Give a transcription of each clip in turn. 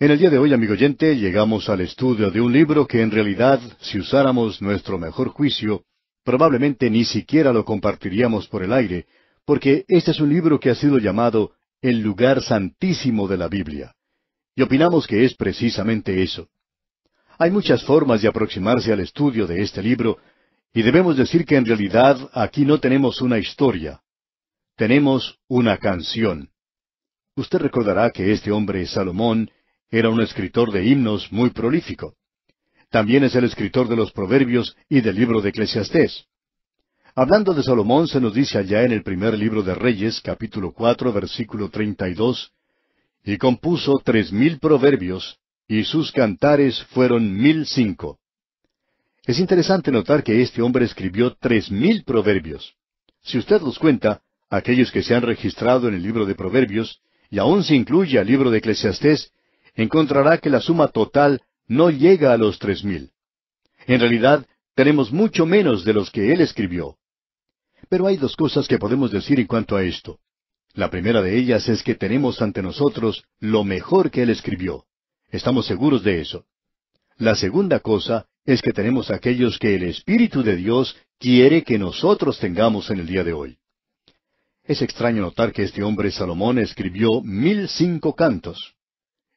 En el día de hoy, amigo oyente, llegamos al estudio de un libro que en realidad, si usáramos nuestro mejor juicio, probablemente ni siquiera lo compartiríamos por el aire, porque este es un libro que ha sido llamado el lugar santísimo de la Biblia. Y opinamos que es precisamente eso. Hay muchas formas de aproximarse al estudio de este libro, y debemos decir que en realidad aquí no tenemos una historia, tenemos una canción. Usted recordará que este hombre Salomón era un escritor de himnos muy prolífico. También es el escritor de los Proverbios y del libro de Eclesiastés. Hablando de Salomón, se nos dice allá en el primer libro de Reyes, capítulo cuatro, versículo treinta y dos, y compuso tres mil proverbios, y sus cantares fueron mil cinco. Es interesante notar que este hombre escribió tres mil proverbios. Si usted los cuenta, aquellos que se han registrado en el libro de Proverbios, y aún se incluye al libro de Eclesiastés, encontrará que la suma total no llega a los tres mil. En realidad, tenemos mucho menos de los que él escribió. Pero hay dos cosas que podemos decir en cuanto a esto. La primera de ellas es que tenemos ante nosotros lo mejor que él escribió. Estamos seguros de eso. La segunda cosa es que tenemos aquellos que el Espíritu de Dios quiere que nosotros tengamos en el día de hoy. Es extraño notar que este hombre Salomón escribió mil cinco cantos.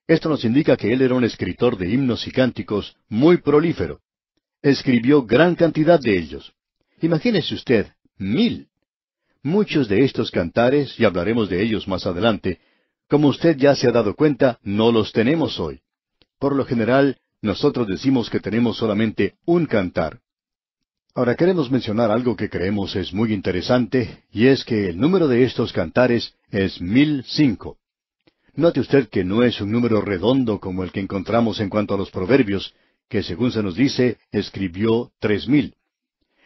Esto nos indica que él era un escritor de himnos y cánticos muy prolífero. Escribió gran cantidad de ellos. Imagínese usted, mil. Muchos de estos cantares, y hablaremos de ellos más adelante, como usted ya se ha dado cuenta, no los tenemos hoy. Por lo general, nosotros decimos que tenemos solamente un cantar. Ahora queremos mencionar algo que creemos es muy interesante, y es que el número de estos cantares es mil cinco. Note usted que no es un número redondo como el que encontramos en cuanto a los proverbios, que según se nos dice, escribió tres mil.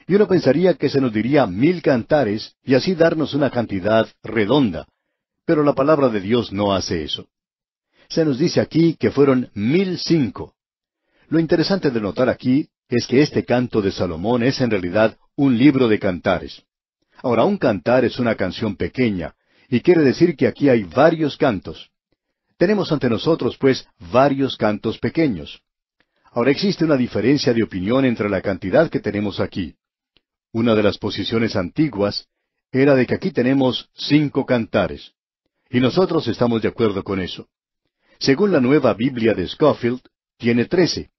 Y uno pensaría que se nos diría mil cantares y así darnos una cantidad redonda. Pero la palabra de Dios no hace eso. Se nos dice aquí que fueron mil cinco. Lo interesante de notar aquí es que este canto de Salomón es en realidad un libro de cantares. Ahora, un cantar es una canción pequeña, y quiere decir que aquí hay varios cantos. Tenemos ante nosotros, pues, varios cantos pequeños. Ahora existe una diferencia de opinión entre la cantidad que tenemos aquí. Una de las posiciones antiguas era de que aquí tenemos cinco cantares. Y nosotros estamos de acuerdo con eso. Según la nueva Biblia de Scofield, tiene trece.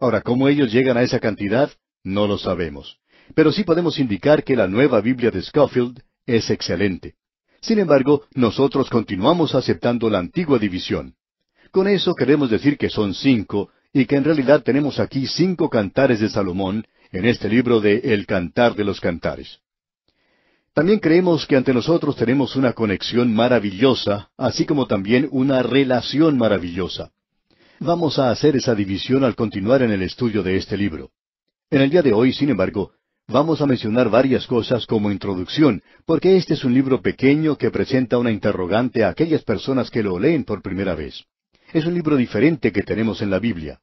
Ahora, ¿cómo ellos llegan a esa cantidad? No lo sabemos. Pero sí podemos indicar que la nueva Biblia de Scofield es excelente. Sin embargo, nosotros continuamos aceptando la antigua división. Con eso queremos decir que son cinco y que en realidad tenemos aquí cinco cantares de Salomón en este libro de El Cantar de los Cantares. También creemos que ante nosotros tenemos una conexión maravillosa, así como también una relación maravillosa. Vamos a hacer esa división al continuar en el estudio de este libro. En el día de hoy, sin embargo, Vamos a mencionar varias cosas como introducción, porque este es un libro pequeño que presenta una interrogante a aquellas personas que lo leen por primera vez. Es un libro diferente que tenemos en la Biblia.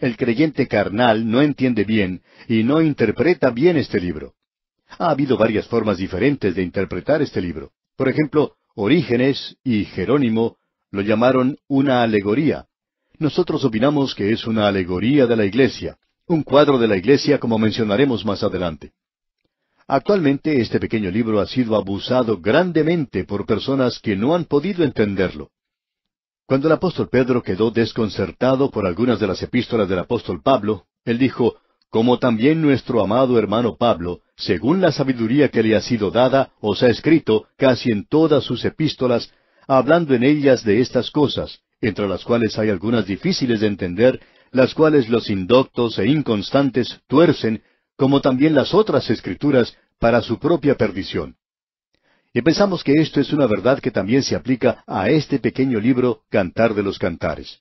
El creyente carnal no entiende bien y no interpreta bien este libro. Ha habido varias formas diferentes de interpretar este libro. Por ejemplo, Orígenes y Jerónimo lo llamaron una alegoría. Nosotros opinamos que es una alegoría de la Iglesia, un cuadro de la iglesia como mencionaremos más adelante. Actualmente este pequeño libro ha sido abusado grandemente por personas que no han podido entenderlo. Cuando el apóstol Pedro quedó desconcertado por algunas de las epístolas del apóstol Pablo, él dijo, como también nuestro amado hermano Pablo, según la sabiduría que le ha sido dada, os ha escrito casi en todas sus epístolas, hablando en ellas de estas cosas, entre las cuales hay algunas difíciles de entender las cuales los indoctos e inconstantes tuercen, como también las otras escrituras, para su propia perdición. Y pensamos que esto es una verdad que también se aplica a este pequeño libro Cantar de los Cantares.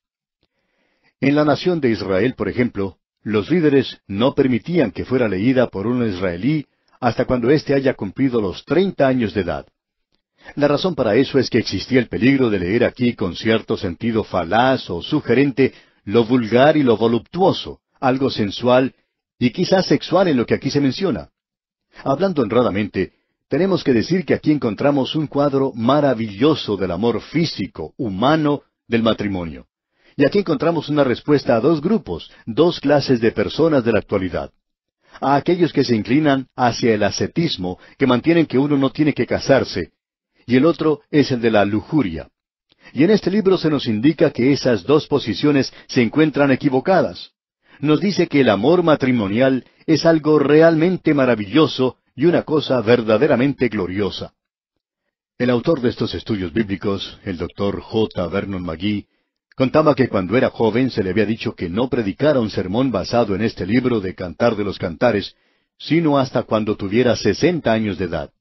En la nación de Israel, por ejemplo, los líderes no permitían que fuera leída por un israelí hasta cuando éste haya cumplido los treinta años de edad. La razón para eso es que existía el peligro de leer aquí con cierto sentido falaz o sugerente lo vulgar y lo voluptuoso, algo sensual y quizás sexual en lo que aquí se menciona. Hablando honradamente, tenemos que decir que aquí encontramos un cuadro maravilloso del amor físico, humano, del matrimonio. Y aquí encontramos una respuesta a dos grupos, dos clases de personas de la actualidad. A aquellos que se inclinan hacia el ascetismo, que mantienen que uno no tiene que casarse, y el otro es el de la lujuria. Y en este libro se nos indica que esas dos posiciones se encuentran equivocadas. Nos dice que el amor matrimonial es algo realmente maravilloso y una cosa verdaderamente gloriosa. El autor de estos estudios bíblicos, el doctor J. Vernon McGee, contaba que cuando era joven se le había dicho que no predicara un sermón basado en este libro de Cantar de los Cantares, sino hasta cuando tuviera sesenta años de edad.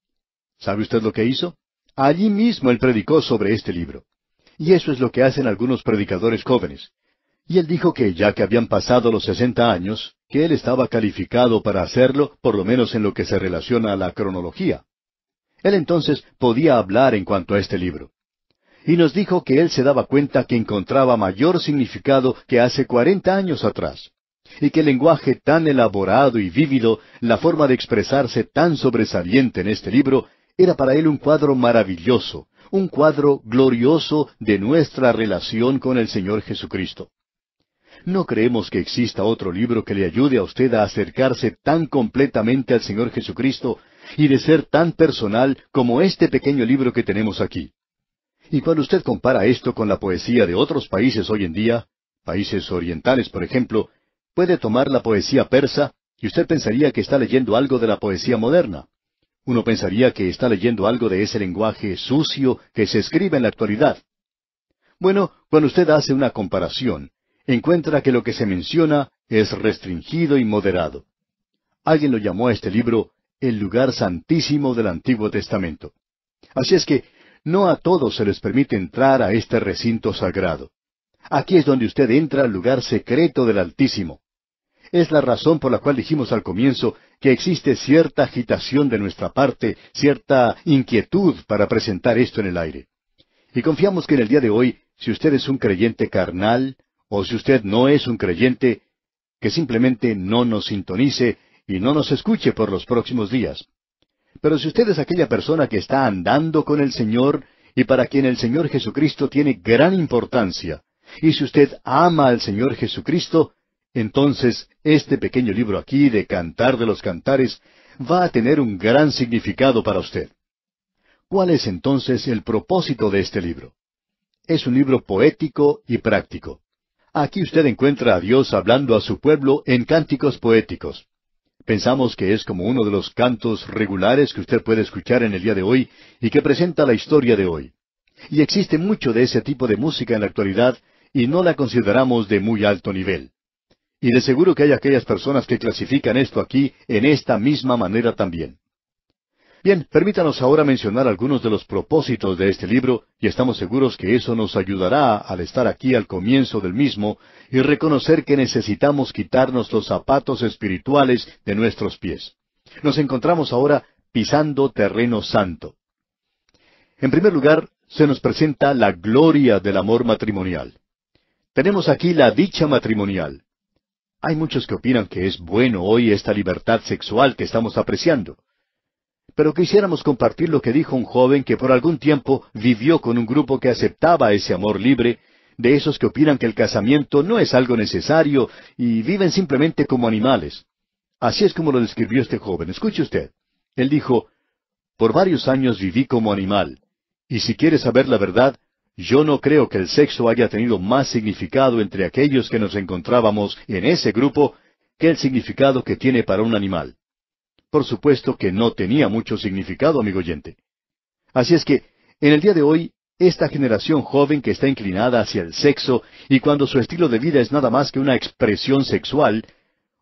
¿Sabe usted lo que hizo? Allí mismo él predicó sobre este libro. Y eso es lo que hacen algunos predicadores jóvenes. Y él dijo que ya que habían pasado los sesenta años, que él estaba calificado para hacerlo, por lo menos en lo que se relaciona a la cronología. Él entonces podía hablar en cuanto a este libro. Y nos dijo que él se daba cuenta que encontraba mayor significado que hace cuarenta años atrás, y que el lenguaje tan elaborado y vívido, la forma de expresarse tan sobresaliente en este libro, era para él un cuadro maravilloso, un cuadro glorioso de nuestra relación con el Señor Jesucristo. No creemos que exista otro libro que le ayude a usted a acercarse tan completamente al Señor Jesucristo y de ser tan personal como este pequeño libro que tenemos aquí. Y cuando usted compara esto con la poesía de otros países hoy en día, países orientales por ejemplo, puede tomar la poesía persa y usted pensaría que está leyendo algo de la poesía moderna. Uno pensaría que está leyendo algo de ese lenguaje sucio que se escribe en la actualidad. Bueno, cuando usted hace una comparación, encuentra que lo que se menciona es restringido y moderado. Alguien lo llamó a este libro el lugar santísimo del Antiguo Testamento. Así es que no a todos se les permite entrar a este recinto sagrado. Aquí es donde usted entra al lugar secreto del Altísimo. Es la razón por la cual dijimos al comienzo que existe cierta agitación de nuestra parte, cierta inquietud para presentar esto en el aire. Y confiamos que en el día de hoy, si usted es un creyente carnal, o si usted no es un creyente, que simplemente no nos sintonice y no nos escuche por los próximos días. Pero si usted es aquella persona que está andando con el Señor y para quien el Señor Jesucristo tiene gran importancia, y si usted ama al Señor Jesucristo, entonces este pequeño libro aquí de Cantar de los Cantares va a tener un gran significado para usted. ¿Cuál es entonces el propósito de este libro? Es un libro poético y práctico. Aquí usted encuentra a Dios hablando a su pueblo en cánticos poéticos. Pensamos que es como uno de los cantos regulares que usted puede escuchar en el día de hoy y que presenta la historia de hoy. Y existe mucho de ese tipo de música en la actualidad y no la consideramos de muy alto nivel. Y de seguro que hay aquellas personas que clasifican esto aquí en esta misma manera también. Bien, permítanos ahora mencionar algunos de los propósitos de este libro, y estamos seguros que eso nos ayudará al estar aquí al comienzo del mismo y reconocer que necesitamos quitarnos los zapatos espirituales de nuestros pies. Nos encontramos ahora pisando terreno santo. En primer lugar, se nos presenta la gloria del amor matrimonial. Tenemos aquí la dicha matrimonial, hay muchos que opinan que es bueno hoy esta libertad sexual que estamos apreciando. Pero quisiéramos compartir lo que dijo un joven que por algún tiempo vivió con un grupo que aceptaba ese amor libre, de esos que opinan que el casamiento no es algo necesario y viven simplemente como animales. Así es como lo describió este joven. Escuche usted. Él dijo, Por varios años viví como animal, y si quiere saber la verdad, yo no creo que el sexo haya tenido más significado entre aquellos que nos encontrábamos en ese grupo que el significado que tiene para un animal. Por supuesto que no tenía mucho significado, amigo oyente. Así es que, en el día de hoy, esta generación joven que está inclinada hacia el sexo y cuando su estilo de vida es nada más que una expresión sexual,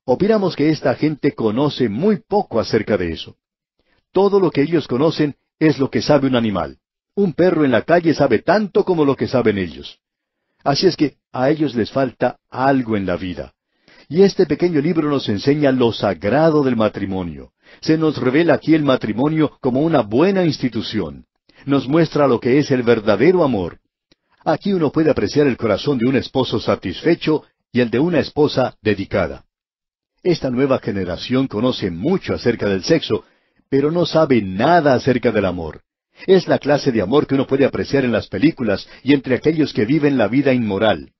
opinamos que esta gente conoce muy poco acerca de eso. Todo lo que ellos conocen es lo que sabe un animal. Un perro en la calle sabe tanto como lo que saben ellos. Así es que a ellos les falta algo en la vida. Y este pequeño libro nos enseña lo sagrado del matrimonio. Se nos revela aquí el matrimonio como una buena institución. Nos muestra lo que es el verdadero amor. Aquí uno puede apreciar el corazón de un esposo satisfecho y el de una esposa dedicada. Esta nueva generación conoce mucho acerca del sexo, pero no sabe nada acerca del amor. Es la clase de amor que uno puede apreciar en las películas y entre aquellos que viven la vida inmoral.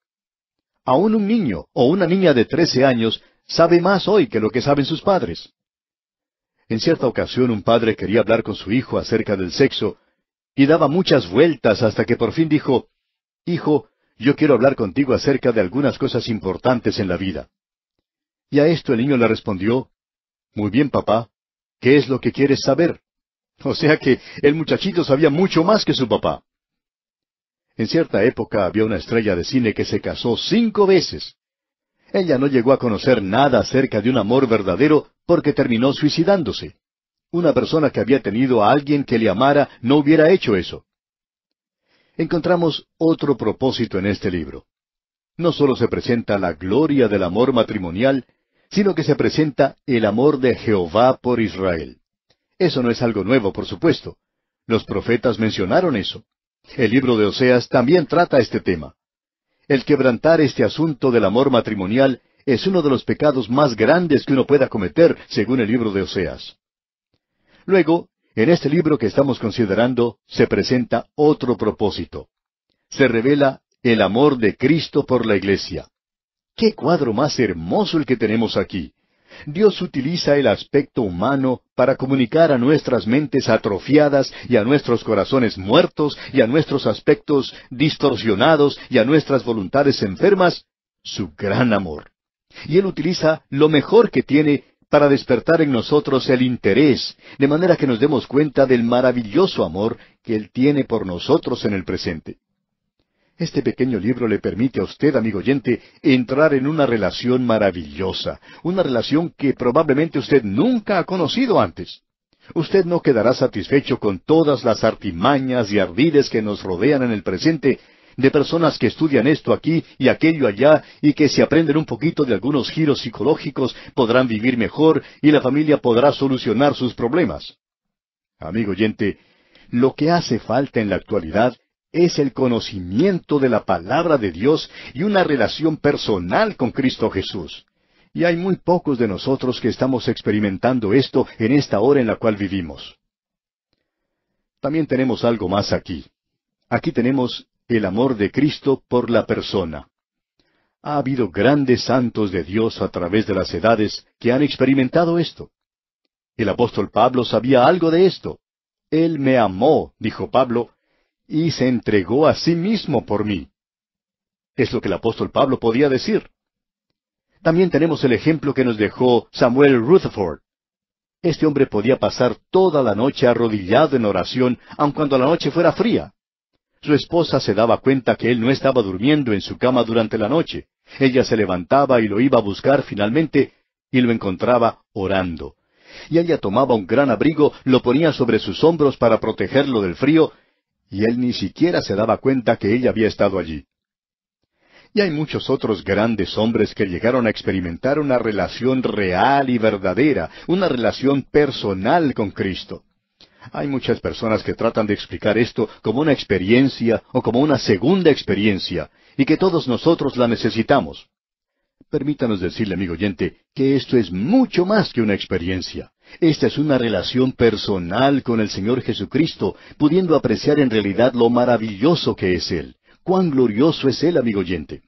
Aún un niño o una niña de trece años sabe más hoy que lo que saben sus padres. En cierta ocasión un padre quería hablar con su hijo acerca del sexo y daba muchas vueltas hasta que por fin dijo, Hijo, yo quiero hablar contigo acerca de algunas cosas importantes en la vida. Y a esto el niño le respondió, Muy bien, papá, ¿qué es lo que quieres saber? O sea que el muchachito sabía mucho más que su papá. En cierta época había una estrella de cine que se casó cinco veces. Ella no llegó a conocer nada acerca de un amor verdadero porque terminó suicidándose. Una persona que había tenido a alguien que le amara no hubiera hecho eso. Encontramos otro propósito en este libro. No solo se presenta la gloria del amor matrimonial, sino que se presenta el amor de Jehová por Israel. Eso no es algo nuevo, por supuesto. Los profetas mencionaron eso. El libro de Oseas también trata este tema. El quebrantar este asunto del amor matrimonial es uno de los pecados más grandes que uno pueda cometer, según el libro de Oseas. Luego, en este libro que estamos considerando, se presenta otro propósito. Se revela el amor de Cristo por la Iglesia. ¡Qué cuadro más hermoso el que tenemos aquí! Dios utiliza el aspecto humano para comunicar a nuestras mentes atrofiadas y a nuestros corazones muertos y a nuestros aspectos distorsionados y a nuestras voluntades enfermas su gran amor. Y Él utiliza lo mejor que tiene para despertar en nosotros el interés, de manera que nos demos cuenta del maravilloso amor que Él tiene por nosotros en el presente. Este pequeño libro le permite a usted, amigo oyente, entrar en una relación maravillosa, una relación que probablemente usted nunca ha conocido antes. Usted no quedará satisfecho con todas las artimañas y ardides que nos rodean en el presente de personas que estudian esto aquí y aquello allá y que si aprenden un poquito de algunos giros psicológicos podrán vivir mejor y la familia podrá solucionar sus problemas. Amigo oyente, lo que hace falta en la actualidad es el conocimiento de la palabra de Dios y una relación personal con Cristo Jesús. Y hay muy pocos de nosotros que estamos experimentando esto en esta hora en la cual vivimos. También tenemos algo más aquí. Aquí tenemos el amor de Cristo por la persona. Ha habido grandes santos de Dios a través de las edades que han experimentado esto. El apóstol Pablo sabía algo de esto. Él me amó, dijo Pablo, y se entregó a sí mismo por mí. Es lo que el apóstol Pablo podía decir. También tenemos el ejemplo que nos dejó Samuel Rutherford. Este hombre podía pasar toda la noche arrodillado en oración, aun cuando la noche fuera fría. Su esposa se daba cuenta que él no estaba durmiendo en su cama durante la noche. Ella se levantaba y lo iba a buscar finalmente y lo encontraba orando. Y ella tomaba un gran abrigo, lo ponía sobre sus hombros para protegerlo del frío y él ni siquiera se daba cuenta que ella había estado allí. Y hay muchos otros grandes hombres que llegaron a experimentar una relación real y verdadera, una relación personal con Cristo. Hay muchas personas que tratan de explicar esto como una experiencia o como una segunda experiencia, y que todos nosotros la necesitamos. Permítanos decirle, amigo oyente, que esto es mucho más que una experiencia. Esta es una relación personal con el Señor Jesucristo, pudiendo apreciar en realidad lo maravilloso que es Él. Cuán glorioso es Él, amigo oyente.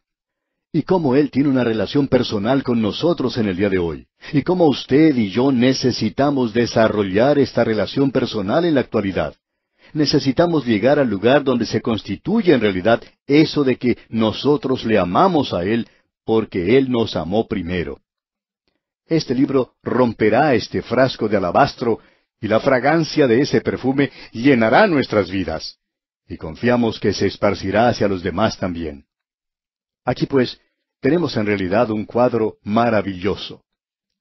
Y cómo Él tiene una relación personal con nosotros en el día de hoy. Y cómo usted y yo necesitamos desarrollar esta relación personal en la actualidad. Necesitamos llegar al lugar donde se constituye en realidad eso de que nosotros le amamos a Él porque Él nos amó primero. Este libro romperá este frasco de alabastro y la fragancia de ese perfume llenará nuestras vidas. Y confiamos que se esparcirá hacia los demás también. Aquí pues tenemos en realidad un cuadro maravilloso.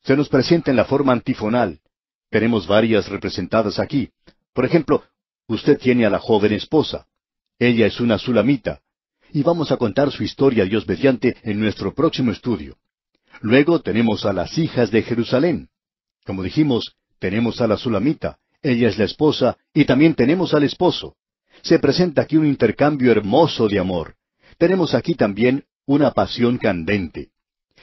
Se nos presenta en la forma antifonal. Tenemos varias representadas aquí. Por ejemplo, usted tiene a la joven esposa. Ella es una sulamita. Y vamos a contar su historia Dios mediante en nuestro próximo estudio. Luego tenemos a las hijas de Jerusalén. Como dijimos, tenemos a la Sulamita, ella es la esposa, y también tenemos al esposo. Se presenta aquí un intercambio hermoso de amor. Tenemos aquí también una pasión candente.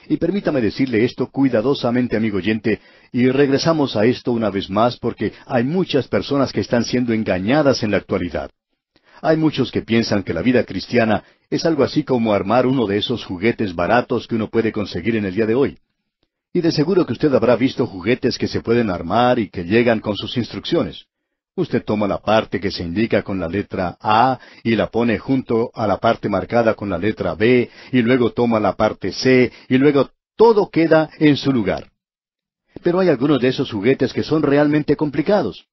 Y permítame decirle esto cuidadosamente, amigo oyente, y regresamos a esto una vez más porque hay muchas personas que están siendo engañadas en la actualidad. Hay muchos que piensan que la vida cristiana es algo así como armar uno de esos juguetes baratos que uno puede conseguir en el día de hoy. Y de seguro que usted habrá visto juguetes que se pueden armar y que llegan con sus instrucciones. Usted toma la parte que se indica con la letra A y la pone junto a la parte marcada con la letra B y luego toma la parte C y luego todo queda en su lugar. Pero hay algunos de esos juguetes que son realmente complicados.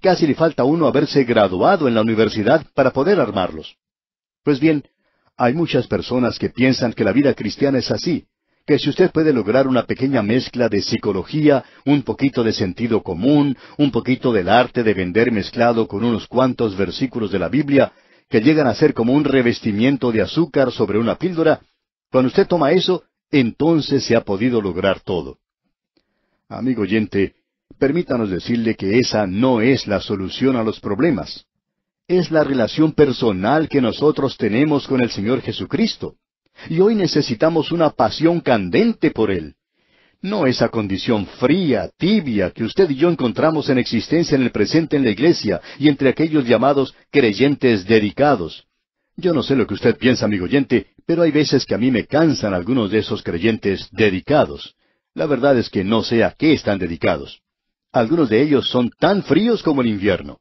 Casi le falta uno haberse graduado en la universidad para poder armarlos. Pues bien, hay muchas personas que piensan que la vida cristiana es así, que si usted puede lograr una pequeña mezcla de psicología, un poquito de sentido común, un poquito del arte de vender mezclado con unos cuantos versículos de la Biblia, que llegan a ser como un revestimiento de azúcar sobre una píldora, cuando usted toma eso, entonces se ha podido lograr todo. Amigo oyente, Permítanos decirle que esa no es la solución a los problemas. Es la relación personal que nosotros tenemos con el Señor Jesucristo. Y hoy necesitamos una pasión candente por Él. No esa condición fría, tibia, que usted y yo encontramos en existencia en el presente en la iglesia y entre aquellos llamados creyentes dedicados. Yo no sé lo que usted piensa, amigo oyente, pero hay veces que a mí me cansan algunos de esos creyentes dedicados. La verdad es que no sé a qué están dedicados. Algunos de ellos son tan fríos como el invierno.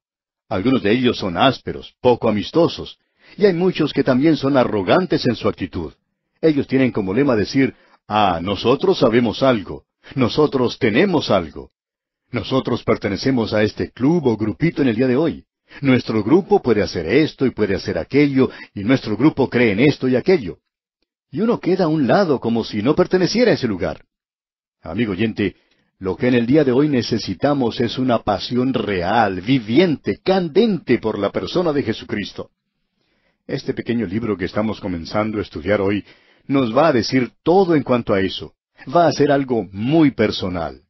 Algunos de ellos son ásperos, poco amistosos. Y hay muchos que también son arrogantes en su actitud. Ellos tienen como lema decir, ah, nosotros sabemos algo, nosotros tenemos algo. Nosotros pertenecemos a este club o grupito en el día de hoy. Nuestro grupo puede hacer esto y puede hacer aquello, y nuestro grupo cree en esto y aquello. Y uno queda a un lado como si no perteneciera a ese lugar. Amigo oyente, lo que en el día de hoy necesitamos es una pasión real, viviente, candente por la persona de Jesucristo. Este pequeño libro que estamos comenzando a estudiar hoy nos va a decir todo en cuanto a eso. Va a ser algo muy personal.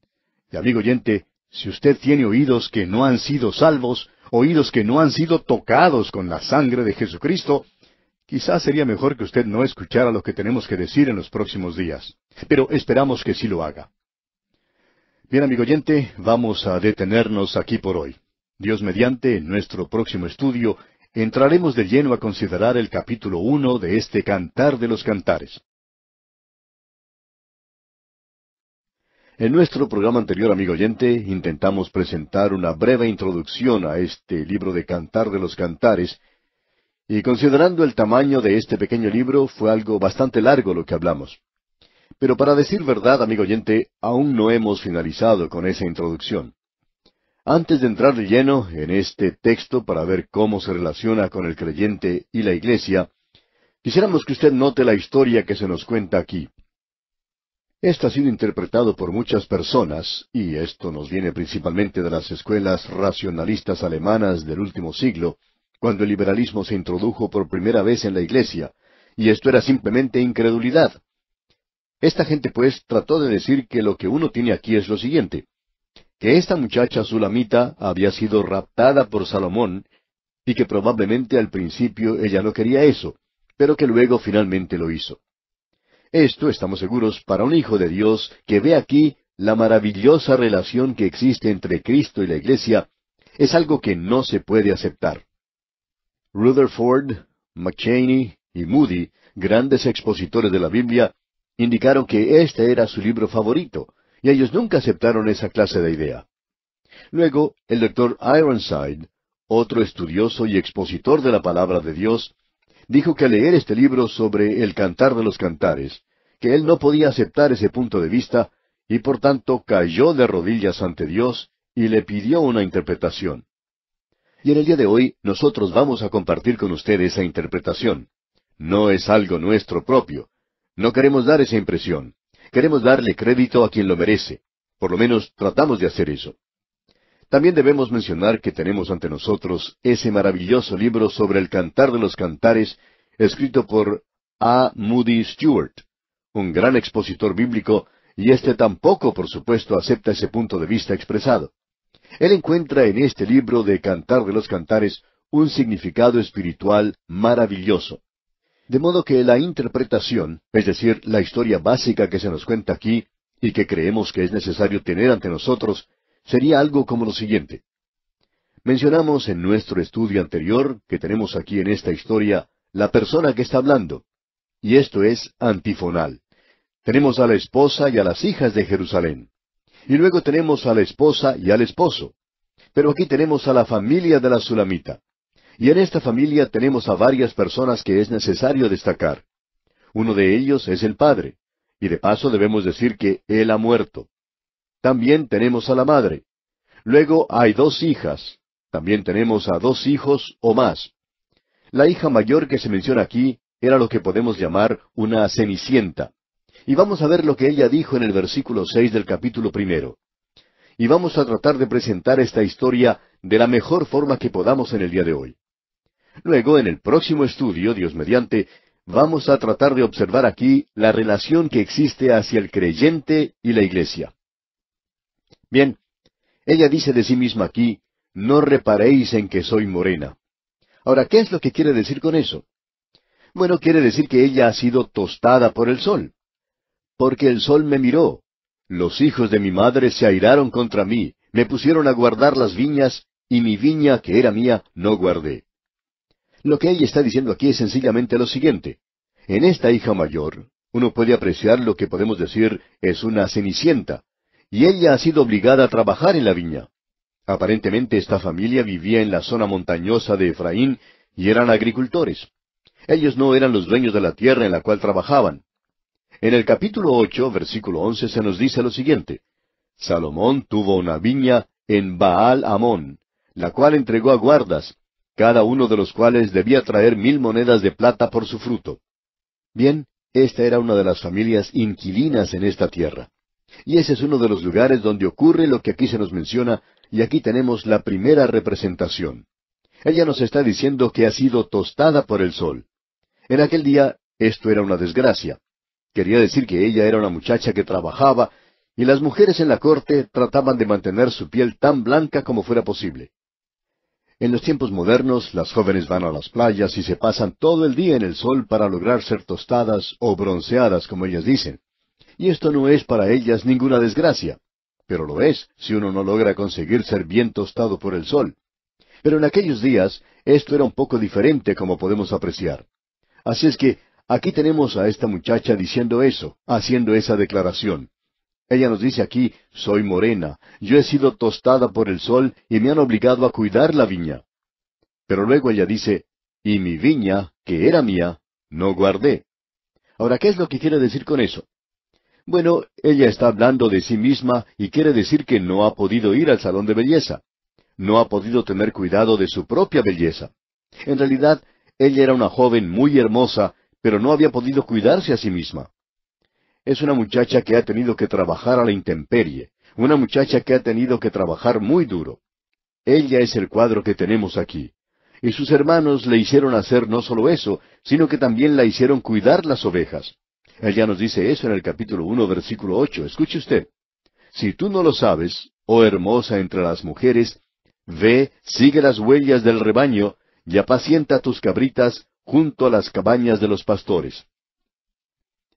Y amigo oyente, si usted tiene oídos que no han sido salvos, oídos que no han sido tocados con la sangre de Jesucristo, quizás sería mejor que usted no escuchara lo que tenemos que decir en los próximos días. Pero esperamos que sí lo haga. Bien, amigo oyente, vamos a detenernos aquí por hoy. Dios mediante, en nuestro próximo estudio, entraremos de lleno a considerar el capítulo uno de este Cantar de los Cantares. En nuestro programa anterior, amigo oyente, intentamos presentar una breve introducción a este libro de Cantar de los Cantares, y considerando el tamaño de este pequeño libro, fue algo bastante largo lo que hablamos. Pero para decir verdad, amigo oyente, aún no hemos finalizado con esa introducción. Antes de entrar de lleno en este texto para ver cómo se relaciona con el creyente y la iglesia, quisiéramos que usted note la historia que se nos cuenta aquí. Esto ha sido interpretado por muchas personas, y esto nos viene principalmente de las escuelas racionalistas alemanas del último siglo, cuando el liberalismo se introdujo por primera vez en la iglesia, y esto era simplemente incredulidad. Esta gente pues trató de decir que lo que uno tiene aquí es lo siguiente, que esta muchacha sulamita había sido raptada por Salomón y que probablemente al principio ella no quería eso, pero que luego finalmente lo hizo. Esto, estamos seguros, para un hijo de Dios que ve aquí la maravillosa relación que existe entre Cristo y la Iglesia, es algo que no se puede aceptar. Rutherford, McChaney y Moody, grandes expositores de la Biblia, indicaron que este era su libro favorito, y ellos nunca aceptaron esa clase de idea. Luego, el doctor Ironside, otro estudioso y expositor de la palabra de Dios, dijo que al leer este libro sobre el cantar de los cantares, que él no podía aceptar ese punto de vista, y por tanto cayó de rodillas ante Dios y le pidió una interpretación. Y en el día de hoy nosotros vamos a compartir con usted esa interpretación. No es algo nuestro propio, no queremos dar esa impresión. Queremos darle crédito a quien lo merece. Por lo menos tratamos de hacer eso. También debemos mencionar que tenemos ante nosotros ese maravilloso libro sobre el cantar de los cantares, escrito por A. Moody Stewart, un gran expositor bíblico, y este tampoco, por supuesto, acepta ese punto de vista expresado. Él encuentra en este libro de Cantar de los Cantares un significado espiritual maravilloso. De modo que la interpretación, es decir, la historia básica que se nos cuenta aquí y que creemos que es necesario tener ante nosotros, sería algo como lo siguiente. Mencionamos en nuestro estudio anterior que tenemos aquí en esta historia la persona que está hablando, y esto es antifonal. Tenemos a la esposa y a las hijas de Jerusalén. Y luego tenemos a la esposa y al esposo. Pero aquí tenemos a la familia de la Sulamita. Y en esta familia tenemos a varias personas que es necesario destacar. Uno de ellos es el padre, y de paso debemos decir que él ha muerto. También tenemos a la madre. Luego hay dos hijas. También tenemos a dos hijos o más. La hija mayor que se menciona aquí era lo que podemos llamar una cenicienta. Y vamos a ver lo que ella dijo en el versículo seis del capítulo primero. Y vamos a tratar de presentar esta historia de la mejor forma que podamos en el día de hoy. Luego, en el próximo estudio, Dios mediante, vamos a tratar de observar aquí la relación que existe hacia el creyente y la iglesia. Bien, ella dice de sí misma aquí, no reparéis en que soy morena. Ahora, ¿qué es lo que quiere decir con eso? Bueno, quiere decir que ella ha sido tostada por el sol. Porque el sol me miró. Los hijos de mi madre se airaron contra mí, me pusieron a guardar las viñas, y mi viña, que era mía, no guardé. Lo que ella está diciendo aquí es sencillamente lo siguiente. En esta hija mayor, uno puede apreciar lo que podemos decir es una cenicienta, y ella ha sido obligada a trabajar en la viña. Aparentemente esta familia vivía en la zona montañosa de Efraín y eran agricultores. Ellos no eran los dueños de la tierra en la cual trabajaban. En el capítulo ocho, versículo once, se nos dice lo siguiente. Salomón tuvo una viña en Baal Amón, la cual entregó a guardas, cada uno de los cuales debía traer mil monedas de plata por su fruto. Bien, esta era una de las familias inquilinas en esta tierra. Y ese es uno de los lugares donde ocurre lo que aquí se nos menciona, y aquí tenemos la primera representación. Ella nos está diciendo que ha sido tostada por el sol. En aquel día esto era una desgracia. Quería decir que ella era una muchacha que trabajaba, y las mujeres en la corte trataban de mantener su piel tan blanca como fuera posible. En los tiempos modernos, las jóvenes van a las playas y se pasan todo el día en el sol para lograr ser tostadas o bronceadas, como ellas dicen. Y esto no es para ellas ninguna desgracia, pero lo es si uno no logra conseguir ser bien tostado por el sol. Pero en aquellos días esto era un poco diferente, como podemos apreciar. Así es que aquí tenemos a esta muchacha diciendo eso, haciendo esa declaración. Ella nos dice aquí, soy morena, yo he sido tostada por el sol y me han obligado a cuidar la viña. Pero luego ella dice, y mi viña, que era mía, no guardé. Ahora, ¿qué es lo que quiere decir con eso? Bueno, ella está hablando de sí misma y quiere decir que no ha podido ir al salón de belleza. No ha podido tener cuidado de su propia belleza. En realidad, ella era una joven muy hermosa, pero no había podido cuidarse a sí misma. Es una muchacha que ha tenido que trabajar a la intemperie, una muchacha que ha tenido que trabajar muy duro. Ella es el cuadro que tenemos aquí. Y sus hermanos le hicieron hacer no solo eso, sino que también la hicieron cuidar las ovejas. Ella nos dice eso en el capítulo uno, versículo ocho. Escuche usted. Si tú no lo sabes, oh hermosa entre las mujeres, ve, sigue las huellas del rebaño, y apacienta tus cabritas junto a las cabañas de los pastores.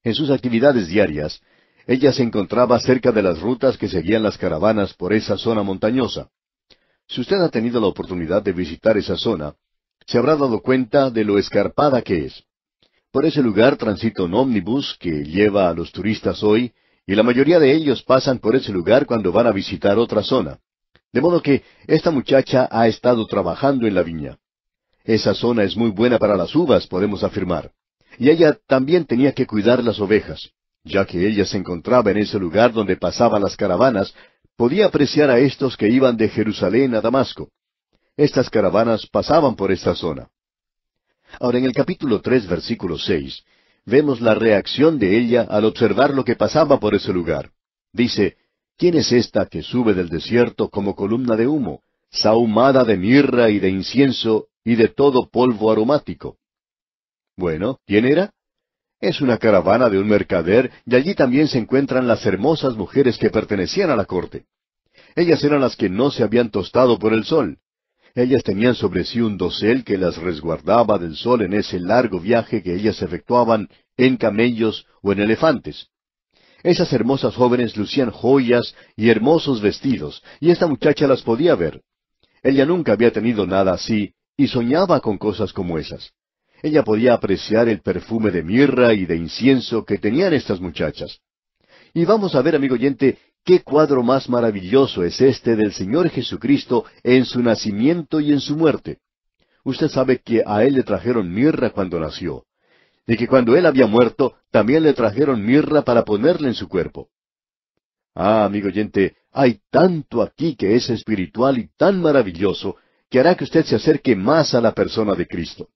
En sus actividades diarias, ella se encontraba cerca de las rutas que seguían las caravanas por esa zona montañosa. Si usted ha tenido la oportunidad de visitar esa zona, se habrá dado cuenta de lo escarpada que es. Por ese lugar transita un ómnibus que lleva a los turistas hoy, y la mayoría de ellos pasan por ese lugar cuando van a visitar otra zona. De modo que esta muchacha ha estado trabajando en la viña. Esa zona es muy buena para las uvas, podemos afirmar y ella también tenía que cuidar las ovejas. Ya que ella se encontraba en ese lugar donde pasaban las caravanas, podía apreciar a estos que iban de Jerusalén a Damasco. Estas caravanas pasaban por esta zona. Ahora en el capítulo tres, versículo seis, vemos la reacción de ella al observar lo que pasaba por ese lugar. Dice, ¿Quién es esta que sube del desierto como columna de humo, sahumada de mirra y de incienso y de todo polvo aromático? Bueno, ¿quién era? Es una caravana de un mercader y allí también se encuentran las hermosas mujeres que pertenecían a la corte. Ellas eran las que no se habían tostado por el sol. Ellas tenían sobre sí un dosel que las resguardaba del sol en ese largo viaje que ellas efectuaban en camellos o en elefantes. Esas hermosas jóvenes lucían joyas y hermosos vestidos, y esta muchacha las podía ver. Ella nunca había tenido nada así, y soñaba con cosas como esas. Ella podía apreciar el perfume de mirra y de incienso que tenían estas muchachas. Y vamos a ver, amigo oyente, qué cuadro más maravilloso es este del Señor Jesucristo en su nacimiento y en su muerte. Usted sabe que a Él le trajeron mirra cuando nació, y que cuando Él había muerto, también le trajeron mirra para ponerle en su cuerpo. Ah, amigo oyente, hay tanto aquí que es espiritual y tan maravilloso que hará que usted se acerque más a la persona de Cristo.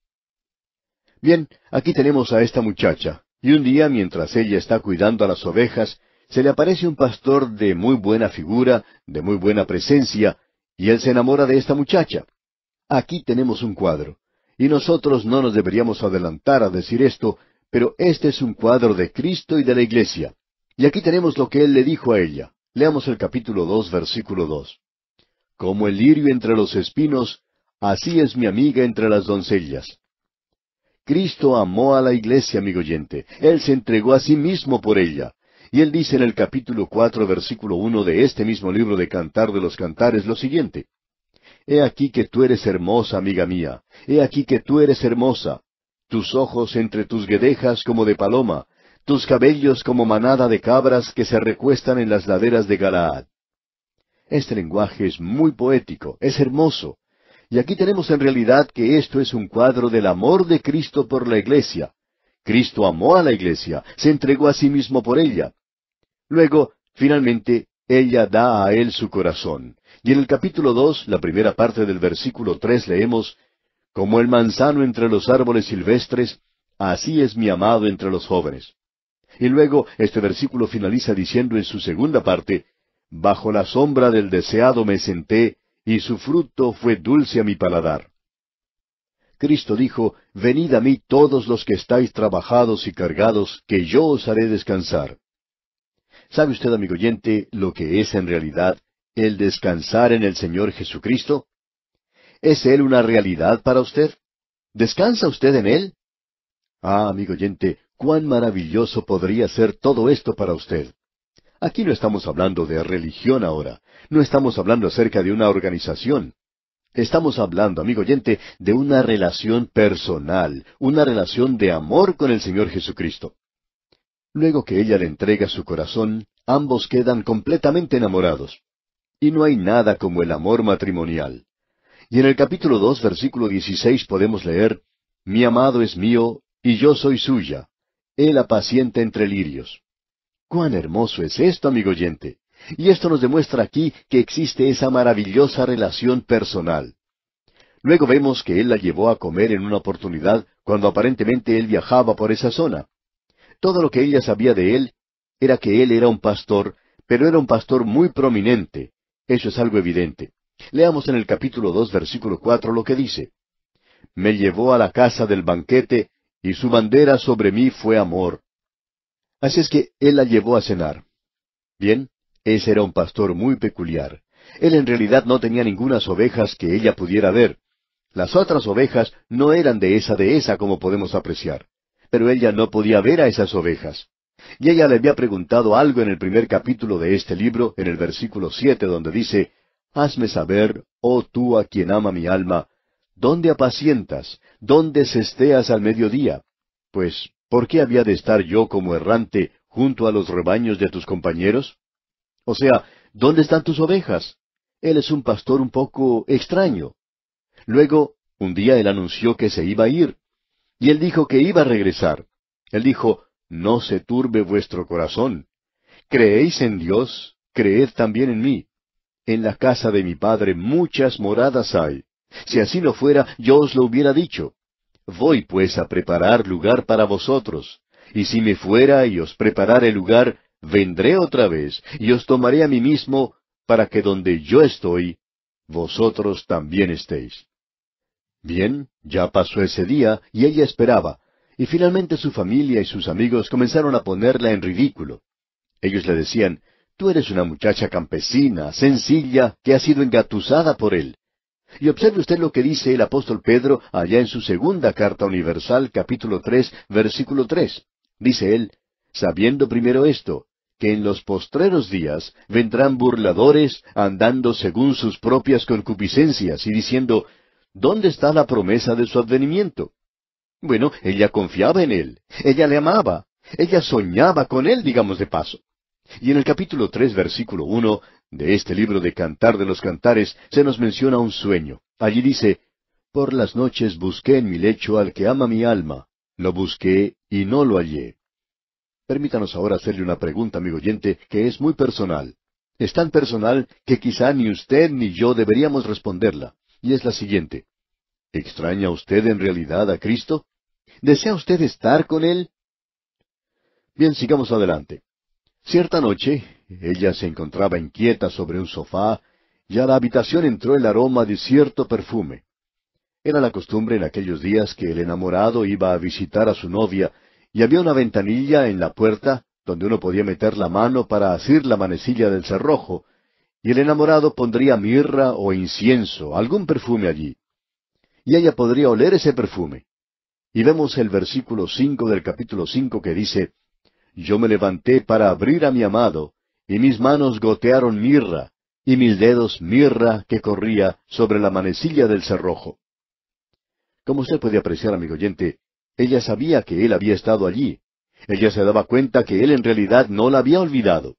Bien, aquí tenemos a esta muchacha, y un día mientras ella está cuidando a las ovejas, se le aparece un pastor de muy buena figura, de muy buena presencia, y él se enamora de esta muchacha. Aquí tenemos un cuadro. Y nosotros no nos deberíamos adelantar a decir esto, pero este es un cuadro de Cristo y de la Iglesia. Y aquí tenemos lo que él le dijo a ella. Leamos el capítulo dos, versículo dos. Como el lirio entre los espinos, así es mi amiga entre las doncellas. Cristo amó a la iglesia, amigo oyente. Él se entregó a sí mismo por ella. Y él dice en el capítulo cuatro, versículo uno de este mismo libro de Cantar de los Cantares lo siguiente. He aquí que tú eres hermosa, amiga mía. He aquí que tú eres hermosa. Tus ojos entre tus guedejas como de paloma, tus cabellos como manada de cabras que se recuestan en las laderas de Galaad. Este lenguaje es muy poético, es hermoso. Y aquí tenemos en realidad que esto es un cuadro del amor de Cristo por la iglesia. Cristo amó a la iglesia, se entregó a sí mismo por ella. Luego, finalmente, ella da a él su corazón. Y en el capítulo dos, la primera parte del versículo tres, leemos Como el manzano entre los árboles silvestres, así es mi amado entre los jóvenes. Y luego este versículo finaliza diciendo en su segunda parte Bajo la sombra del deseado me senté, y su fruto fue dulce a mi paladar. Cristo dijo, Venid a mí todos los que estáis trabajados y cargados, que yo os haré descansar. ¿Sabe usted, amigo oyente, lo que es en realidad el descansar en el Señor Jesucristo? ¿Es Él una realidad para usted? ¿Descansa usted en Él? Ah, amigo oyente, cuán maravilloso podría ser todo esto para usted. Aquí no estamos hablando de religión ahora, no estamos hablando acerca de una organización. Estamos hablando, amigo oyente, de una relación personal, una relación de amor con el Señor Jesucristo. Luego que ella le entrega su corazón, ambos quedan completamente enamorados. Y no hay nada como el amor matrimonial. Y en el capítulo dos, versículo dieciséis, podemos leer Mi amado es mío, y yo soy suya. Él apacienta entre lirios. Cuán hermoso es esto, amigo oyente. Y esto nos demuestra aquí que existe esa maravillosa relación personal. Luego vemos que él la llevó a comer en una oportunidad cuando aparentemente él viajaba por esa zona. Todo lo que ella sabía de él era que él era un pastor, pero era un pastor muy prominente. Eso es algo evidente. Leamos en el capítulo dos, versículo cuatro, lo que dice. Me llevó a la casa del banquete, y su bandera sobre mí fue amor, Así es que él la llevó a cenar. Bien, ese era un pastor muy peculiar. Él en realidad no tenía ningunas ovejas que ella pudiera ver. Las otras ovejas no eran de esa de esa como podemos apreciar. Pero ella no podía ver a esas ovejas. Y ella le había preguntado algo en el primer capítulo de este libro, en el versículo siete, donde dice, Hazme saber, oh tú a quien ama mi alma, ¿dónde apacientas? ¿Dónde cesteas al mediodía? Pues ¿por qué había de estar yo como errante junto a los rebaños de tus compañeros? O sea, ¿dónde están tus ovejas? Él es un pastor un poco extraño. Luego, un día él anunció que se iba a ir, y él dijo que iba a regresar. Él dijo, No se turbe vuestro corazón. Creéis en Dios, creed también en mí. En la casa de mi Padre muchas moradas hay. Si así no fuera, yo os lo hubiera dicho. Voy pues a preparar lugar para vosotros, y si me fuera y os el lugar, vendré otra vez, y os tomaré a mí mismo, para que donde yo estoy, vosotros también estéis. Bien, ya pasó ese día, y ella esperaba, y finalmente su familia y sus amigos comenzaron a ponerla en ridículo. Ellos le decían, Tú eres una muchacha campesina, sencilla, que ha sido engatusada por él. Y observe usted lo que dice el apóstol Pedro allá en su segunda carta universal, capítulo tres, versículo tres. Dice él, sabiendo primero esto, que en los postreros días vendrán burladores andando según sus propias concupiscencias y diciendo, ¿dónde está la promesa de su advenimiento? Bueno, ella confiaba en él, ella le amaba, ella soñaba con él, digamos de paso. Y en el capítulo tres, versículo uno, de este libro de Cantar de los Cantares se nos menciona un sueño. Allí dice, Por las noches busqué en mi lecho al que ama mi alma, lo busqué y no lo hallé. Permítanos ahora hacerle una pregunta, amigo oyente, que es muy personal. Es tan personal que quizá ni usted ni yo deberíamos responderla, y es la siguiente. ¿Extraña usted en realidad a Cristo? ¿Desea usted estar con Él? Bien, sigamos adelante. Cierta noche, ella se encontraba inquieta sobre un sofá, y a la habitación entró el aroma de cierto perfume. Era la costumbre en aquellos días que el enamorado iba a visitar a su novia, y había una ventanilla en la puerta donde uno podía meter la mano para asir la manecilla del cerrojo, y el enamorado pondría mirra o incienso, algún perfume allí. Y ella podría oler ese perfume. Y vemos el versículo cinco del capítulo cinco que dice Yo me levanté para abrir a mi amado, y mis manos gotearon mirra, y mis dedos mirra que corría sobre la manecilla del cerrojo. Como usted puede apreciar, amigo oyente, ella sabía que él había estado allí. Ella se daba cuenta que él en realidad no la había olvidado.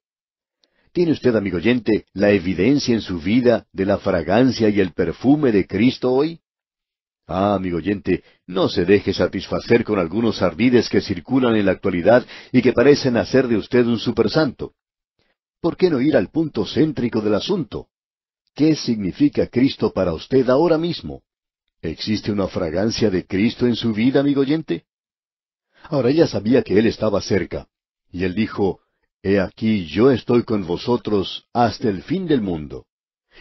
¿Tiene usted, amigo oyente, la evidencia en su vida de la fragancia y el perfume de Cristo hoy? Ah, amigo oyente, no se deje satisfacer con algunos ardides que circulan en la actualidad y que parecen hacer de usted un supersanto. ¿Por qué no ir al punto céntrico del asunto? ¿Qué significa Cristo para usted ahora mismo? ¿Existe una fragancia de Cristo en su vida, amigo oyente? Ahora ella sabía que él estaba cerca, y él dijo, He aquí yo estoy con vosotros hasta el fin del mundo.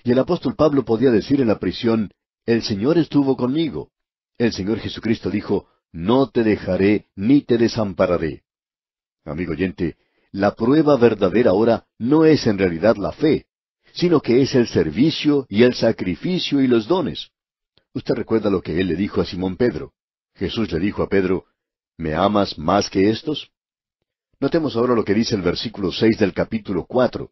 Y el apóstol Pablo podía decir en la prisión, El Señor estuvo conmigo. El Señor Jesucristo dijo, No te dejaré ni te desampararé. Amigo oyente, la prueba verdadera ahora no es en realidad la fe, sino que es el servicio y el sacrificio y los dones. Usted recuerda lo que él le dijo a Simón Pedro. Jesús le dijo a Pedro, ¿me amas más que estos? Notemos ahora lo que dice el versículo seis del capítulo cuatro.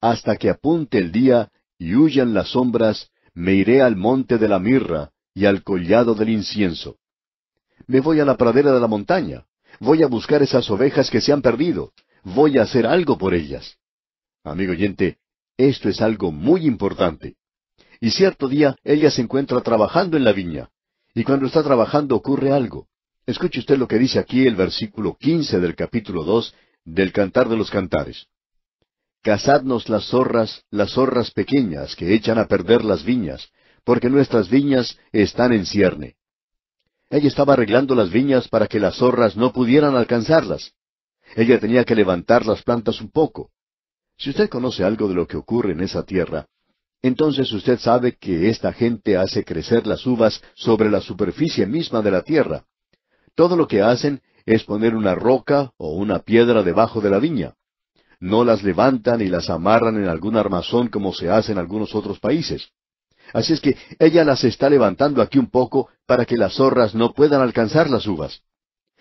Hasta que apunte el día y huyan las sombras, me iré al monte de la mirra y al collado del incienso. Me voy a la pradera de la montaña. Voy a buscar esas ovejas que se han perdido voy a hacer algo por ellas. Amigo oyente, esto es algo muy importante. Y cierto día ella se encuentra trabajando en la viña. Y cuando está trabajando ocurre algo. Escuche usted lo que dice aquí el versículo quince del capítulo dos del Cantar de los Cantares. Cazadnos las zorras, las zorras pequeñas que echan a perder las viñas, porque nuestras viñas están en cierne. Ella estaba arreglando las viñas para que las zorras no pudieran alcanzarlas. Ella tenía que levantar las plantas un poco. Si usted conoce algo de lo que ocurre en esa tierra, entonces usted sabe que esta gente hace crecer las uvas sobre la superficie misma de la tierra. Todo lo que hacen es poner una roca o una piedra debajo de la viña. No las levantan y las amarran en algún armazón como se hace en algunos otros países. Así es que ella las está levantando aquí un poco para que las zorras no puedan alcanzar las uvas.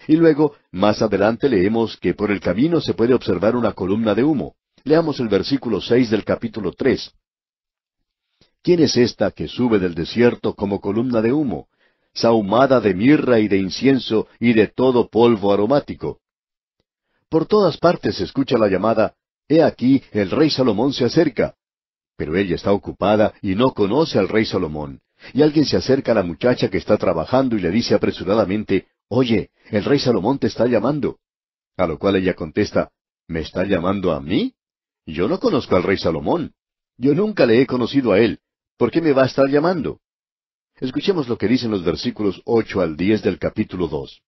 Y luego, más adelante leemos que por el camino se puede observar una columna de humo. Leamos el versículo seis del capítulo tres. ¿Quién es esta que sube del desierto como columna de humo, sahumada de mirra y de incienso y de todo polvo aromático? Por todas partes se escucha la llamada, He aquí, el rey Salomón se acerca. Pero ella está ocupada y no conoce al rey Salomón. Y alguien se acerca a la muchacha que está trabajando y le dice apresuradamente, Oye, el rey Salomón te está llamando. A lo cual ella contesta, ¿me está llamando a mí? Yo no conozco al rey Salomón. Yo nunca le he conocido a él. ¿Por qué me va a estar llamando? Escuchemos lo que dicen los versículos ocho al diez del capítulo dos.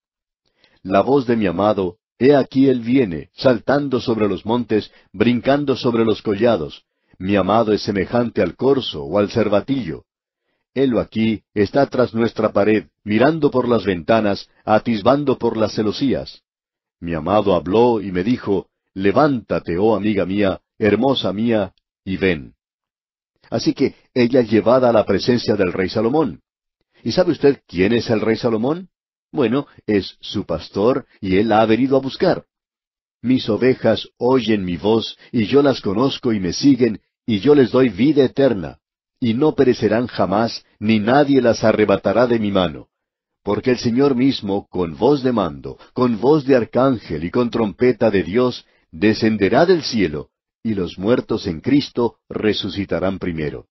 La voz de mi amado, he aquí él viene, saltando sobre los montes, brincando sobre los collados. Mi amado es semejante al corzo o al cervatillo aquí, está tras nuestra pared, mirando por las ventanas, atisbando por las celosías. Mi amado habló y me dijo, Levántate, oh amiga mía, hermosa mía, y ven. Así que ella llevada a la presencia del rey Salomón. ¿Y sabe usted quién es el rey Salomón? Bueno, es su pastor y él la ha venido a buscar. Mis ovejas oyen mi voz y yo las conozco y me siguen y yo les doy vida eterna y no perecerán jamás, ni nadie las arrebatará de mi mano. Porque el Señor mismo, con voz de mando, con voz de arcángel y con trompeta de Dios, descenderá del cielo, y los muertos en Cristo resucitarán primero.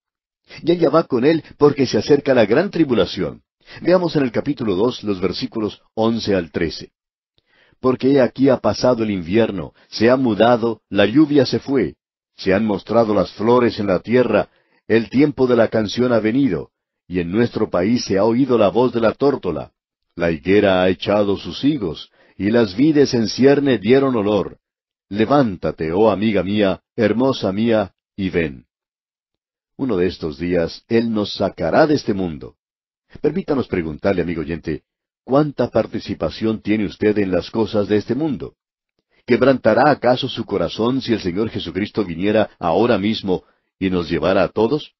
Y ella va con él porque se acerca la gran tribulación. Veamos en el capítulo dos los versículos once al trece. Porque aquí ha pasado el invierno, se ha mudado, la lluvia se fue, se han mostrado las flores en la tierra, el tiempo de la canción ha venido, y en nuestro país se ha oído la voz de la tórtola. La higuera ha echado sus higos, y las vides en cierne dieron olor. Levántate, oh amiga mía, hermosa mía, y ven. Uno de estos días Él nos sacará de este mundo. Permítanos preguntarle, amigo oyente, ¿cuánta participación tiene usted en las cosas de este mundo? ¿Quebrantará acaso su corazón si el Señor Jesucristo viniera ahora mismo y nos llevará a todos?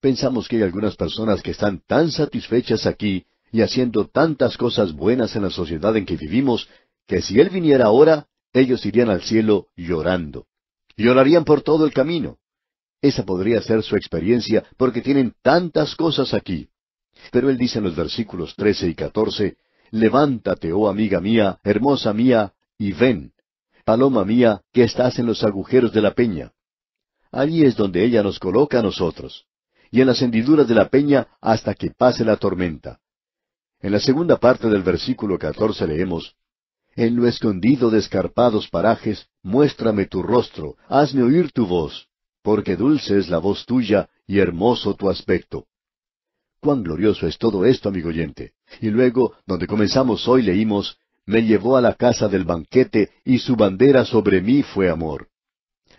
Pensamos que hay algunas personas que están tan satisfechas aquí y haciendo tantas cosas buenas en la sociedad en que vivimos, que si Él viniera ahora, ellos irían al cielo llorando. Llorarían por todo el camino. Esa podría ser su experiencia porque tienen tantas cosas aquí. Pero Él dice en los versículos 13 y 14, Levántate, oh amiga mía, hermosa mía, y ven. Paloma mía, que estás en los agujeros de la peña. Allí es donde ella nos coloca a nosotros, y en las hendiduras de la peña hasta que pase la tormenta. En la segunda parte del versículo catorce leemos, En lo escondido de escarpados parajes, muéstrame tu rostro, hazme oír tu voz, porque dulce es la voz tuya y hermoso tu aspecto. Cuán glorioso es todo esto, amigo oyente. Y luego, donde comenzamos hoy, leímos, Me llevó a la casa del banquete, y su bandera sobre mí fue amor.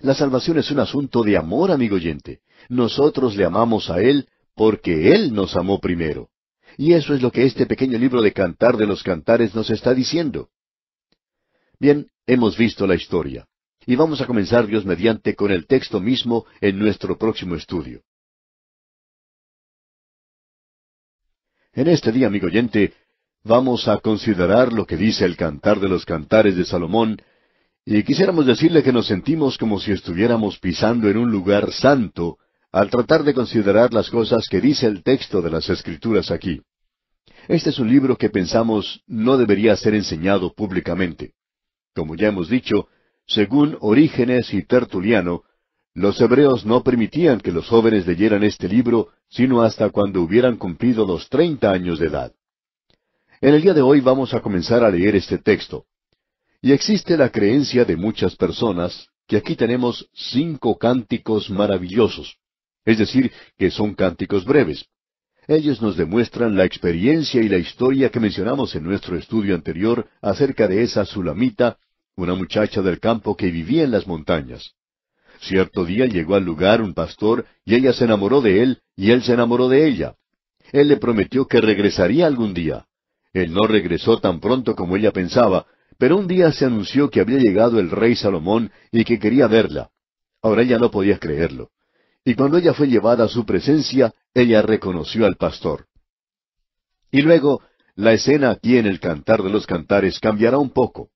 La salvación es un asunto de amor, amigo oyente. Nosotros le amamos a Él porque Él nos amó primero. Y eso es lo que este pequeño libro de Cantar de los Cantares nos está diciendo. Bien, hemos visto la historia. Y vamos a comenzar Dios mediante con el texto mismo en nuestro próximo estudio. En este día, amigo oyente, vamos a considerar lo que dice el Cantar de los Cantares de Salomón y quisiéramos decirle que nos sentimos como si estuviéramos pisando en un lugar santo al tratar de considerar las cosas que dice el texto de las Escrituras aquí. Este es un libro que pensamos no debería ser enseñado públicamente. Como ya hemos dicho, según Orígenes y Tertuliano, los hebreos no permitían que los jóvenes leyeran este libro sino hasta cuando hubieran cumplido los treinta años de edad. En el día de hoy vamos a comenzar a leer este texto. Y existe la creencia de muchas personas que aquí tenemos cinco cánticos maravillosos, es decir, que son cánticos breves. Ellos nos demuestran la experiencia y la historia que mencionamos en nuestro estudio anterior acerca de esa sulamita, una muchacha del campo que vivía en las montañas. Cierto día llegó al lugar un pastor y ella se enamoró de él y él se enamoró de ella. Él le prometió que regresaría algún día. Él no regresó tan pronto como ella pensaba, pero un día se anunció que había llegado el rey Salomón y que quería verla. Ahora ella no podía creerlo. Y cuando ella fue llevada a su presencia, ella reconoció al pastor. Y luego, la escena aquí en el Cantar de los Cantares cambiará un poco.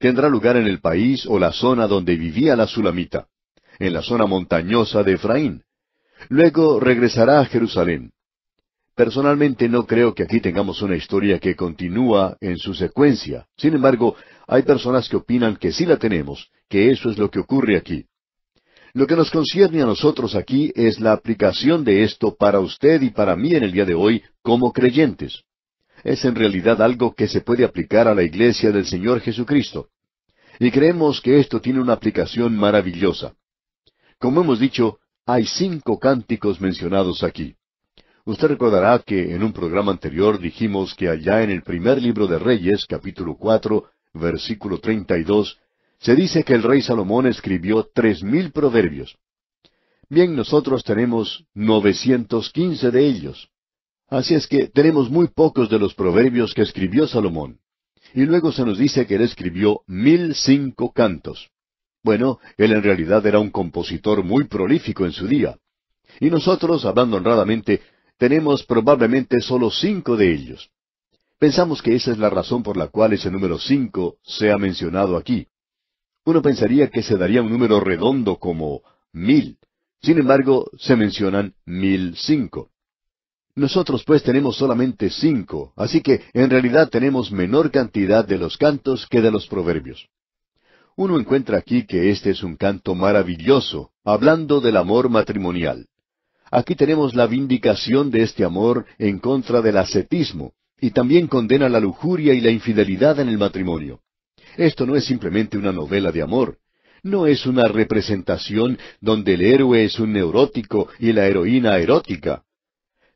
Tendrá lugar en el país o la zona donde vivía la Sulamita, en la zona montañosa de Efraín. Luego regresará a Jerusalén. Personalmente no creo que aquí tengamos una historia que continúa en su secuencia. Sin embargo, hay personas que opinan que sí la tenemos, que eso es lo que ocurre aquí. Lo que nos concierne a nosotros aquí es la aplicación de esto para usted y para mí en el día de hoy como creyentes. Es en realidad algo que se puede aplicar a la iglesia del Señor Jesucristo. Y creemos que esto tiene una aplicación maravillosa. Como hemos dicho, hay cinco cánticos mencionados aquí. Usted recordará que en un programa anterior dijimos que allá en el primer libro de Reyes, capítulo cuatro, versículo treinta y dos, se dice que el rey Salomón escribió tres mil proverbios. Bien, nosotros tenemos novecientos quince de ellos. Así es que tenemos muy pocos de los proverbios que escribió Salomón. Y luego se nos dice que él escribió mil cinco cantos. Bueno, él en realidad era un compositor muy prolífico en su día. Y nosotros, hablando honradamente, tenemos probablemente solo cinco de ellos. Pensamos que esa es la razón por la cual ese número cinco sea mencionado aquí. Uno pensaría que se daría un número redondo como mil. Sin embargo, se mencionan mil cinco. Nosotros pues tenemos solamente cinco, así que en realidad tenemos menor cantidad de los cantos que de los proverbios. Uno encuentra aquí que este es un canto maravilloso, hablando del amor matrimonial. Aquí tenemos la vindicación de este amor en contra del ascetismo, y también condena la lujuria y la infidelidad en el matrimonio. Esto no es simplemente una novela de amor, no es una representación donde el héroe es un neurótico y la heroína erótica.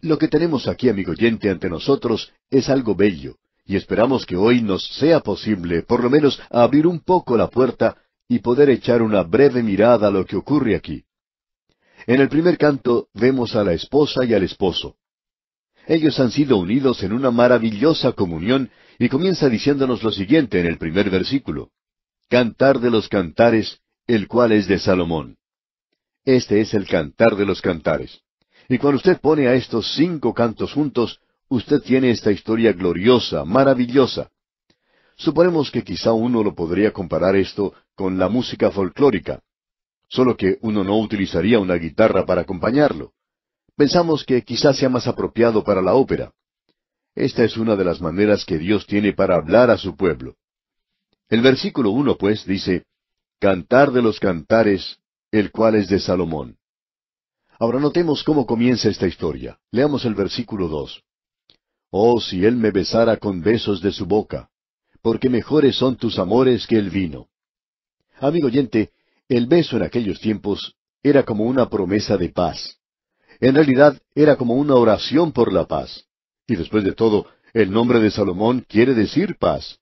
Lo que tenemos aquí, amigo oyente, ante nosotros es algo bello, y esperamos que hoy nos sea posible, por lo menos, abrir un poco la puerta y poder echar una breve mirada a lo que ocurre aquí. En el primer canto vemos a la esposa y al esposo. Ellos han sido unidos en una maravillosa comunión y comienza diciéndonos lo siguiente en el primer versículo. Cantar de los cantares, el cual es de Salomón. Este es el cantar de los cantares. Y cuando usted pone a estos cinco cantos juntos, usted tiene esta historia gloriosa, maravillosa. Suponemos que quizá uno lo podría comparar esto con la música folclórica solo que uno no utilizaría una guitarra para acompañarlo. Pensamos que quizás sea más apropiado para la ópera. Esta es una de las maneras que Dios tiene para hablar a su pueblo. El versículo uno, pues, dice, Cantar de los cantares, el cual es de Salomón. Ahora notemos cómo comienza esta historia. Leamos el versículo dos. Oh, si él me besara con besos de su boca, porque mejores son tus amores que el vino. Amigo oyente, el beso en aquellos tiempos era como una promesa de paz. En realidad era como una oración por la paz. Y después de todo, el nombre de Salomón quiere decir paz.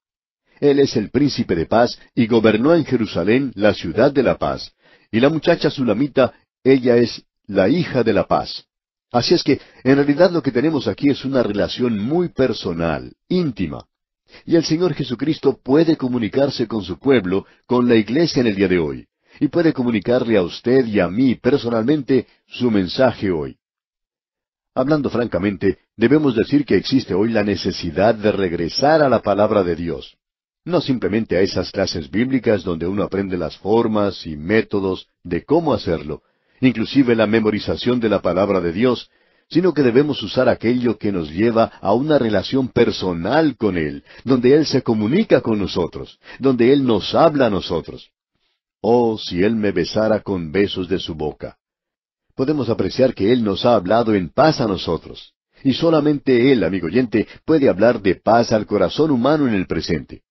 Él es el príncipe de paz y gobernó en Jerusalén, la ciudad de la paz. Y la muchacha sulamita, ella es la hija de la paz. Así es que, en realidad lo que tenemos aquí es una relación muy personal, íntima. Y el Señor Jesucristo puede comunicarse con su pueblo, con la iglesia en el día de hoy y puede comunicarle a usted y a mí personalmente su mensaje hoy. Hablando francamente, debemos decir que existe hoy la necesidad de regresar a la palabra de Dios, no simplemente a esas clases bíblicas donde uno aprende las formas y métodos de cómo hacerlo, inclusive la memorización de la palabra de Dios, sino que debemos usar aquello que nos lleva a una relación personal con Él, donde Él se comunica con nosotros, donde Él nos habla a nosotros. Oh, si Él me besara con besos de su boca. Podemos apreciar que Él nos ha hablado en paz a nosotros. Y solamente Él, amigo oyente, puede hablar de paz al corazón humano en el presente.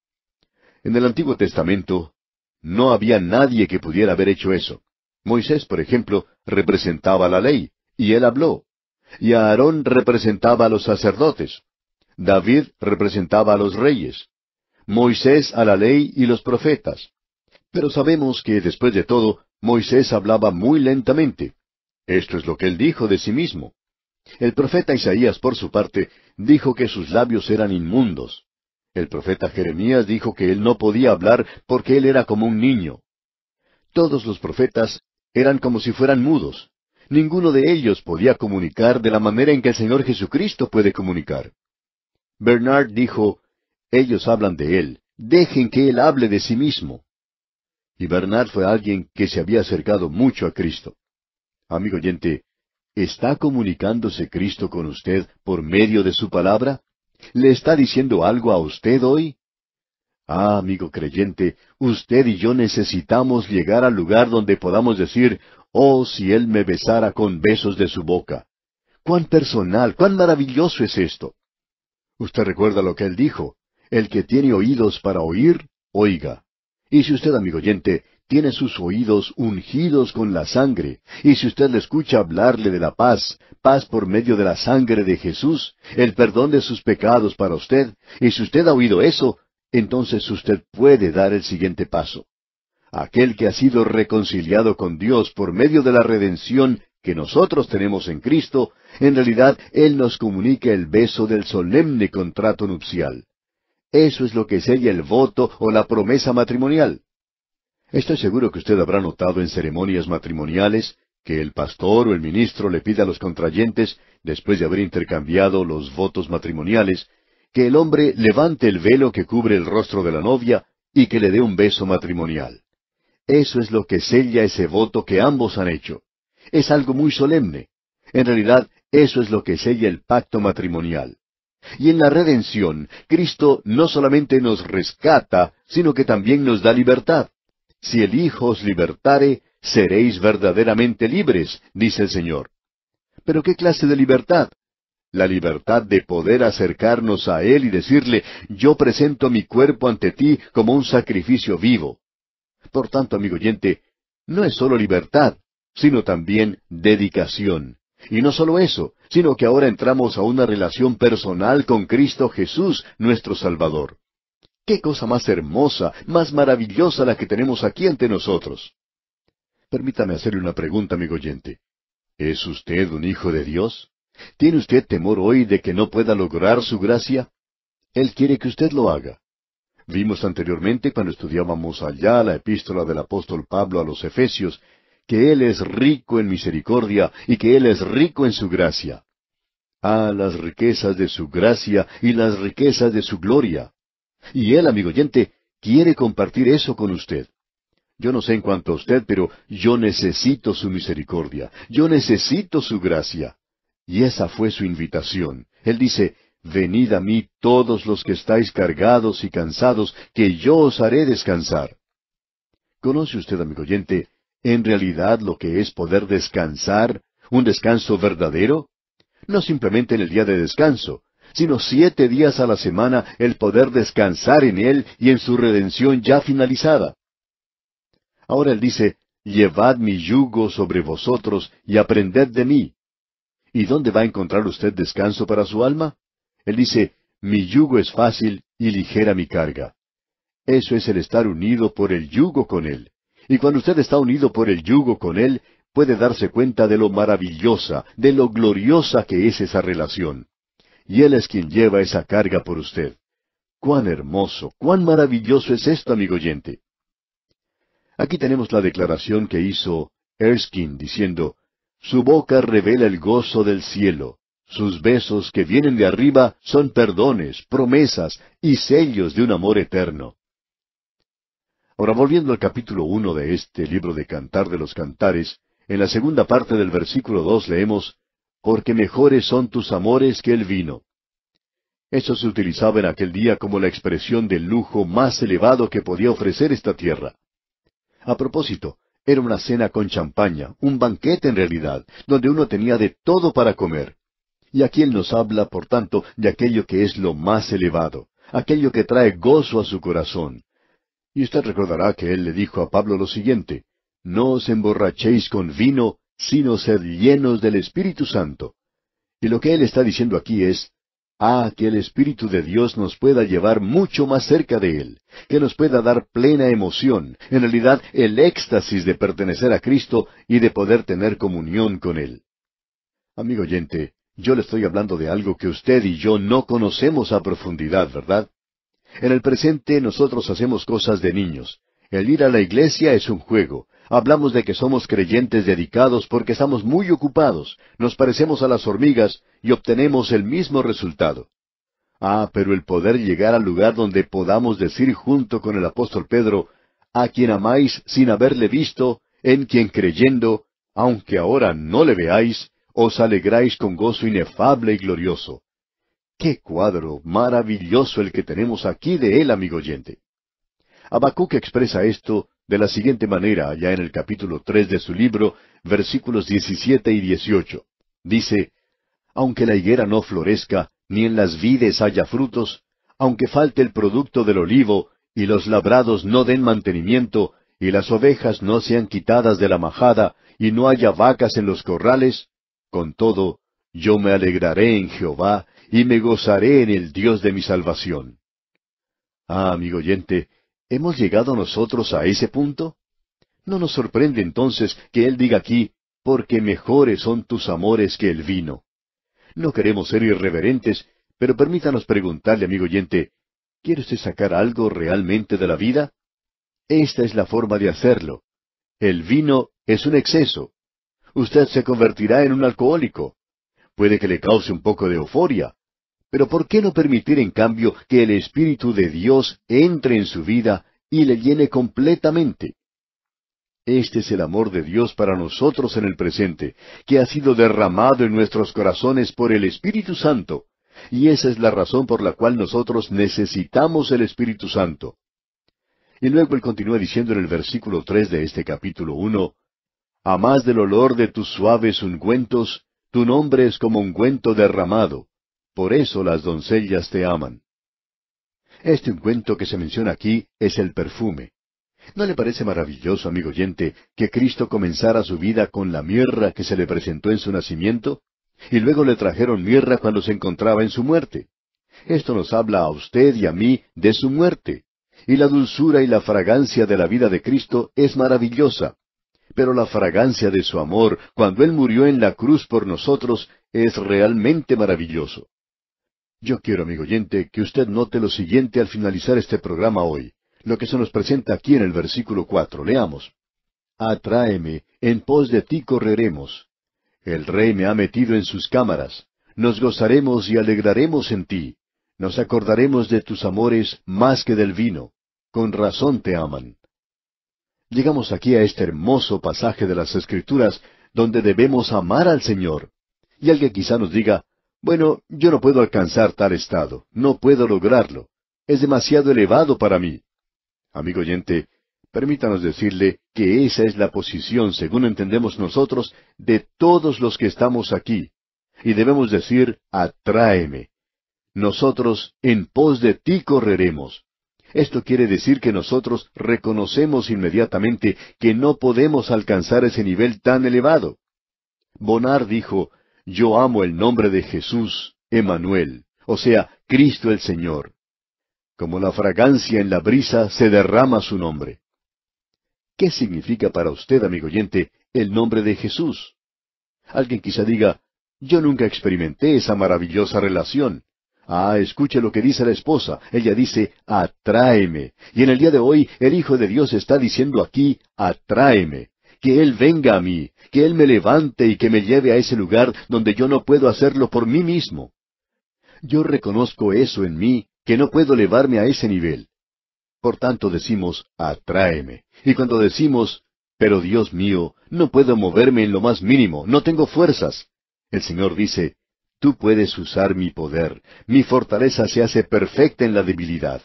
En el Antiguo Testamento no había nadie que pudiera haber hecho eso. Moisés, por ejemplo, representaba la ley, y él habló. Y Aarón representaba a los sacerdotes. David representaba a los reyes. Moisés a la ley y los profetas. Pero sabemos que, después de todo, Moisés hablaba muy lentamente. Esto es lo que él dijo de sí mismo. El profeta Isaías, por su parte, dijo que sus labios eran inmundos. El profeta Jeremías dijo que él no podía hablar porque él era como un niño. Todos los profetas eran como si fueran mudos. Ninguno de ellos podía comunicar de la manera en que el Señor Jesucristo puede comunicar. Bernard dijo, ellos hablan de Él, dejen que Él hable de sí mismo y Bernard fue alguien que se había acercado mucho a Cristo. Amigo oyente, ¿está comunicándose Cristo con usted por medio de su palabra? ¿Le está diciendo algo a usted hoy? Ah, amigo creyente, usted y yo necesitamos llegar al lugar donde podamos decir, oh, si Él me besara con besos de su boca. Cuán personal, cuán maravilloso es esto. Usted recuerda lo que Él dijo, el que tiene oídos para oír, oiga. Y si usted, amigo oyente, tiene sus oídos ungidos con la sangre, y si usted le escucha hablarle de la paz, paz por medio de la sangre de Jesús, el perdón de sus pecados para usted, y si usted ha oído eso, entonces usted puede dar el siguiente paso. Aquel que ha sido reconciliado con Dios por medio de la redención que nosotros tenemos en Cristo, en realidad Él nos comunica el beso del solemne contrato nupcial. Eso es lo que sella el voto o la promesa matrimonial. Estoy seguro que usted habrá notado en ceremonias matrimoniales que el pastor o el ministro le pide a los contrayentes, después de haber intercambiado los votos matrimoniales, que el hombre levante el velo que cubre el rostro de la novia y que le dé un beso matrimonial. Eso es lo que sella ese voto que ambos han hecho. Es algo muy solemne. En realidad, eso es lo que sella el pacto matrimonial. Y en la redención, Cristo no solamente nos rescata, sino que también nos da libertad. Si el Hijo os libertare, seréis verdaderamente libres, dice el Señor. Pero ¿qué clase de libertad? La libertad de poder acercarnos a Él y decirle, yo presento mi cuerpo ante ti como un sacrificio vivo. Por tanto, amigo oyente, no es solo libertad, sino también dedicación. Y no solo eso, sino que ahora entramos a una relación personal con Cristo Jesús, nuestro Salvador. Qué cosa más hermosa, más maravillosa la que tenemos aquí ante nosotros. Permítame hacerle una pregunta, amigo oyente. ¿Es usted un hijo de Dios? ¿Tiene usted temor hoy de que no pueda lograr su gracia? Él quiere que usted lo haga. Vimos anteriormente cuando estudiábamos allá la epístola del apóstol Pablo a los Efesios que Él es rico en misericordia y que Él es rico en su gracia. Ah, las riquezas de su gracia y las riquezas de su gloria. Y Él, amigo oyente, quiere compartir eso con usted. Yo no sé en cuanto a usted, pero yo necesito su misericordia, yo necesito su gracia. Y esa fue su invitación. Él dice, Venid a mí todos los que estáis cargados y cansados, que yo os haré descansar. ¿Conoce usted, amigo oyente, en realidad lo que es poder descansar, un descanso verdadero? No simplemente en el día de descanso, sino siete días a la semana el poder descansar en Él y en su redención ya finalizada. Ahora Él dice, Llevad mi yugo sobre vosotros y aprended de mí. ¿Y dónde va a encontrar usted descanso para su alma? Él dice, Mi yugo es fácil y ligera mi carga. Eso es el estar unido por el yugo con Él. Y cuando usted está unido por el yugo con Él, puede darse cuenta de lo maravillosa, de lo gloriosa que es esa relación. Y Él es quien lleva esa carga por usted. Cuán hermoso, cuán maravilloso es esto, amigo oyente. Aquí tenemos la declaración que hizo Erskine diciendo, Su boca revela el gozo del cielo. Sus besos que vienen de arriba son perdones, promesas y sellos de un amor eterno. Ahora volviendo al capítulo uno de este libro de Cantar de los Cantares, en la segunda parte del versículo dos leemos Porque mejores son tus amores que el vino. Eso se utilizaba en aquel día como la expresión del lujo más elevado que podía ofrecer esta tierra. A propósito, era una cena con champaña, un banquete en realidad, donde uno tenía de todo para comer. Y aquí él nos habla, por tanto, de aquello que es lo más elevado, aquello que trae gozo a su corazón, y usted recordará que él le dijo a Pablo lo siguiente, No os emborrachéis con vino, sino sed llenos del Espíritu Santo. Y lo que él está diciendo aquí es, Ah, que el Espíritu de Dios nos pueda llevar mucho más cerca de Él, que nos pueda dar plena emoción, en realidad el éxtasis de pertenecer a Cristo y de poder tener comunión con Él. Amigo oyente, yo le estoy hablando de algo que usted y yo no conocemos a profundidad, ¿verdad? En el presente nosotros hacemos cosas de niños. El ir a la iglesia es un juego. Hablamos de que somos creyentes dedicados porque estamos muy ocupados, nos parecemos a las hormigas y obtenemos el mismo resultado. Ah, pero el poder llegar al lugar donde podamos decir junto con el apóstol Pedro, a quien amáis sin haberle visto, en quien creyendo, aunque ahora no le veáis, os alegráis con gozo inefable y glorioso, Qué cuadro maravilloso el que tenemos aquí de él, amigo oyente. Abacuc expresa esto de la siguiente manera allá en el capítulo tres de su libro, versículos 17 y 18. Dice, Aunque la higuera no florezca, ni en las vides haya frutos, aunque falte el producto del olivo, y los labrados no den mantenimiento, y las ovejas no sean quitadas de la majada, y no haya vacas en los corrales, con todo, yo me alegraré en Jehová, y me gozaré en el Dios de mi salvación. Ah, amigo oyente, ¿hemos llegado nosotros a ese punto? No nos sorprende entonces que Él diga aquí, porque mejores son tus amores que el vino. No queremos ser irreverentes, pero permítanos preguntarle, amigo oyente, ¿quiere usted sacar algo realmente de la vida? Esta es la forma de hacerlo. El vino es un exceso. Usted se convertirá en un alcohólico puede que le cause un poco de euforia. Pero ¿por qué no permitir en cambio que el Espíritu de Dios entre en su vida y le llene completamente? Este es el amor de Dios para nosotros en el presente, que ha sido derramado en nuestros corazones por el Espíritu Santo. Y esa es la razón por la cual nosotros necesitamos el Espíritu Santo. Y luego él continúa diciendo en el versículo tres de este capítulo uno, a más del olor de tus suaves ungüentos, tu nombre es como ungüento derramado, por eso las doncellas te aman. Este ungüento que se menciona aquí es el perfume. ¿No le parece maravilloso, amigo oyente, que Cristo comenzara su vida con la mierra que se le presentó en su nacimiento? Y luego le trajeron mirra cuando se encontraba en su muerte. Esto nos habla a usted y a mí de su muerte. Y la dulzura y la fragancia de la vida de Cristo es maravillosa. Pero la fragancia de su amor, cuando Él murió en la cruz por nosotros, es realmente maravilloso. Yo quiero, amigo oyente, que usted note lo siguiente al finalizar este programa hoy, lo que se nos presenta aquí en el versículo cuatro. Leamos. Atráeme, en pos de ti correremos. El rey me ha metido en sus cámaras. Nos gozaremos y alegraremos en ti. Nos acordaremos de tus amores más que del vino. Con razón te aman llegamos aquí a este hermoso pasaje de las Escrituras donde debemos amar al Señor. Y alguien quizá nos diga, bueno, yo no puedo alcanzar tal estado, no puedo lograrlo, es demasiado elevado para mí. Amigo oyente, permítanos decirle que esa es la posición, según entendemos nosotros, de todos los que estamos aquí. Y debemos decir, atráeme. Nosotros en pos de ti correremos. Esto quiere decir que nosotros reconocemos inmediatamente que no podemos alcanzar ese nivel tan elevado. Bonar dijo, Yo amo el nombre de Jesús, Emanuel, o sea, Cristo el Señor. Como la fragancia en la brisa se derrama su nombre. ¿Qué significa para usted, amigo oyente, el nombre de Jesús? Alguien quizá diga, yo nunca experimenté esa maravillosa relación. Ah, escuche lo que dice la esposa. Ella dice, atráeme. Y en el día de hoy el Hijo de Dios está diciendo aquí, atráeme. Que Él venga a mí, que Él me levante y que me lleve a ese lugar donde yo no puedo hacerlo por mí mismo. Yo reconozco eso en mí, que no puedo elevarme a ese nivel. Por tanto decimos, atráeme. Y cuando decimos, pero Dios mío, no puedo moverme en lo más mínimo, no tengo fuerzas. El Señor dice, Tú puedes usar mi poder. Mi fortaleza se hace perfecta en la debilidad.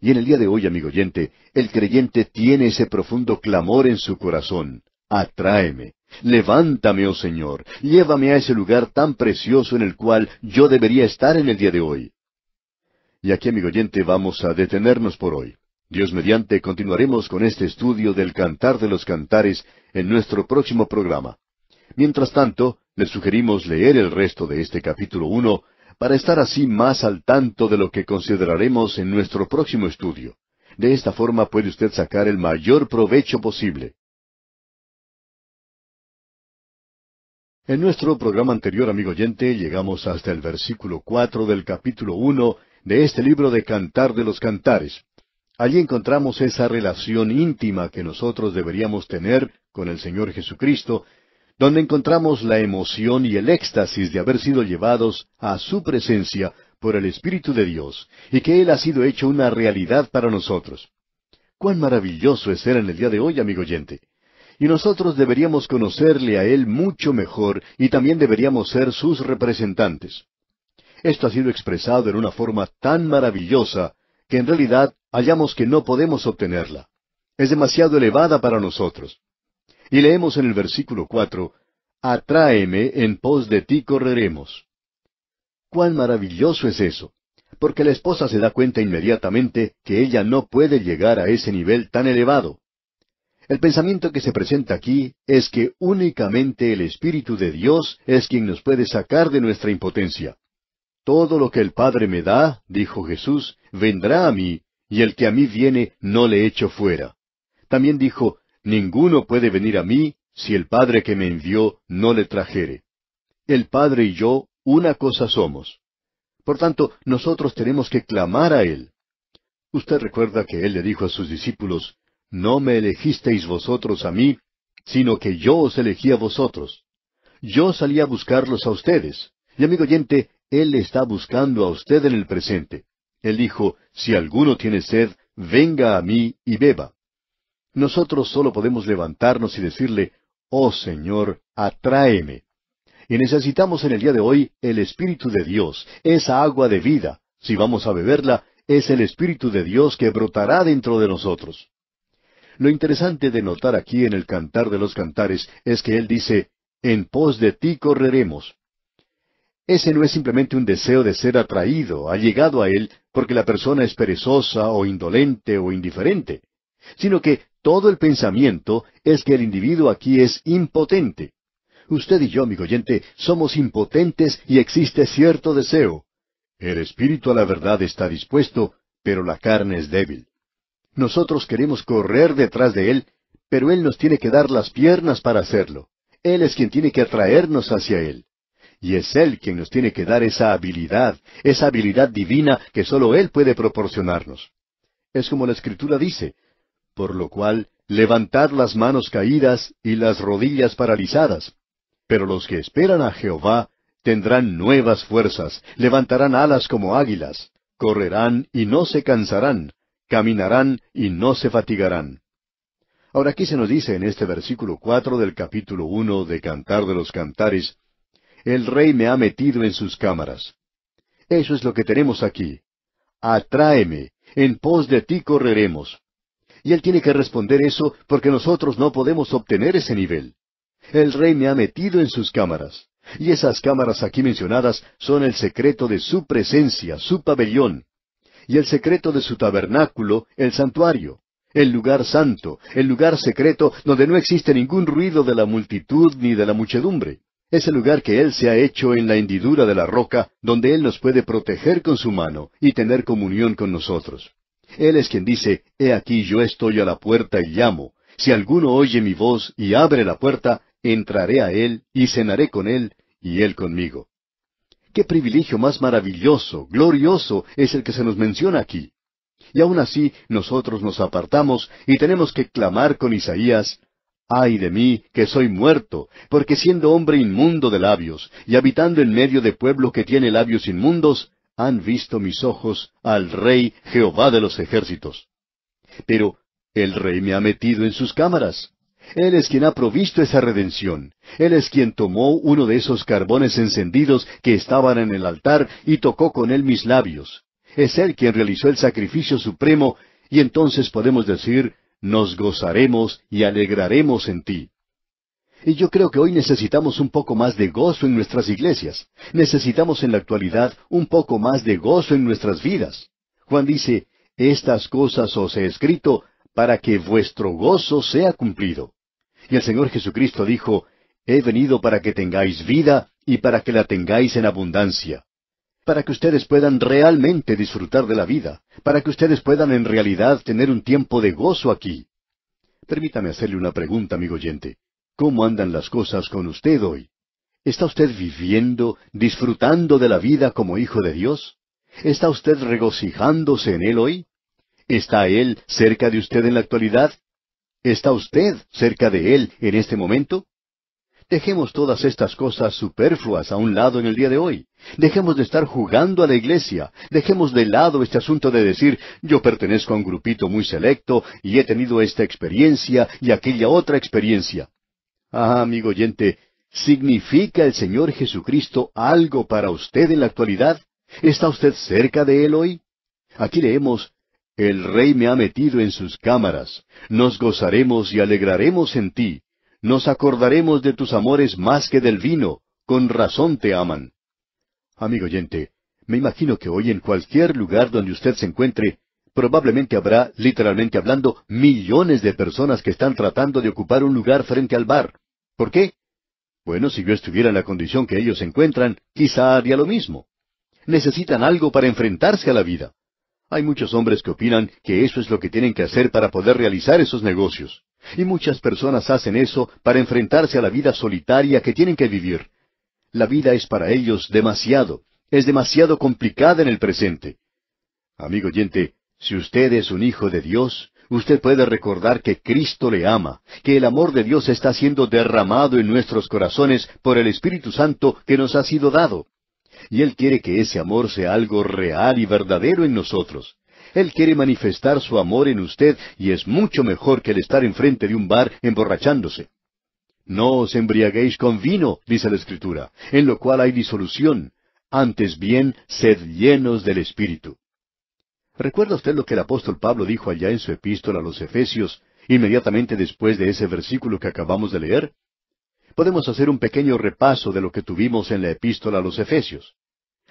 Y en el día de hoy, amigo oyente, el creyente tiene ese profundo clamor en su corazón. Atráeme. Levántame, oh Señor. Llévame a ese lugar tan precioso en el cual yo debería estar en el día de hoy. Y aquí, amigo oyente, vamos a detenernos por hoy. Dios mediante, continuaremos con este estudio del Cantar de los Cantares en nuestro próximo programa. Mientras tanto, le sugerimos leer el resto de este capítulo 1 para estar así más al tanto de lo que consideraremos en nuestro próximo estudio. De esta forma puede usted sacar el mayor provecho posible. En nuestro programa anterior, amigo oyente, llegamos hasta el versículo cuatro del capítulo uno de este libro de Cantar de los Cantares. Allí encontramos esa relación íntima que nosotros deberíamos tener con el Señor Jesucristo donde encontramos la emoción y el éxtasis de haber sido llevados a su presencia por el Espíritu de Dios y que Él ha sido hecho una realidad para nosotros. Cuán maravilloso es ser en el día de hoy, amigo oyente. Y nosotros deberíamos conocerle a Él mucho mejor y también deberíamos ser sus representantes. Esto ha sido expresado en una forma tan maravillosa que en realidad hallamos que no podemos obtenerla. Es demasiado elevada para nosotros. Y leemos en el versículo cuatro, Atráeme, en pos de ti correremos. Cuán maravilloso es eso, porque la esposa se da cuenta inmediatamente que ella no puede llegar a ese nivel tan elevado. El pensamiento que se presenta aquí es que únicamente el Espíritu de Dios es quien nos puede sacar de nuestra impotencia. Todo lo que el Padre me da, dijo Jesús, vendrá a mí, y el que a mí viene no le echo fuera. También dijo, Ninguno puede venir a mí si el Padre que me envió no le trajere. El Padre y yo una cosa somos. Por tanto, nosotros tenemos que clamar a Él. Usted recuerda que Él le dijo a sus discípulos, No me elegisteis vosotros a mí, sino que yo os elegí a vosotros. Yo salí a buscarlos a ustedes. Y amigo oyente, Él está buscando a usted en el presente. Él dijo, Si alguno tiene sed, venga a mí y beba. Nosotros solo podemos levantarnos y decirle, Oh Señor, atráeme. Y necesitamos en el día de hoy el Espíritu de Dios, esa agua de vida. Si vamos a beberla, es el Espíritu de Dios que brotará dentro de nosotros. Lo interesante de notar aquí en el Cantar de los Cantares es que él dice, En pos de ti correremos. Ese no es simplemente un deseo de ser atraído, allegado a él, porque la persona es perezosa o indolente o indiferente, sino que todo el pensamiento es que el individuo aquí es impotente. Usted y yo, amigo oyente, somos impotentes y existe cierto deseo. El espíritu a la verdad está dispuesto, pero la carne es débil. Nosotros queremos correr detrás de Él, pero Él nos tiene que dar las piernas para hacerlo. Él es quien tiene que atraernos hacia Él. Y es Él quien nos tiene que dar esa habilidad, esa habilidad divina que solo Él puede proporcionarnos. Es como la Escritura dice, por lo cual, levantad las manos caídas y las rodillas paralizadas. Pero los que esperan a Jehová tendrán nuevas fuerzas, levantarán alas como águilas, correrán y no se cansarán, caminarán y no se fatigarán. Ahora aquí se nos dice en este versículo cuatro del capítulo uno de Cantar de los Cantares, El Rey me ha metido en sus cámaras. Eso es lo que tenemos aquí. Atráeme, en pos de ti correremos y él tiene que responder eso porque nosotros no podemos obtener ese nivel. El rey me ha metido en sus cámaras. Y esas cámaras aquí mencionadas son el secreto de su presencia, su pabellón, y el secreto de su tabernáculo, el santuario, el lugar santo, el lugar secreto donde no existe ningún ruido de la multitud ni de la muchedumbre. Es el lugar que Él se ha hecho en la hendidura de la roca, donde Él nos puede proteger con su mano y tener comunión con nosotros. Él es quien dice, He aquí yo estoy a la puerta y llamo. Si alguno oye mi voz y abre la puerta, entraré a él y cenaré con él y él conmigo. Qué privilegio más maravilloso, glorioso es el que se nos menciona aquí. Y aun así nosotros nos apartamos y tenemos que clamar con Isaías, Ay de mí, que soy muerto, porque siendo hombre inmundo de labios, y habitando en medio de pueblo que tiene labios inmundos, han visto mis ojos al Rey Jehová de los ejércitos. Pero el Rey me ha metido en sus cámaras. Él es quien ha provisto esa redención. Él es quien tomó uno de esos carbones encendidos que estaban en el altar y tocó con él mis labios. Es Él quien realizó el sacrificio supremo y entonces podemos decir, nos gozaremos y alegraremos en ti. Y yo creo que hoy necesitamos un poco más de gozo en nuestras iglesias. Necesitamos en la actualidad un poco más de gozo en nuestras vidas. Juan dice, estas cosas os he escrito para que vuestro gozo sea cumplido. Y el Señor Jesucristo dijo, He venido para que tengáis vida y para que la tengáis en abundancia. Para que ustedes puedan realmente disfrutar de la vida, para que ustedes puedan en realidad tener un tiempo de gozo aquí. Permítame hacerle una pregunta, amigo oyente. ¿Cómo andan las cosas con usted hoy? ¿Está usted viviendo, disfrutando de la vida como hijo de Dios? ¿Está usted regocijándose en Él hoy? ¿Está Él cerca de usted en la actualidad? ¿Está usted cerca de Él en este momento? Dejemos todas estas cosas superfluas a un lado en el día de hoy. Dejemos de estar jugando a la iglesia. Dejemos de lado este asunto de decir yo pertenezco a un grupito muy selecto y he tenido esta experiencia y aquella otra experiencia. Ah, amigo oyente, ¿significa el Señor Jesucristo algo para usted en la actualidad? ¿Está usted cerca de Él hoy? Aquí leemos, El Rey me ha metido en sus cámaras, nos gozaremos y alegraremos en ti, nos acordaremos de tus amores más que del vino, con razón te aman. Amigo oyente, me imagino que hoy en cualquier lugar donde usted se encuentre, probablemente habrá, literalmente hablando, millones de personas que están tratando de ocupar un lugar frente al bar. ¿Por qué? Bueno, si yo estuviera en la condición que ellos encuentran, quizá haría lo mismo. Necesitan algo para enfrentarse a la vida. Hay muchos hombres que opinan que eso es lo que tienen que hacer para poder realizar esos negocios. Y muchas personas hacen eso para enfrentarse a la vida solitaria que tienen que vivir. La vida es para ellos demasiado, es demasiado complicada en el presente. Amigo oyente, si usted es un hijo de Dios, usted puede recordar que Cristo le ama, que el amor de Dios está siendo derramado en nuestros corazones por el Espíritu Santo que nos ha sido dado. Y Él quiere que ese amor sea algo real y verdadero en nosotros. Él quiere manifestar su amor en usted y es mucho mejor que el estar enfrente de un bar emborrachándose. No os embriaguéis con vino, dice la Escritura, en lo cual hay disolución. Antes bien, sed llenos del Espíritu. ¿Recuerda usted lo que el apóstol Pablo dijo allá en su epístola a los Efesios, inmediatamente después de ese versículo que acabamos de leer? Podemos hacer un pequeño repaso de lo que tuvimos en la epístola a los Efesios.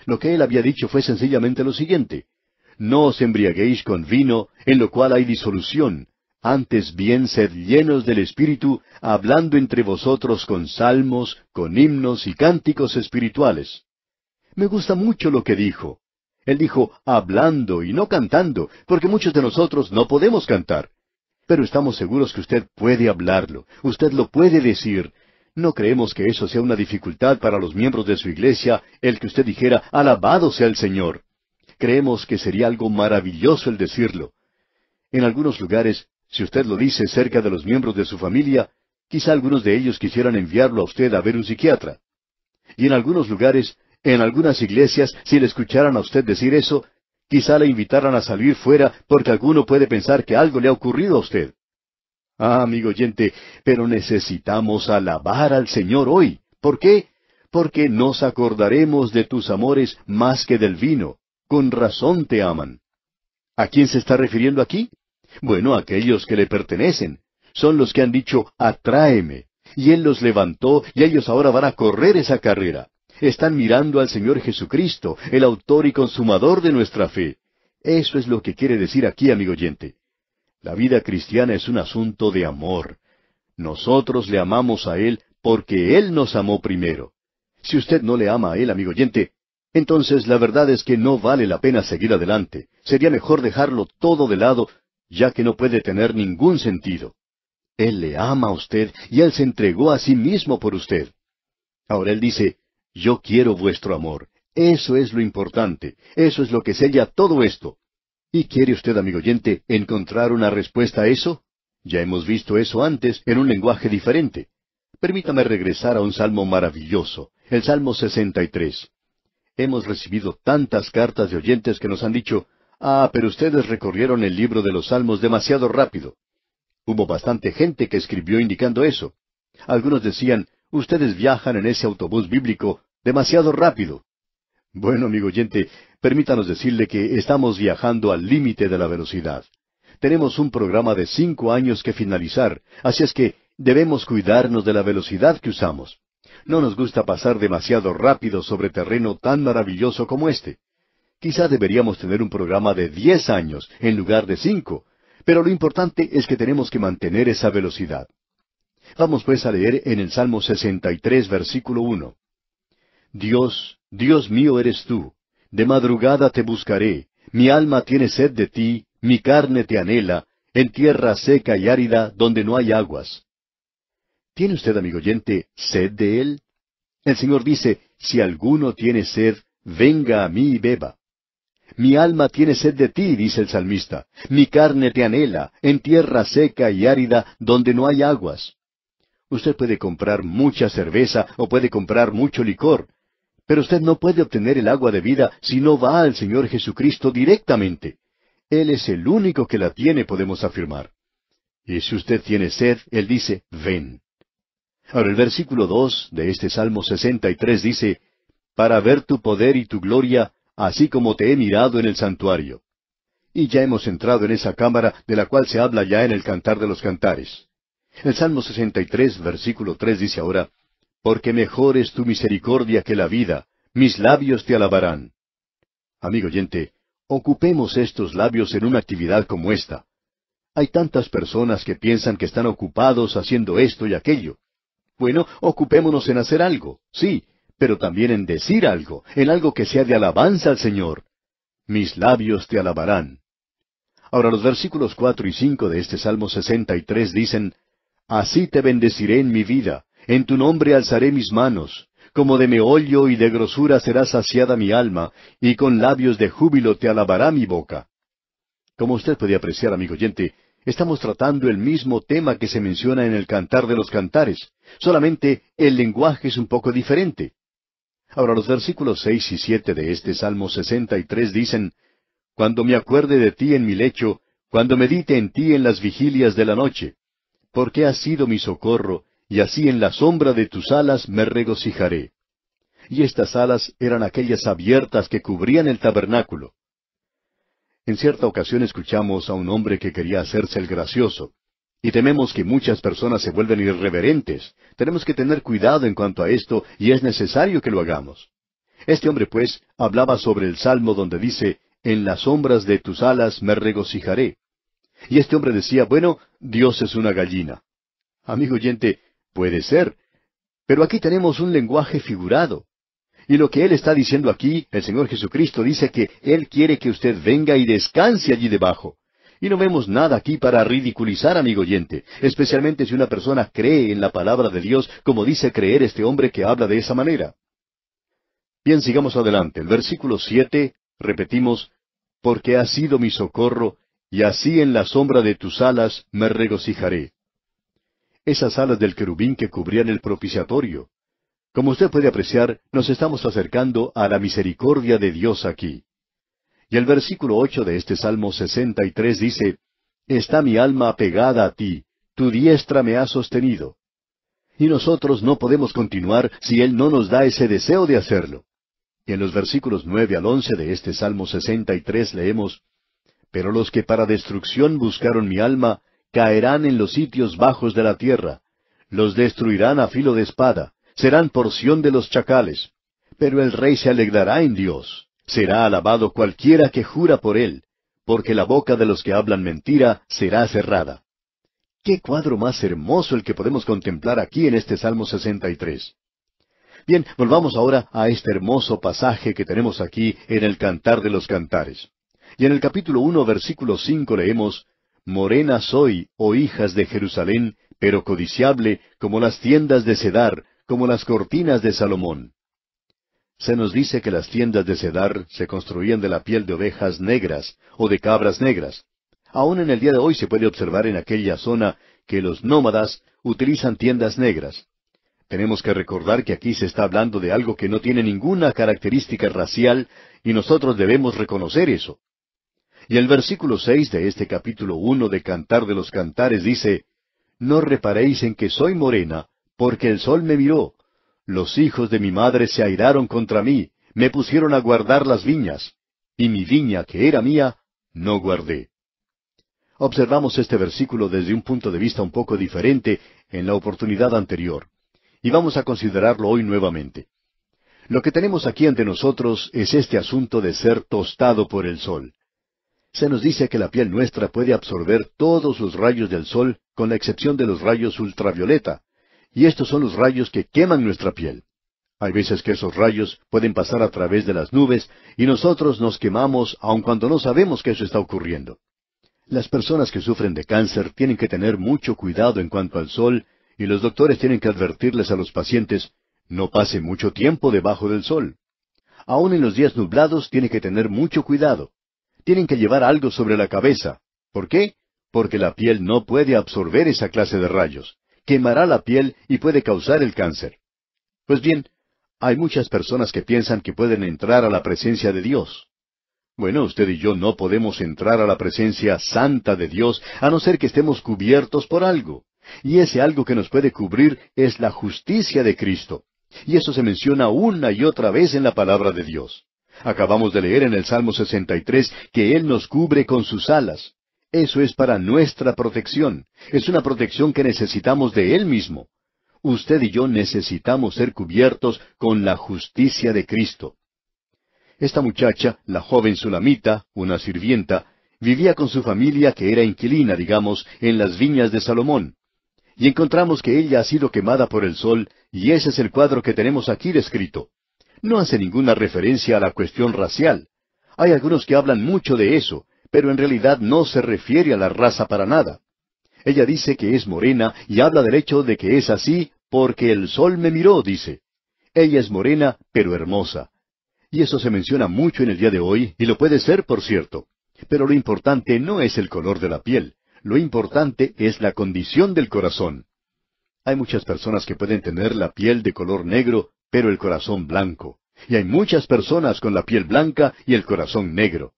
Lo que él había dicho fue sencillamente lo siguiente. No os embriaguéis con vino, en lo cual hay disolución, antes bien sed llenos del Espíritu, hablando entre vosotros con salmos, con himnos y cánticos espirituales. Me gusta mucho lo que dijo. Él dijo, hablando y no cantando, porque muchos de nosotros no podemos cantar. Pero estamos seguros que usted puede hablarlo, usted lo puede decir. No creemos que eso sea una dificultad para los miembros de su iglesia el que usted dijera, alabado sea el Señor. Creemos que sería algo maravilloso el decirlo. En algunos lugares, si usted lo dice cerca de los miembros de su familia, quizá algunos de ellos quisieran enviarlo a usted a ver un psiquiatra. Y en algunos lugares, en algunas iglesias, si le escucharan a usted decir eso, quizá le invitaran a salir fuera porque alguno puede pensar que algo le ha ocurrido a usted. Ah, amigo oyente, pero necesitamos alabar al Señor hoy. ¿Por qué? Porque nos acordaremos de tus amores más que del vino. Con razón te aman. ¿A quién se está refiriendo aquí? Bueno, aquellos que le pertenecen. Son los que han dicho, atráeme. Y Él los levantó y ellos ahora van a correr esa carrera. Están mirando al Señor Jesucristo, el autor y consumador de nuestra fe. Eso es lo que quiere decir aquí, amigo oyente. La vida cristiana es un asunto de amor. Nosotros le amamos a Él porque Él nos amó primero. Si usted no le ama a Él, amigo oyente, entonces la verdad es que no vale la pena seguir adelante. Sería mejor dejarlo todo de lado, ya que no puede tener ningún sentido. Él le ama a usted y Él se entregó a sí mismo por usted. Ahora Él dice, yo quiero vuestro amor. Eso es lo importante. Eso es lo que sella todo esto. ¿Y quiere usted, amigo oyente, encontrar una respuesta a eso? Ya hemos visto eso antes en un lenguaje diferente. Permítame regresar a un salmo maravilloso, el Salmo 63. Hemos recibido tantas cartas de oyentes que nos han dicho, ah, pero ustedes recorrieron el libro de los salmos demasiado rápido. Hubo bastante gente que escribió indicando eso. Algunos decían, ustedes viajan en ese autobús bíblico demasiado rápido. Bueno, amigo oyente, permítanos decirle que estamos viajando al límite de la velocidad. Tenemos un programa de cinco años que finalizar, así es que debemos cuidarnos de la velocidad que usamos. No nos gusta pasar demasiado rápido sobre terreno tan maravilloso como este. Quizá deberíamos tener un programa de diez años en lugar de cinco, pero lo importante es que tenemos que mantener esa velocidad. Vamos pues a leer en el Salmo 63, versículo 1. Dios, Dios mío eres tú, de madrugada te buscaré, mi alma tiene sed de ti, mi carne te anhela, en tierra seca y árida donde no hay aguas. ¿Tiene usted, amigo oyente, sed de Él? El Señor dice, si alguno tiene sed, venga a mí y beba. Mi alma tiene sed de ti, dice el salmista, mi carne te anhela, en tierra seca y árida donde no hay aguas. Usted puede comprar mucha cerveza o puede comprar mucho licor, pero usted no puede obtener el agua de vida si no va al Señor Jesucristo directamente. Él es el único que la tiene, podemos afirmar. Y si usted tiene sed, Él dice, ven. Ahora el versículo dos de este Salmo 63 dice, para ver tu poder y tu gloria, así como te he mirado en el santuario. Y ya hemos entrado en esa cámara de la cual se habla ya en el Cantar de los Cantares. El Salmo 63, versículo tres dice ahora, porque mejor es tu misericordia que la vida, mis labios te alabarán. Amigo oyente, ocupemos estos labios en una actividad como esta. Hay tantas personas que piensan que están ocupados haciendo esto y aquello. Bueno, ocupémonos en hacer algo, sí, pero también en decir algo, en algo que sea de alabanza al Señor. Mis labios te alabarán. Ahora los versículos cuatro y cinco de este Salmo 63 dicen, Así te bendeciré en mi vida, en tu nombre alzaré mis manos, como de meollo y de grosura será saciada mi alma, y con labios de júbilo te alabará mi boca. Como usted puede apreciar, amigo oyente, estamos tratando el mismo tema que se menciona en el Cantar de los Cantares, solamente el lenguaje es un poco diferente. Ahora los versículos seis y siete de este Salmo y tres dicen, Cuando me acuerde de ti en mi lecho, cuando medite en ti en las vigilias de la noche, porque has sido mi socorro, y así en la sombra de tus alas me regocijaré. Y estas alas eran aquellas abiertas que cubrían el tabernáculo. En cierta ocasión escuchamos a un hombre que quería hacerse el gracioso, y tememos que muchas personas se vuelven irreverentes. Tenemos que tener cuidado en cuanto a esto, y es necesario que lo hagamos. Este hombre, pues, hablaba sobre el Salmo donde dice, En las sombras de tus alas me regocijaré. Y este hombre decía, bueno, Dios es una gallina. Amigo oyente, Puede ser. Pero aquí tenemos un lenguaje figurado. Y lo que Él está diciendo aquí, el Señor Jesucristo dice que Él quiere que usted venga y descanse allí debajo. Y no vemos nada aquí para ridiculizar, amigo oyente, especialmente si una persona cree en la palabra de Dios como dice creer este hombre que habla de esa manera. Bien, sigamos adelante. El versículo siete, repetimos, porque has sido mi socorro, y así en la sombra de tus alas me regocijaré esas alas del querubín que cubrían el propiciatorio. Como usted puede apreciar, nos estamos acercando a la misericordia de Dios aquí. Y el versículo ocho de este Salmo tres dice, Está mi alma apegada a ti, tu diestra me ha sostenido. Y nosotros no podemos continuar si Él no nos da ese deseo de hacerlo. Y en los versículos nueve al once de este Salmo tres leemos, Pero los que para destrucción buscaron mi alma, caerán en los sitios bajos de la tierra, los destruirán a filo de espada, serán porción de los chacales. Pero el rey se alegrará en Dios, será alabado cualquiera que jura por él, porque la boca de los que hablan mentira será cerrada. Qué cuadro más hermoso el que podemos contemplar aquí en este Salmo 63. Bien, volvamos ahora a este hermoso pasaje que tenemos aquí en el Cantar de los Cantares. Y en el capítulo uno, versículo cinco leemos Morena soy, o oh hijas de Jerusalén, pero codiciable como las tiendas de Cedar, como las cortinas de Salomón. Se nos dice que las tiendas de Cedar se construían de la piel de ovejas negras o de cabras negras. Aún en el día de hoy se puede observar en aquella zona que los nómadas utilizan tiendas negras. Tenemos que recordar que aquí se está hablando de algo que no tiene ninguna característica racial y nosotros debemos reconocer eso. Y el versículo seis de este capítulo uno de Cantar de los Cantares dice No reparéis en que soy morena, porque el sol me miró. Los hijos de mi madre se airaron contra mí, me pusieron a guardar las viñas, y mi viña, que era mía, no guardé. Observamos este versículo desde un punto de vista un poco diferente en la oportunidad anterior, y vamos a considerarlo hoy nuevamente. Lo que tenemos aquí ante nosotros es este asunto de ser tostado por el sol se nos dice que la piel nuestra puede absorber todos los rayos del sol, con la excepción de los rayos ultravioleta, y estos son los rayos que queman nuestra piel. Hay veces que esos rayos pueden pasar a través de las nubes y nosotros nos quemamos aun cuando no sabemos que eso está ocurriendo. Las personas que sufren de cáncer tienen que tener mucho cuidado en cuanto al sol y los doctores tienen que advertirles a los pacientes no pase mucho tiempo debajo del sol. Aún en los días nublados tiene que tener mucho cuidado tienen que llevar algo sobre la cabeza. ¿Por qué? Porque la piel no puede absorber esa clase de rayos. Quemará la piel y puede causar el cáncer. Pues bien, hay muchas personas que piensan que pueden entrar a la presencia de Dios. Bueno, usted y yo no podemos entrar a la presencia santa de Dios a no ser que estemos cubiertos por algo. Y ese algo que nos puede cubrir es la justicia de Cristo. Y eso se menciona una y otra vez en la palabra de Dios. Acabamos de leer en el Salmo 63 que Él nos cubre con sus alas. Eso es para nuestra protección. Es una protección que necesitamos de Él mismo. Usted y yo necesitamos ser cubiertos con la justicia de Cristo. Esta muchacha, la joven sulamita, una sirvienta, vivía con su familia que era inquilina, digamos, en las viñas de Salomón. Y encontramos que ella ha sido quemada por el sol, y ese es el cuadro que tenemos aquí descrito no hace ninguna referencia a la cuestión racial. Hay algunos que hablan mucho de eso, pero en realidad no se refiere a la raza para nada. Ella dice que es morena y habla del hecho de que es así porque el sol me miró, dice. Ella es morena, pero hermosa. Y eso se menciona mucho en el día de hoy, y lo puede ser, por cierto. Pero lo importante no es el color de la piel, lo importante es la condición del corazón. Hay muchas personas que pueden tener la piel de color negro, pero el corazón blanco. Y hay muchas personas con la piel blanca y el corazón negro.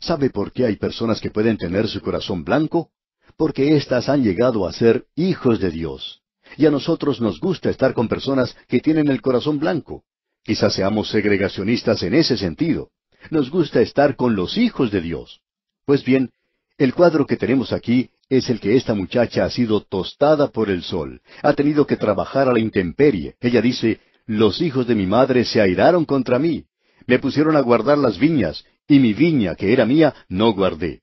¿Sabe por qué hay personas que pueden tener su corazón blanco? Porque éstas han llegado a ser hijos de Dios. Y a nosotros nos gusta estar con personas que tienen el corazón blanco. Quizás seamos segregacionistas en ese sentido. Nos gusta estar con los hijos de Dios. Pues bien, el cuadro que tenemos aquí es el que esta muchacha ha sido tostada por el sol, ha tenido que trabajar a la intemperie. Ella dice, los hijos de mi madre se airaron contra mí, me pusieron a guardar las viñas, y mi viña, que era mía, no guardé.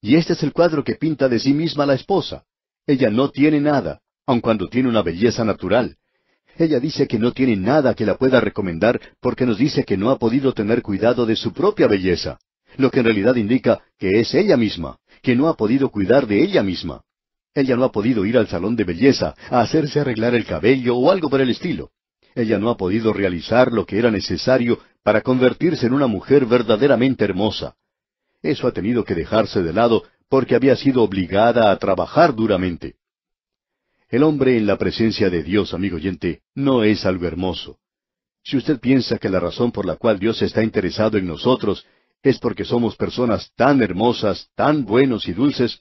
Y este es el cuadro que pinta de sí misma la esposa. Ella no tiene nada, aun cuando tiene una belleza natural. Ella dice que no tiene nada que la pueda recomendar porque nos dice que no ha podido tener cuidado de su propia belleza, lo que en realidad indica que es ella misma, que no ha podido cuidar de ella misma. Ella no ha podido ir al salón de belleza, a hacerse arreglar el cabello o algo por el estilo. Ella no ha podido realizar lo que era necesario para convertirse en una mujer verdaderamente hermosa. Eso ha tenido que dejarse de lado porque había sido obligada a trabajar duramente. El hombre en la presencia de Dios, amigo oyente, no es algo hermoso. Si usted piensa que la razón por la cual Dios está interesado en nosotros es porque somos personas tan hermosas, tan buenos y dulces,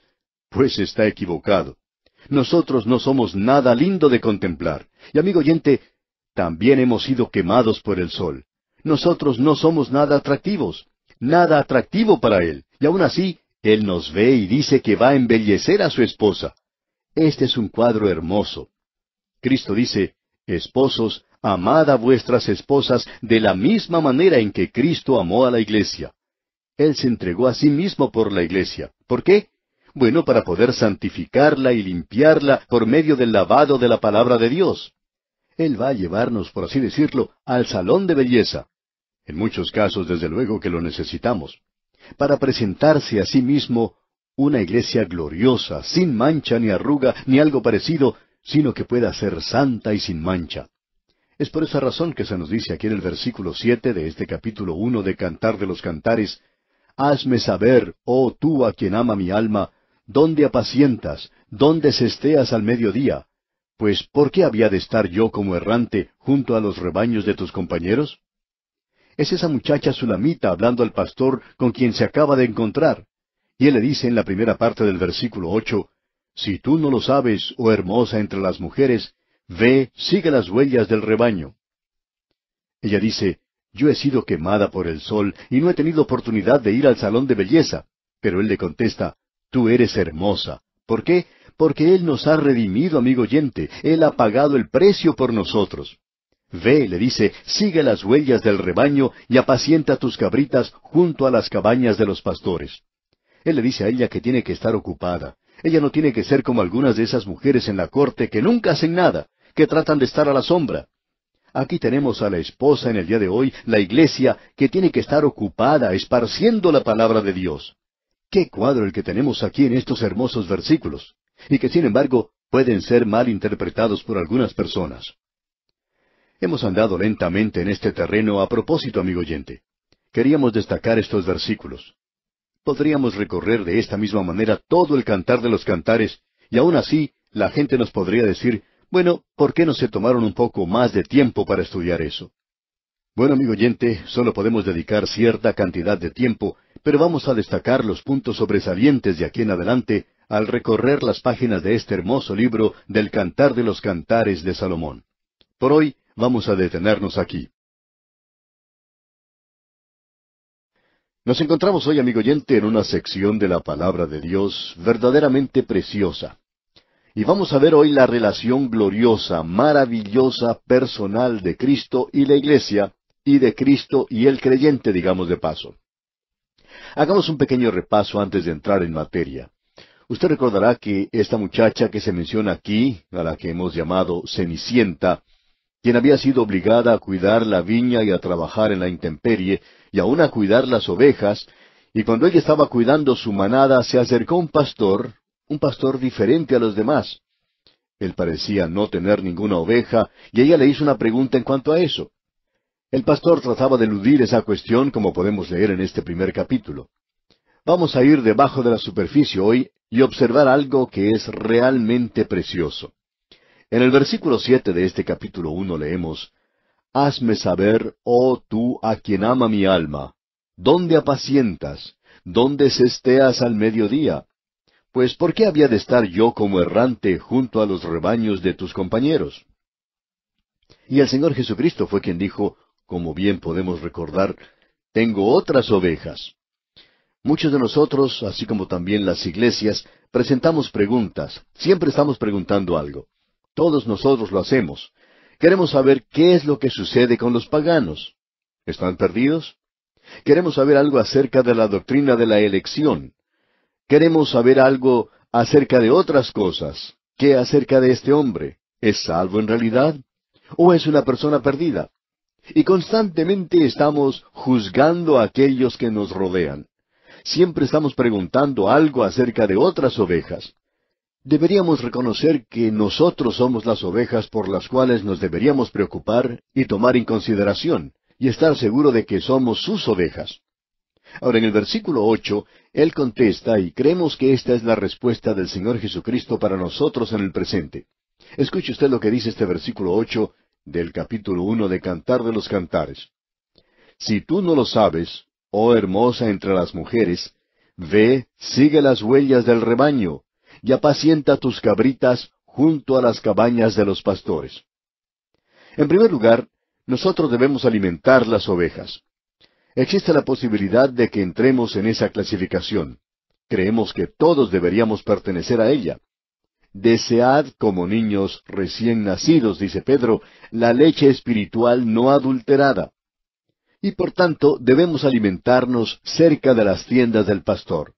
pues está equivocado. Nosotros no somos nada lindo de contemplar. Y amigo oyente, también hemos sido quemados por el sol. Nosotros no somos nada atractivos, nada atractivo para Él, y aún así, Él nos ve y dice que va a embellecer a su esposa. Este es un cuadro hermoso. Cristo dice, Esposos, amad a vuestras esposas de la misma manera en que Cristo amó a la iglesia. Él se entregó a sí mismo por la iglesia. ¿Por qué? Bueno, para poder santificarla y limpiarla por medio del lavado de la palabra de Dios. Él va a llevarnos, por así decirlo, al salón de belleza. En muchos casos, desde luego, que lo necesitamos. Para presentarse a sí mismo una iglesia gloriosa, sin mancha ni arruga, ni algo parecido, sino que pueda ser santa y sin mancha. Es por esa razón que se nos dice aquí en el versículo siete de este capítulo uno de Cantar de los Cantares Hazme saber, oh tú a quien ama mi alma, dónde apacientas, dónde sesteas al mediodía, pues ¿por qué había de estar yo como errante junto a los rebaños de tus compañeros? Es esa muchacha sulamita hablando al pastor con quien se acaba de encontrar. Y él le dice en la primera parte del versículo ocho, Si tú no lo sabes, oh hermosa entre las mujeres, ve, sigue las huellas del rebaño. Ella dice, Yo he sido quemada por el sol y no he tenido oportunidad de ir al salón de belleza. Pero él le contesta, Tú eres hermosa. ¿Por qué? porque Él nos ha redimido, amigo oyente, Él ha pagado el precio por nosotros. Ve, le dice, sigue las huellas del rebaño y apacienta tus cabritas junto a las cabañas de los pastores. Él le dice a ella que tiene que estar ocupada. Ella no tiene que ser como algunas de esas mujeres en la corte que nunca hacen nada, que tratan de estar a la sombra. Aquí tenemos a la esposa en el día de hoy, la iglesia, que tiene que estar ocupada, esparciendo la palabra de Dios. Qué cuadro el que tenemos aquí en estos hermosos versículos y que sin embargo pueden ser mal interpretados por algunas personas. Hemos andado lentamente en este terreno a propósito, amigo oyente. Queríamos destacar estos versículos. Podríamos recorrer de esta misma manera todo el cantar de los cantares, y aún así la gente nos podría decir, bueno, ¿por qué no se tomaron un poco más de tiempo para estudiar eso? Bueno, amigo oyente, solo podemos dedicar cierta cantidad de tiempo, pero vamos a destacar los puntos sobresalientes de aquí en adelante al recorrer las páginas de este hermoso libro del Cantar de los Cantares de Salomón. Por hoy vamos a detenernos aquí. Nos encontramos hoy, amigo oyente, en una sección de la palabra de Dios verdaderamente preciosa. Y vamos a ver hoy la relación gloriosa, maravillosa, personal de Cristo y la Iglesia, y de Cristo y el creyente, digamos de paso. Hagamos un pequeño repaso antes de entrar en materia. Usted recordará que esta muchacha que se menciona aquí, a la que hemos llamado Cenicienta, quien había sido obligada a cuidar la viña y a trabajar en la intemperie, y aún a cuidar las ovejas, y cuando ella estaba cuidando su manada se acercó un pastor, un pastor diferente a los demás. Él parecía no tener ninguna oveja, y ella le hizo una pregunta en cuanto a eso. El pastor trataba de eludir esa cuestión como podemos leer en este primer capítulo. Vamos a ir debajo de la superficie hoy y observar algo que es realmente precioso. En el versículo siete de este capítulo uno leemos Hazme saber, oh tú a quien ama mi alma, ¿dónde apacientas? ¿Dónde cesteas al mediodía? Pues ¿por qué había de estar yo como errante junto a los rebaños de tus compañeros? Y el Señor Jesucristo fue quien dijo, como bien podemos recordar, tengo otras ovejas. Muchos de nosotros, así como también las iglesias, presentamos preguntas. Siempre estamos preguntando algo. Todos nosotros lo hacemos. Queremos saber qué es lo que sucede con los paganos. ¿Están perdidos? Queremos saber algo acerca de la doctrina de la elección. Queremos saber algo acerca de otras cosas. ¿Qué acerca de este hombre? ¿Es salvo en realidad? ¿O es una persona perdida? Y constantemente estamos juzgando a aquellos que nos rodean siempre estamos preguntando algo acerca de otras ovejas. Deberíamos reconocer que nosotros somos las ovejas por las cuales nos deberíamos preocupar y tomar en consideración, y estar seguro de que somos sus ovejas. Ahora, en el versículo ocho, él contesta, y creemos que esta es la respuesta del Señor Jesucristo para nosotros en el presente. Escuche usted lo que dice este versículo ocho del capítulo uno de Cantar de los Cantares. Si tú no lo sabes, oh hermosa entre las mujeres, ve, sigue las huellas del rebaño, y apacienta tus cabritas junto a las cabañas de los pastores. En primer lugar, nosotros debemos alimentar las ovejas. Existe la posibilidad de que entremos en esa clasificación. Creemos que todos deberíamos pertenecer a ella. Desead como niños recién nacidos, dice Pedro, la leche espiritual no adulterada, y por tanto debemos alimentarnos cerca de las tiendas del pastor.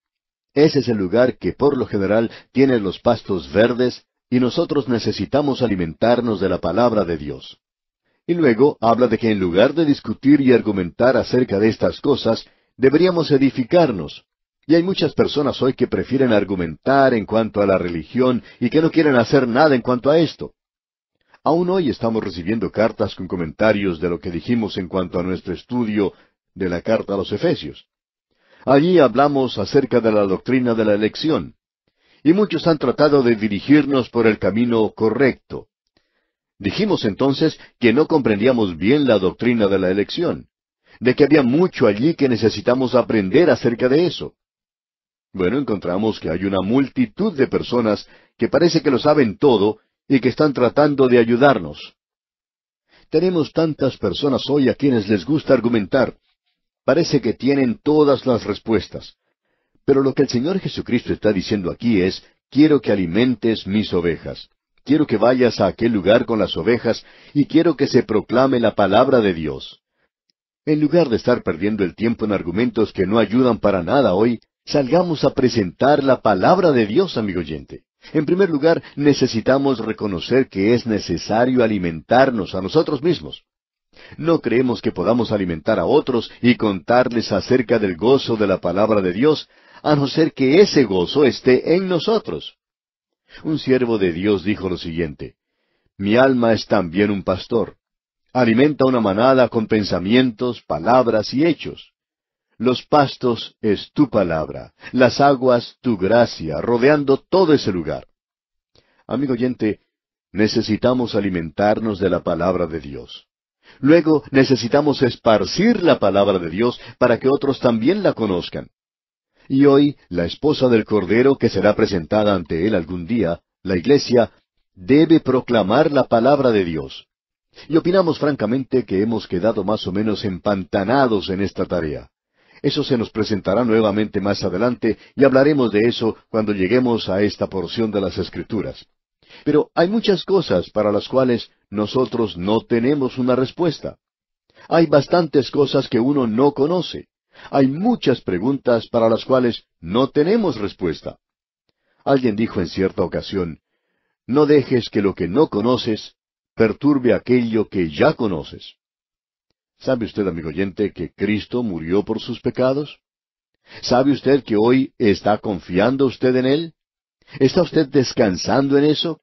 Ese es el lugar que por lo general tiene los pastos verdes y nosotros necesitamos alimentarnos de la palabra de Dios. Y luego habla de que en lugar de discutir y argumentar acerca de estas cosas, deberíamos edificarnos. Y hay muchas personas hoy que prefieren argumentar en cuanto a la religión y que no quieren hacer nada en cuanto a esto. Aún hoy estamos recibiendo cartas con comentarios de lo que dijimos en cuanto a nuestro estudio de la carta a los Efesios. Allí hablamos acerca de la doctrina de la elección. Y muchos han tratado de dirigirnos por el camino correcto. Dijimos entonces que no comprendíamos bien la doctrina de la elección, de que había mucho allí que necesitamos aprender acerca de eso. Bueno, encontramos que hay una multitud de personas que parece que lo saben todo y que están tratando de ayudarnos. Tenemos tantas personas hoy a quienes les gusta argumentar. Parece que tienen todas las respuestas. Pero lo que el Señor Jesucristo está diciendo aquí es, quiero que alimentes mis ovejas. Quiero que vayas a aquel lugar con las ovejas y quiero que se proclame la palabra de Dios. En lugar de estar perdiendo el tiempo en argumentos que no ayudan para nada hoy, salgamos a presentar la palabra de Dios, amigo oyente. En primer lugar, necesitamos reconocer que es necesario alimentarnos a nosotros mismos. No creemos que podamos alimentar a otros y contarles acerca del gozo de la palabra de Dios, a no ser que ese gozo esté en nosotros. Un siervo de Dios dijo lo siguiente, Mi alma es también un pastor. Alimenta una manada con pensamientos, palabras y hechos. Los pastos es tu palabra, las aguas tu gracia, rodeando todo ese lugar. Amigo oyente, necesitamos alimentarnos de la palabra de Dios. Luego necesitamos esparcir la palabra de Dios para que otros también la conozcan. Y hoy la esposa del Cordero que será presentada ante él algún día, la Iglesia, debe proclamar la palabra de Dios. Y opinamos francamente que hemos quedado más o menos empantanados en esta tarea. Eso se nos presentará nuevamente más adelante y hablaremos de eso cuando lleguemos a esta porción de las Escrituras. Pero hay muchas cosas para las cuales nosotros no tenemos una respuesta. Hay bastantes cosas que uno no conoce. Hay muchas preguntas para las cuales no tenemos respuesta. Alguien dijo en cierta ocasión, no dejes que lo que no conoces perturbe aquello que ya conoces. ¿Sabe usted, amigo oyente, que Cristo murió por sus pecados? ¿Sabe usted que hoy está confiando usted en Él? ¿Está usted descansando en eso?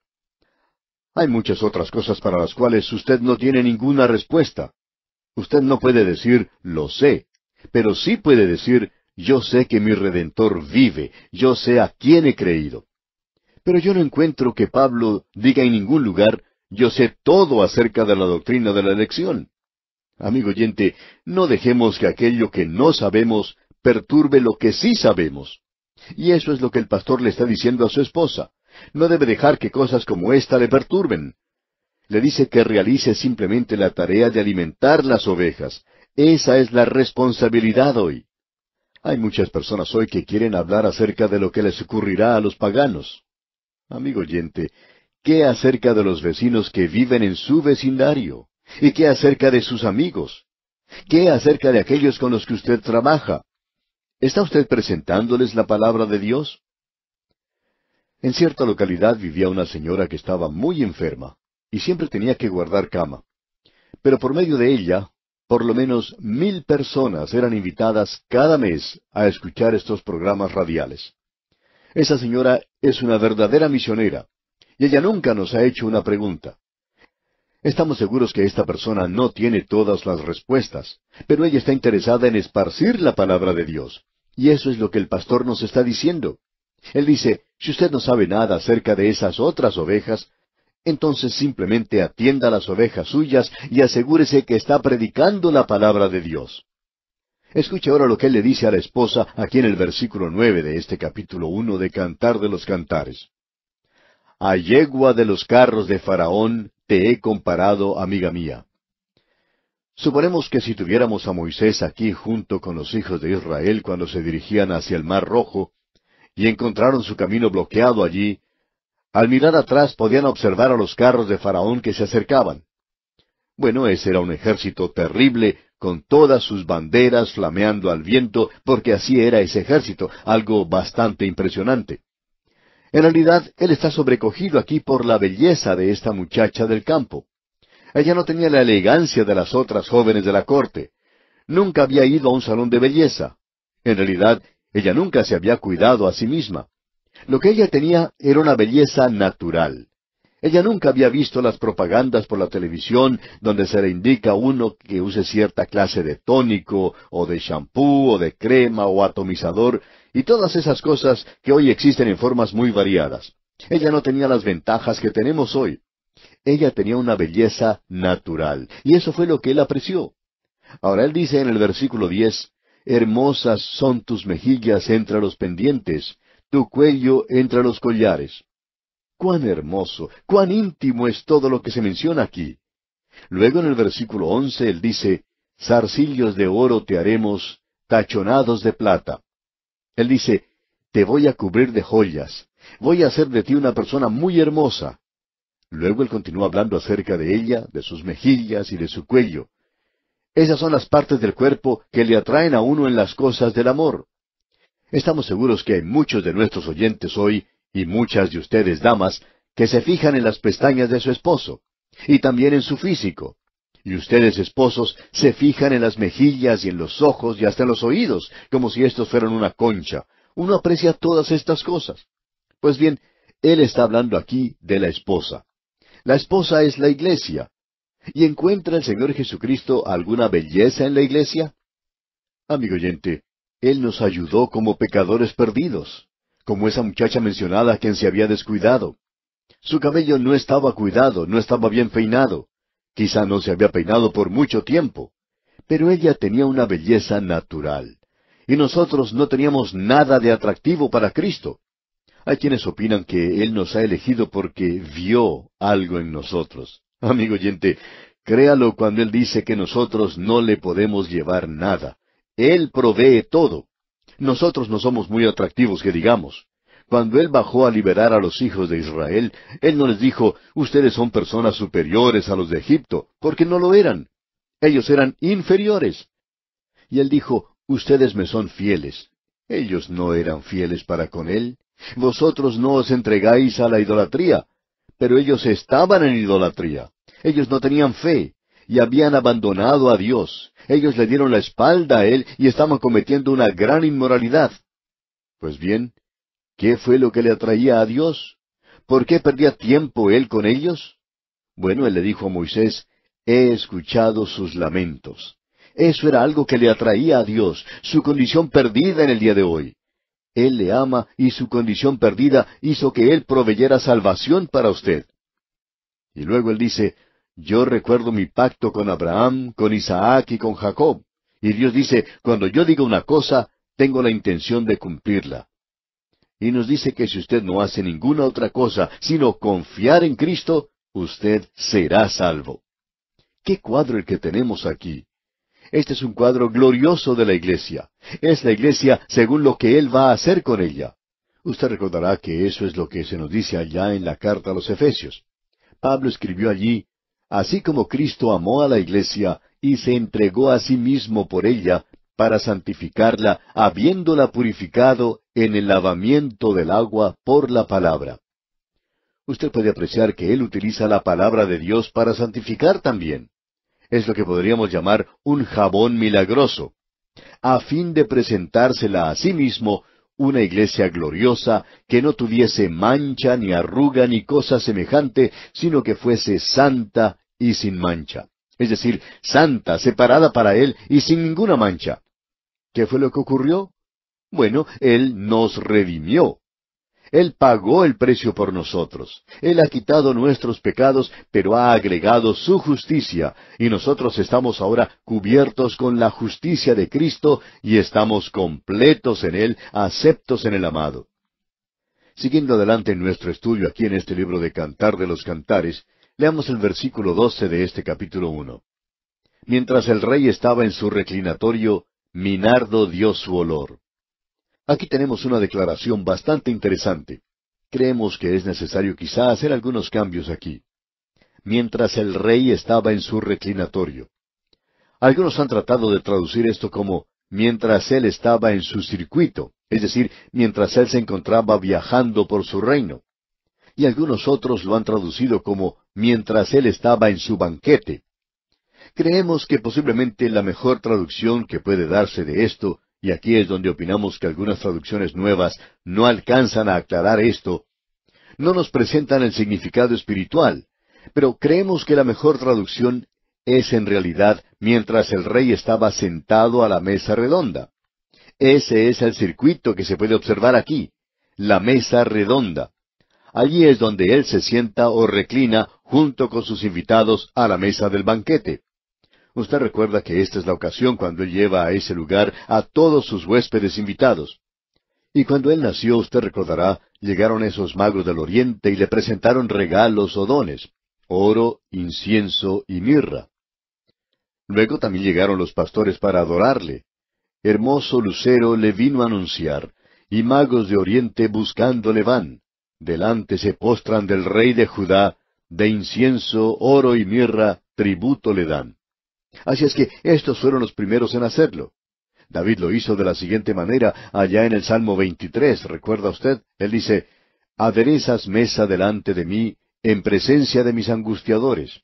Hay muchas otras cosas para las cuales usted no tiene ninguna respuesta. Usted no puede decir lo sé, pero sí puede decir yo sé que mi Redentor vive, yo sé a quién he creído. Pero yo no encuentro que Pablo diga en ningún lugar yo sé todo acerca de la doctrina de la elección. Amigo oyente, no dejemos que aquello que no sabemos perturbe lo que sí sabemos. Y eso es lo que el pastor le está diciendo a su esposa. No debe dejar que cosas como esta le perturben. Le dice que realice simplemente la tarea de alimentar las ovejas. Esa es la responsabilidad hoy. Hay muchas personas hoy que quieren hablar acerca de lo que les ocurrirá a los paganos. Amigo oyente, ¿qué acerca de los vecinos que viven en su vecindario? ¿Y qué acerca de sus amigos? ¿Qué acerca de aquellos con los que usted trabaja? ¿Está usted presentándoles la palabra de Dios? En cierta localidad vivía una señora que estaba muy enferma y siempre tenía que guardar cama. Pero por medio de ella, por lo menos mil personas eran invitadas cada mes a escuchar estos programas radiales. Esa señora es una verdadera misionera y ella nunca nos ha hecho una pregunta. Estamos seguros que esta persona no tiene todas las respuestas, pero ella está interesada en esparcir la palabra de Dios. Y eso es lo que el pastor nos está diciendo. Él dice, si usted no sabe nada acerca de esas otras ovejas, entonces simplemente atienda las ovejas suyas y asegúrese que está predicando la palabra de Dios. Escuche ahora lo que él le dice a la esposa aquí en el versículo nueve de este capítulo uno de Cantar de los Cantares. A yegua de los carros de Faraón, te he comparado, amiga mía. Suponemos que si tuviéramos a Moisés aquí junto con los hijos de Israel cuando se dirigían hacia el Mar Rojo, y encontraron su camino bloqueado allí, al mirar atrás podían observar a los carros de Faraón que se acercaban. Bueno, ese era un ejército terrible, con todas sus banderas flameando al viento, porque así era ese ejército, algo bastante impresionante. En realidad, él está sobrecogido aquí por la belleza de esta muchacha del campo. Ella no tenía la elegancia de las otras jóvenes de la corte. Nunca había ido a un salón de belleza. En realidad, ella nunca se había cuidado a sí misma. Lo que ella tenía era una belleza natural. Ella nunca había visto las propagandas por la televisión donde se le indica a uno que use cierta clase de tónico o de champú o de crema o atomizador y todas esas cosas que hoy existen en formas muy variadas. Ella no tenía las ventajas que tenemos hoy. Ella tenía una belleza natural, y eso fue lo que él apreció. Ahora él dice en el versículo diez, Hermosas son tus mejillas entre los pendientes, tu cuello entre los collares. Cuán hermoso, cuán íntimo es todo lo que se menciona aquí. Luego en el versículo once él dice, Zarcillos de oro te haremos, tachonados de plata. Él dice, te voy a cubrir de joyas, voy a hacer de ti una persona muy hermosa. Luego él continúa hablando acerca de ella, de sus mejillas y de su cuello. Esas son las partes del cuerpo que le atraen a uno en las cosas del amor. Estamos seguros que hay muchos de nuestros oyentes hoy, y muchas de ustedes damas, que se fijan en las pestañas de su esposo, y también en su físico, y ustedes, esposos, se fijan en las mejillas y en los ojos y hasta en los oídos, como si estos fueran una concha. Uno aprecia todas estas cosas. Pues bien, él está hablando aquí de la esposa. La esposa es la iglesia. ¿Y encuentra el Señor Jesucristo alguna belleza en la iglesia? Amigo oyente, Él nos ayudó como pecadores perdidos, como esa muchacha mencionada quien se había descuidado. Su cabello no estaba cuidado, no estaba bien peinado. Quizá no se había peinado por mucho tiempo, pero ella tenía una belleza natural. Y nosotros no teníamos nada de atractivo para Cristo. Hay quienes opinan que Él nos ha elegido porque vio algo en nosotros. Amigo oyente, créalo cuando Él dice que nosotros no le podemos llevar nada. Él provee todo. Nosotros no somos muy atractivos, que digamos. Cuando Él bajó a liberar a los hijos de Israel, Él no les dijo, ustedes son personas superiores a los de Egipto, porque no lo eran. Ellos eran inferiores. Y Él dijo, ustedes me son fieles. Ellos no eran fieles para con Él. Vosotros no os entregáis a la idolatría. Pero ellos estaban en idolatría. Ellos no tenían fe y habían abandonado a Dios. Ellos le dieron la espalda a Él y estaban cometiendo una gran inmoralidad. Pues bien, ¿Qué fue lo que le atraía a Dios? ¿Por qué perdía tiempo él con ellos? Bueno, él le dijo a Moisés, he escuchado sus lamentos. Eso era algo que le atraía a Dios, su condición perdida en el día de hoy. Él le ama y su condición perdida hizo que Él proveyera salvación para usted. Y luego Él dice, yo recuerdo mi pacto con Abraham, con Isaac y con Jacob. Y Dios dice, cuando yo digo una cosa, tengo la intención de cumplirla y nos dice que si usted no hace ninguna otra cosa sino confiar en Cristo, usted será salvo. ¿Qué cuadro el que tenemos aquí? Este es un cuadro glorioso de la iglesia. Es la iglesia según lo que Él va a hacer con ella. Usted recordará que eso es lo que se nos dice allá en la carta a los Efesios. Pablo escribió allí, Así como Cristo amó a la iglesia y se entregó a sí mismo por ella para santificarla, habiéndola purificado en el lavamiento del agua por la palabra. Usted puede apreciar que él utiliza la palabra de Dios para santificar también. Es lo que podríamos llamar un jabón milagroso, a fin de presentársela a sí mismo una iglesia gloriosa que no tuviese mancha ni arruga ni cosa semejante, sino que fuese santa y sin mancha es decir, santa, separada para Él y sin ninguna mancha. ¿Qué fue lo que ocurrió? Bueno, Él nos redimió. Él pagó el precio por nosotros. Él ha quitado nuestros pecados, pero ha agregado su justicia, y nosotros estamos ahora cubiertos con la justicia de Cristo y estamos completos en Él, aceptos en el amado. Siguiendo adelante en nuestro estudio aquí en este libro de Cantar de los Cantares, leamos el versículo doce de este capítulo uno. Mientras el rey estaba en su reclinatorio, Minardo dio su olor. Aquí tenemos una declaración bastante interesante. Creemos que es necesario quizá hacer algunos cambios aquí. Mientras el rey estaba en su reclinatorio. Algunos han tratado de traducir esto como mientras él estaba en su circuito, es decir, mientras él se encontraba viajando por su reino. Y algunos otros lo han traducido como mientras él estaba en su banquete. Creemos que posiblemente la mejor traducción que puede darse de esto, y aquí es donde opinamos que algunas traducciones nuevas no alcanzan a aclarar esto, no nos presentan el significado espiritual, pero creemos que la mejor traducción es en realidad mientras el rey estaba sentado a la mesa redonda. Ese es el circuito que se puede observar aquí, la mesa redonda. Allí es donde él se sienta o reclina junto con sus invitados a la mesa del banquete. Usted recuerda que esta es la ocasión cuando él lleva a ese lugar a todos sus huéspedes invitados. Y cuando él nació, usted recordará, llegaron esos magos del oriente y le presentaron regalos o dones, oro, incienso y mirra. Luego también llegaron los pastores para adorarle. Hermoso lucero le vino a anunciar, y magos de oriente buscándole van. Delante se postran del rey de Judá, de incienso, oro y mirra, tributo le dan. Así es que estos fueron los primeros en hacerlo. David lo hizo de la siguiente manera, allá en el Salmo 23, recuerda usted, él dice, Aderezas mesa delante de mí, en presencia de mis angustiadores.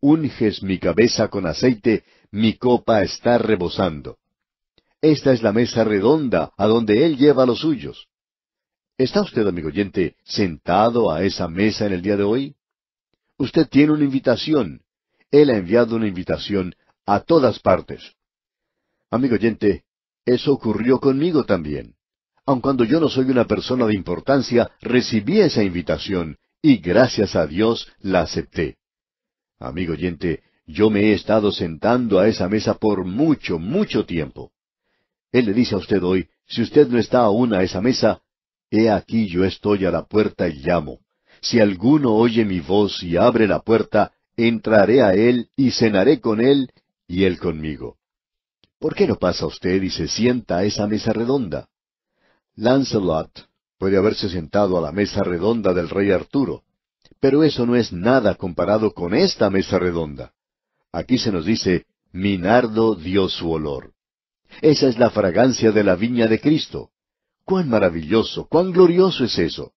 Unges mi cabeza con aceite, mi copa está rebosando. Esta es la mesa redonda a donde él lleva a los suyos. ¿Está usted, amigo oyente, sentado a esa mesa en el día de hoy? Usted tiene una invitación. Él ha enviado una invitación a todas partes. Amigo oyente, eso ocurrió conmigo también. Aun cuando yo no soy una persona de importancia, recibí esa invitación y gracias a Dios la acepté. Amigo oyente, yo me he estado sentando a esa mesa por mucho, mucho tiempo. Él le dice a usted hoy, si usted no está aún a esa mesa, he aquí yo estoy a la puerta y llamo. Si alguno oye mi voz y abre la puerta, entraré a él y cenaré con él y él conmigo. ¿Por qué no pasa usted y se sienta a esa mesa redonda? Lancelot puede haberse sentado a la mesa redonda del rey Arturo, pero eso no es nada comparado con esta mesa redonda. Aquí se nos dice, Minardo dio su olor. Esa es la fragancia de la viña de Cristo. ¡Cuán maravilloso, cuán glorioso es eso!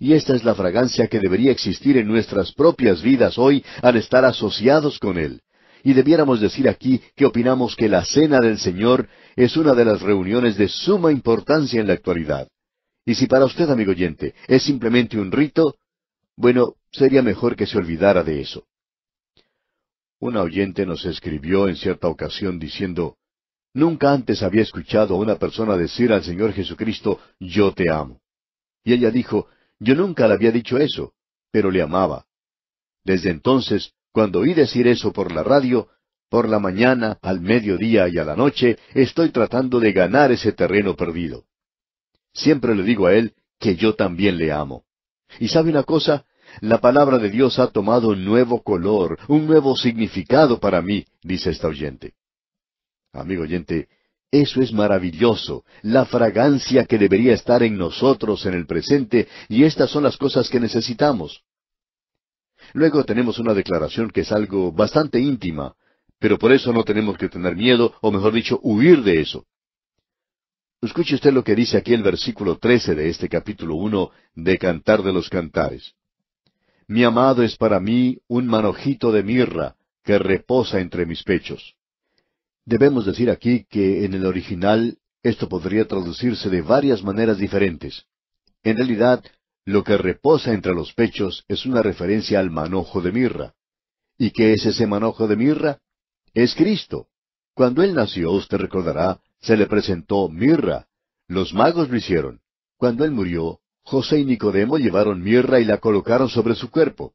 Y esta es la fragancia que debería existir en nuestras propias vidas hoy al estar asociados con Él, y debiéramos decir aquí que opinamos que la Cena del Señor es una de las reuniones de suma importancia en la actualidad. Y si para usted, amigo oyente, es simplemente un rito, bueno, sería mejor que se olvidara de eso. Una oyente nos escribió en cierta ocasión diciendo, Nunca antes había escuchado a una persona decir al Señor Jesucristo, Yo te amo. Y ella dijo, Yo nunca le había dicho eso, pero le amaba. Desde entonces cuando oí decir eso por la radio, por la mañana, al mediodía y a la noche, estoy tratando de ganar ese terreno perdido. Siempre le digo a él que yo también le amo. ¿Y sabe una cosa? La palabra de Dios ha tomado un nuevo color, un nuevo significado para mí, dice esta oyente. Amigo oyente, eso es maravilloso, la fragancia que debería estar en nosotros en el presente, y estas son las cosas que necesitamos. Luego tenemos una declaración que es algo bastante íntima, pero por eso no tenemos que tener miedo, o mejor dicho, huir de eso. Escuche usted lo que dice aquí el versículo trece de este capítulo uno de Cantar de los Cantares. Mi amado es para mí un manojito de mirra que reposa entre mis pechos. Debemos decir aquí que en el original esto podría traducirse de varias maneras diferentes. En realidad, lo que reposa entre los pechos es una referencia al manojo de mirra. ¿Y qué es ese manojo de mirra? Es Cristo. Cuando Él nació, usted recordará, se le presentó mirra. Los magos lo hicieron. Cuando Él murió, José y Nicodemo llevaron mirra y la colocaron sobre su cuerpo.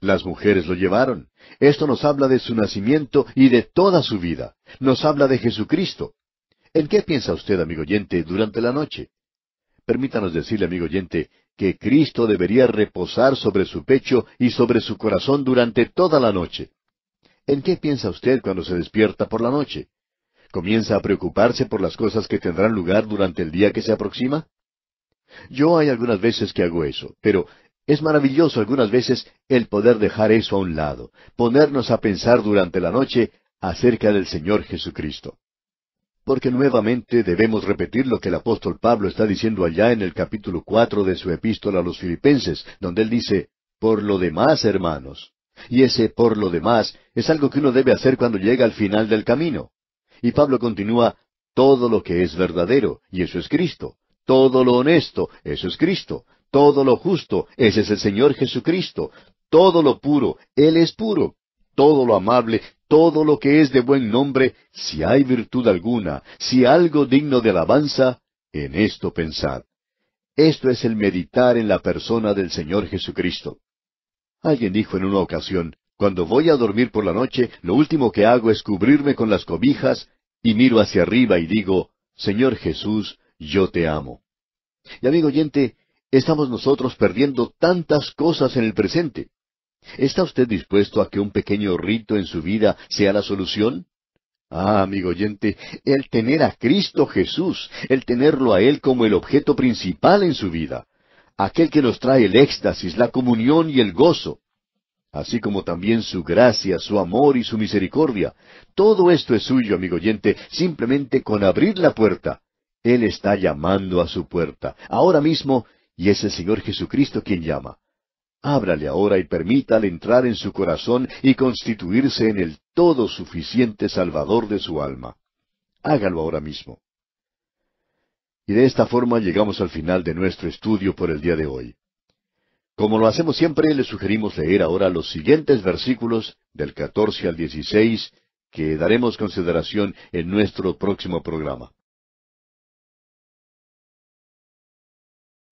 Las mujeres lo llevaron. Esto nos habla de su nacimiento y de toda su vida. Nos habla de Jesucristo. ¿En qué piensa usted, amigo oyente, durante la noche? Permítanos decirle, amigo oyente, que Cristo debería reposar sobre su pecho y sobre su corazón durante toda la noche. ¿En qué piensa usted cuando se despierta por la noche? ¿Comienza a preocuparse por las cosas que tendrán lugar durante el día que se aproxima? Yo hay algunas veces que hago eso, pero es maravilloso algunas veces el poder dejar eso a un lado, ponernos a pensar durante la noche acerca del Señor Jesucristo porque nuevamente debemos repetir lo que el apóstol Pablo está diciendo allá en el capítulo cuatro de su epístola a los filipenses, donde él dice, por lo demás, hermanos. Y ese por lo demás es algo que uno debe hacer cuando llega al final del camino. Y Pablo continúa, todo lo que es verdadero, y eso es Cristo. Todo lo honesto, eso es Cristo. Todo lo justo, ese es el Señor Jesucristo. Todo lo puro, Él es puro todo lo amable, todo lo que es de buen nombre, si hay virtud alguna, si algo digno de alabanza, en esto pensad. Esto es el meditar en la persona del Señor Jesucristo. Alguien dijo en una ocasión, cuando voy a dormir por la noche, lo último que hago es cubrirme con las cobijas y miro hacia arriba y digo, Señor Jesús, yo te amo. Y amigo oyente, estamos nosotros perdiendo tantas cosas en el presente. ¿Está usted dispuesto a que un pequeño rito en su vida sea la solución? Ah, amigo oyente, el tener a Cristo Jesús, el tenerlo a Él como el objeto principal en su vida, aquel que nos trae el éxtasis, la comunión y el gozo, así como también su gracia, su amor y su misericordia. Todo esto es suyo, amigo oyente, simplemente con abrir la puerta. Él está llamando a su puerta, ahora mismo, y es el Señor Jesucristo quien llama. Ábrale ahora y permítale entrar en su corazón y constituirse en el todo suficiente Salvador de su alma. Hágalo ahora mismo. Y de esta forma llegamos al final de nuestro estudio por el día de hoy. Como lo hacemos siempre, le sugerimos leer ahora los siguientes versículos del 14 al 16 que daremos consideración en nuestro próximo programa.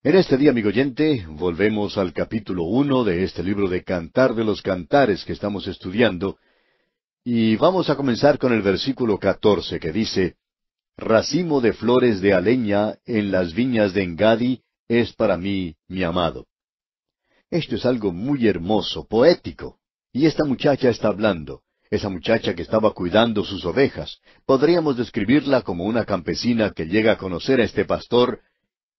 En este día, amigo oyente, volvemos al capítulo uno de este libro de Cantar de los Cantares que estamos estudiando, y vamos a comenzar con el versículo catorce que dice Racimo de flores de aleña en las viñas de Engadi es para mí mi amado. Esto es algo muy hermoso, poético. Y esta muchacha está hablando, esa muchacha que estaba cuidando sus ovejas. Podríamos describirla como una campesina que llega a conocer a este pastor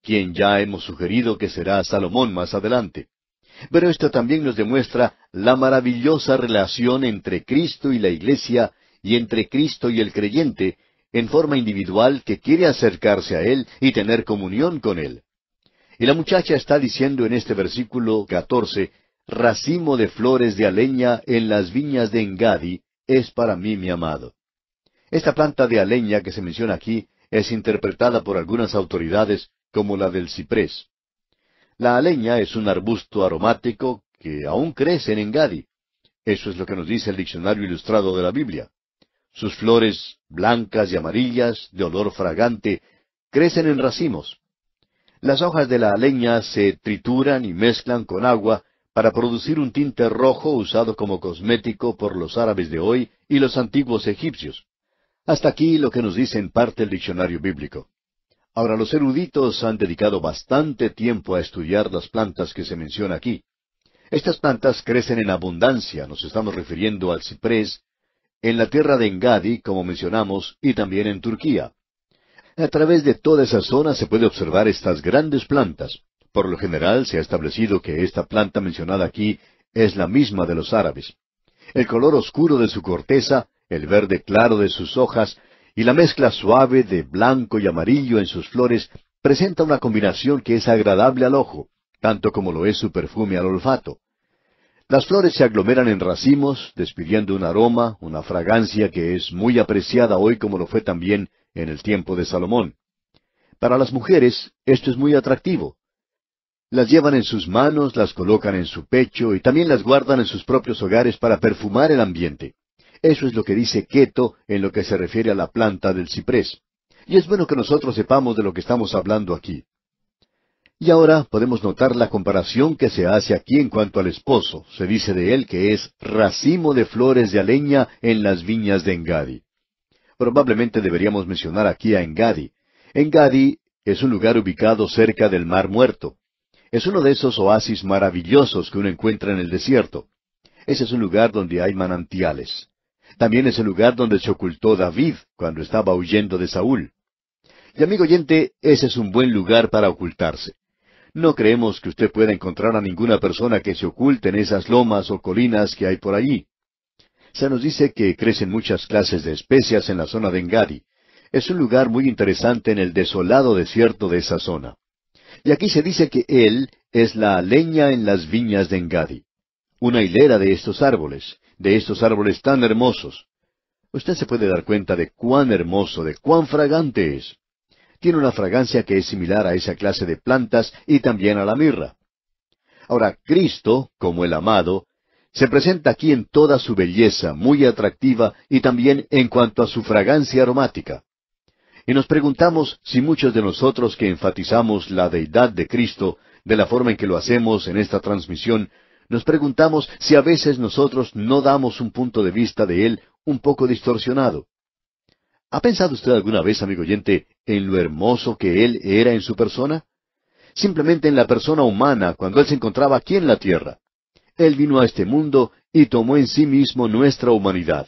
quien ya hemos sugerido que será Salomón más adelante. Pero esto también nos demuestra la maravillosa relación entre Cristo y la Iglesia y entre Cristo y el creyente, en forma individual que quiere acercarse a Él y tener comunión con Él. Y la muchacha está diciendo en este versículo 14, Racimo de flores de aleña en las viñas de Engadi es para mí mi amado. Esta planta de aleña que se menciona aquí es interpretada por algunas autoridades como la del ciprés. La aleña es un arbusto aromático que aún crece en Engadi. Eso es lo que nos dice el diccionario ilustrado de la Biblia. Sus flores, blancas y amarillas, de olor fragante, crecen en racimos. Las hojas de la aleña se trituran y mezclan con agua para producir un tinte rojo usado como cosmético por los árabes de hoy y los antiguos egipcios. Hasta aquí lo que nos dice en parte el diccionario bíblico. Ahora, los eruditos han dedicado bastante tiempo a estudiar las plantas que se menciona aquí. Estas plantas crecen en abundancia, nos estamos refiriendo al ciprés, en la tierra de Engadi, como mencionamos, y también en Turquía. A través de toda esa zona se puede observar estas grandes plantas. Por lo general se ha establecido que esta planta mencionada aquí es la misma de los árabes. El color oscuro de su corteza, el verde claro de sus hojas y la mezcla suave de blanco y amarillo en sus flores presenta una combinación que es agradable al ojo, tanto como lo es su perfume al olfato. Las flores se aglomeran en racimos, despidiendo un aroma, una fragancia que es muy apreciada hoy como lo fue también en el tiempo de Salomón. Para las mujeres esto es muy atractivo. Las llevan en sus manos, las colocan en su pecho y también las guardan en sus propios hogares para perfumar el ambiente. Eso es lo que dice Keto en lo que se refiere a la planta del ciprés. Y es bueno que nosotros sepamos de lo que estamos hablando aquí. Y ahora podemos notar la comparación que se hace aquí en cuanto al esposo. Se dice de él que es racimo de flores de aleña en las viñas de Engadi. Probablemente deberíamos mencionar aquí a Engadi. Engadi es un lugar ubicado cerca del Mar Muerto. Es uno de esos oasis maravillosos que uno encuentra en el desierto. Ese es un lugar donde hay manantiales. También es el lugar donde se ocultó David cuando estaba huyendo de Saúl. Y amigo oyente, ese es un buen lugar para ocultarse. No creemos que usted pueda encontrar a ninguna persona que se oculte en esas lomas o colinas que hay por allí. Se nos dice que crecen muchas clases de especias en la zona de Engadi. Es un lugar muy interesante en el desolado desierto de esa zona. Y aquí se dice que él es la leña en las viñas de Engadi. Una hilera de estos árboles, de estos árboles tan hermosos. Usted se puede dar cuenta de cuán hermoso, de cuán fragante es. Tiene una fragancia que es similar a esa clase de plantas y también a la mirra. Ahora, Cristo, como el amado, se presenta aquí en toda su belleza, muy atractiva y también en cuanto a su fragancia aromática. Y nos preguntamos si muchos de nosotros que enfatizamos la deidad de Cristo, de la forma en que lo hacemos en esta transmisión, nos preguntamos si a veces nosotros no damos un punto de vista de Él un poco distorsionado. ¿Ha pensado usted alguna vez, amigo oyente, en lo hermoso que Él era en su persona? Simplemente en la persona humana cuando Él se encontraba aquí en la tierra. Él vino a este mundo y tomó en sí mismo nuestra humanidad.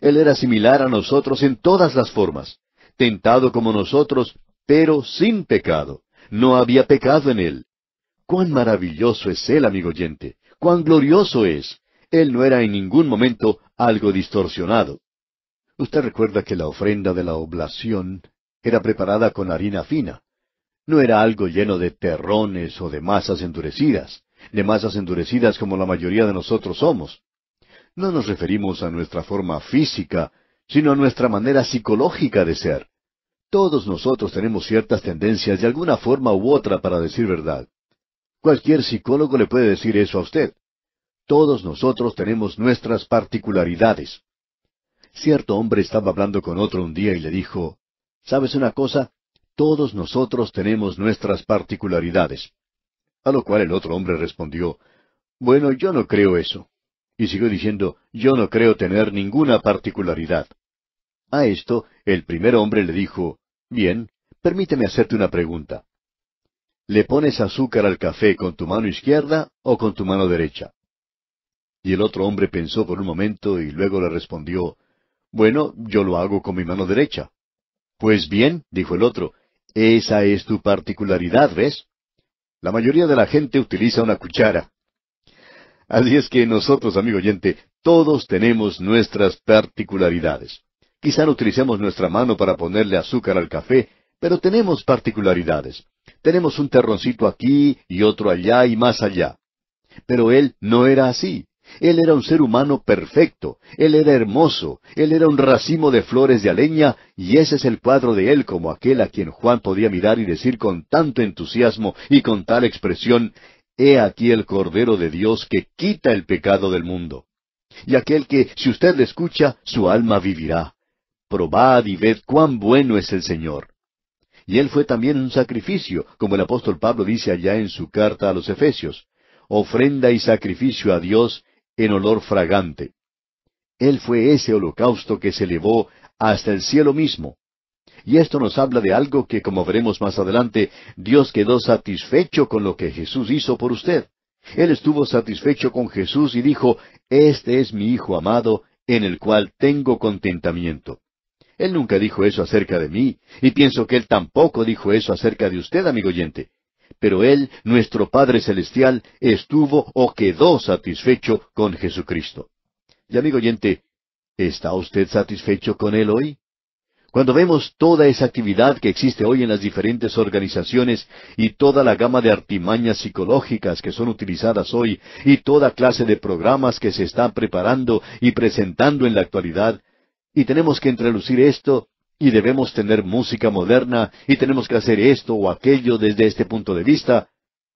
Él era similar a nosotros en todas las formas, tentado como nosotros, pero sin pecado. No había pecado en Él. ¡Cuán maravilloso es Él, amigo oyente! cuán glorioso es. Él no era en ningún momento algo distorsionado. Usted recuerda que la ofrenda de la oblación era preparada con harina fina. No era algo lleno de terrones o de masas endurecidas, de masas endurecidas como la mayoría de nosotros somos. No nos referimos a nuestra forma física, sino a nuestra manera psicológica de ser. Todos nosotros tenemos ciertas tendencias de alguna forma u otra para decir verdad. Cualquier psicólogo le puede decir eso a usted. Todos nosotros tenemos nuestras particularidades. Cierto hombre estaba hablando con otro un día y le dijo, ¿Sabes una cosa? Todos nosotros tenemos nuestras particularidades. A lo cual el otro hombre respondió, Bueno, yo no creo eso. Y siguió diciendo, Yo no creo tener ninguna particularidad. A esto, el primer hombre le dijo, Bien, permíteme hacerte una pregunta le pones azúcar al café con tu mano izquierda o con tu mano derecha. Y el otro hombre pensó por un momento y luego le respondió, Bueno, yo lo hago con mi mano derecha. Pues bien, dijo el otro, esa es tu particularidad, ¿ves? La mayoría de la gente utiliza una cuchara. Así es que nosotros, amigo oyente, todos tenemos nuestras particularidades. Quizá no utilicemos nuestra mano para ponerle azúcar al café, pero tenemos particularidades. Tenemos un terroncito aquí y otro allá y más allá. Pero él no era así. Él era un ser humano perfecto, él era hermoso, él era un racimo de flores de aleña, y ese es el cuadro de él como aquel a quien Juan podía mirar y decir con tanto entusiasmo y con tal expresión, He aquí el Cordero de Dios que quita el pecado del mundo. Y aquel que, si usted le escucha, su alma vivirá. Probad y ved cuán bueno es el Señor y él fue también un sacrificio, como el apóstol Pablo dice allá en su carta a los Efesios, ofrenda y sacrificio a Dios en olor fragante. Él fue ese holocausto que se elevó hasta el cielo mismo. Y esto nos habla de algo que, como veremos más adelante, Dios quedó satisfecho con lo que Jesús hizo por usted. Él estuvo satisfecho con Jesús y dijo, Este es mi Hijo amado, en el cual tengo contentamiento. Él nunca dijo eso acerca de mí, y pienso que Él tampoco dijo eso acerca de usted, amigo oyente. Pero Él, nuestro Padre Celestial, estuvo o quedó satisfecho con Jesucristo. Y amigo oyente, ¿está usted satisfecho con Él hoy? Cuando vemos toda esa actividad que existe hoy en las diferentes organizaciones y toda la gama de artimañas psicológicas que son utilizadas hoy y toda clase de programas que se están preparando y presentando en la actualidad, y tenemos que entrelucir esto, y debemos tener música moderna, y tenemos que hacer esto o aquello desde este punto de vista.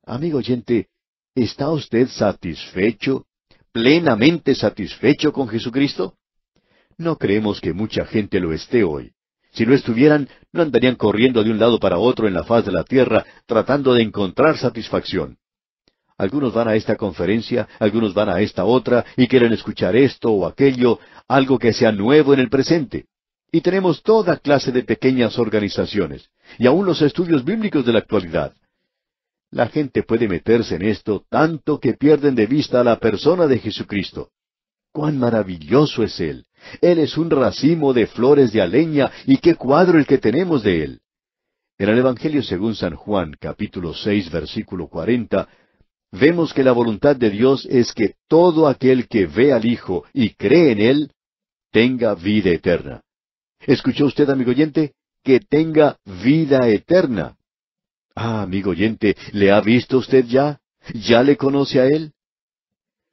Amigo oyente, ¿está usted satisfecho, plenamente satisfecho con Jesucristo? No creemos que mucha gente lo esté hoy. Si lo estuvieran, no andarían corriendo de un lado para otro en la faz de la tierra tratando de encontrar satisfacción. Algunos van a esta conferencia, algunos van a esta otra y quieren escuchar esto o aquello, algo que sea nuevo en el presente. Y tenemos toda clase de pequeñas organizaciones, y aún los estudios bíblicos de la actualidad. La gente puede meterse en esto tanto que pierden de vista a la persona de Jesucristo. ¡Cuán maravilloso es Él! Él es un racimo de flores de aleña y qué cuadro el que tenemos de Él. En el Evangelio según San Juan, capítulo seis, versículo cuarenta, vemos que la voluntad de Dios es que todo aquel que ve al Hijo y cree en Él, tenga vida eterna. ¿Escuchó usted, amigo oyente? Que tenga vida eterna. Ah, amigo oyente, ¿le ha visto usted ya? ¿Ya le conoce a Él?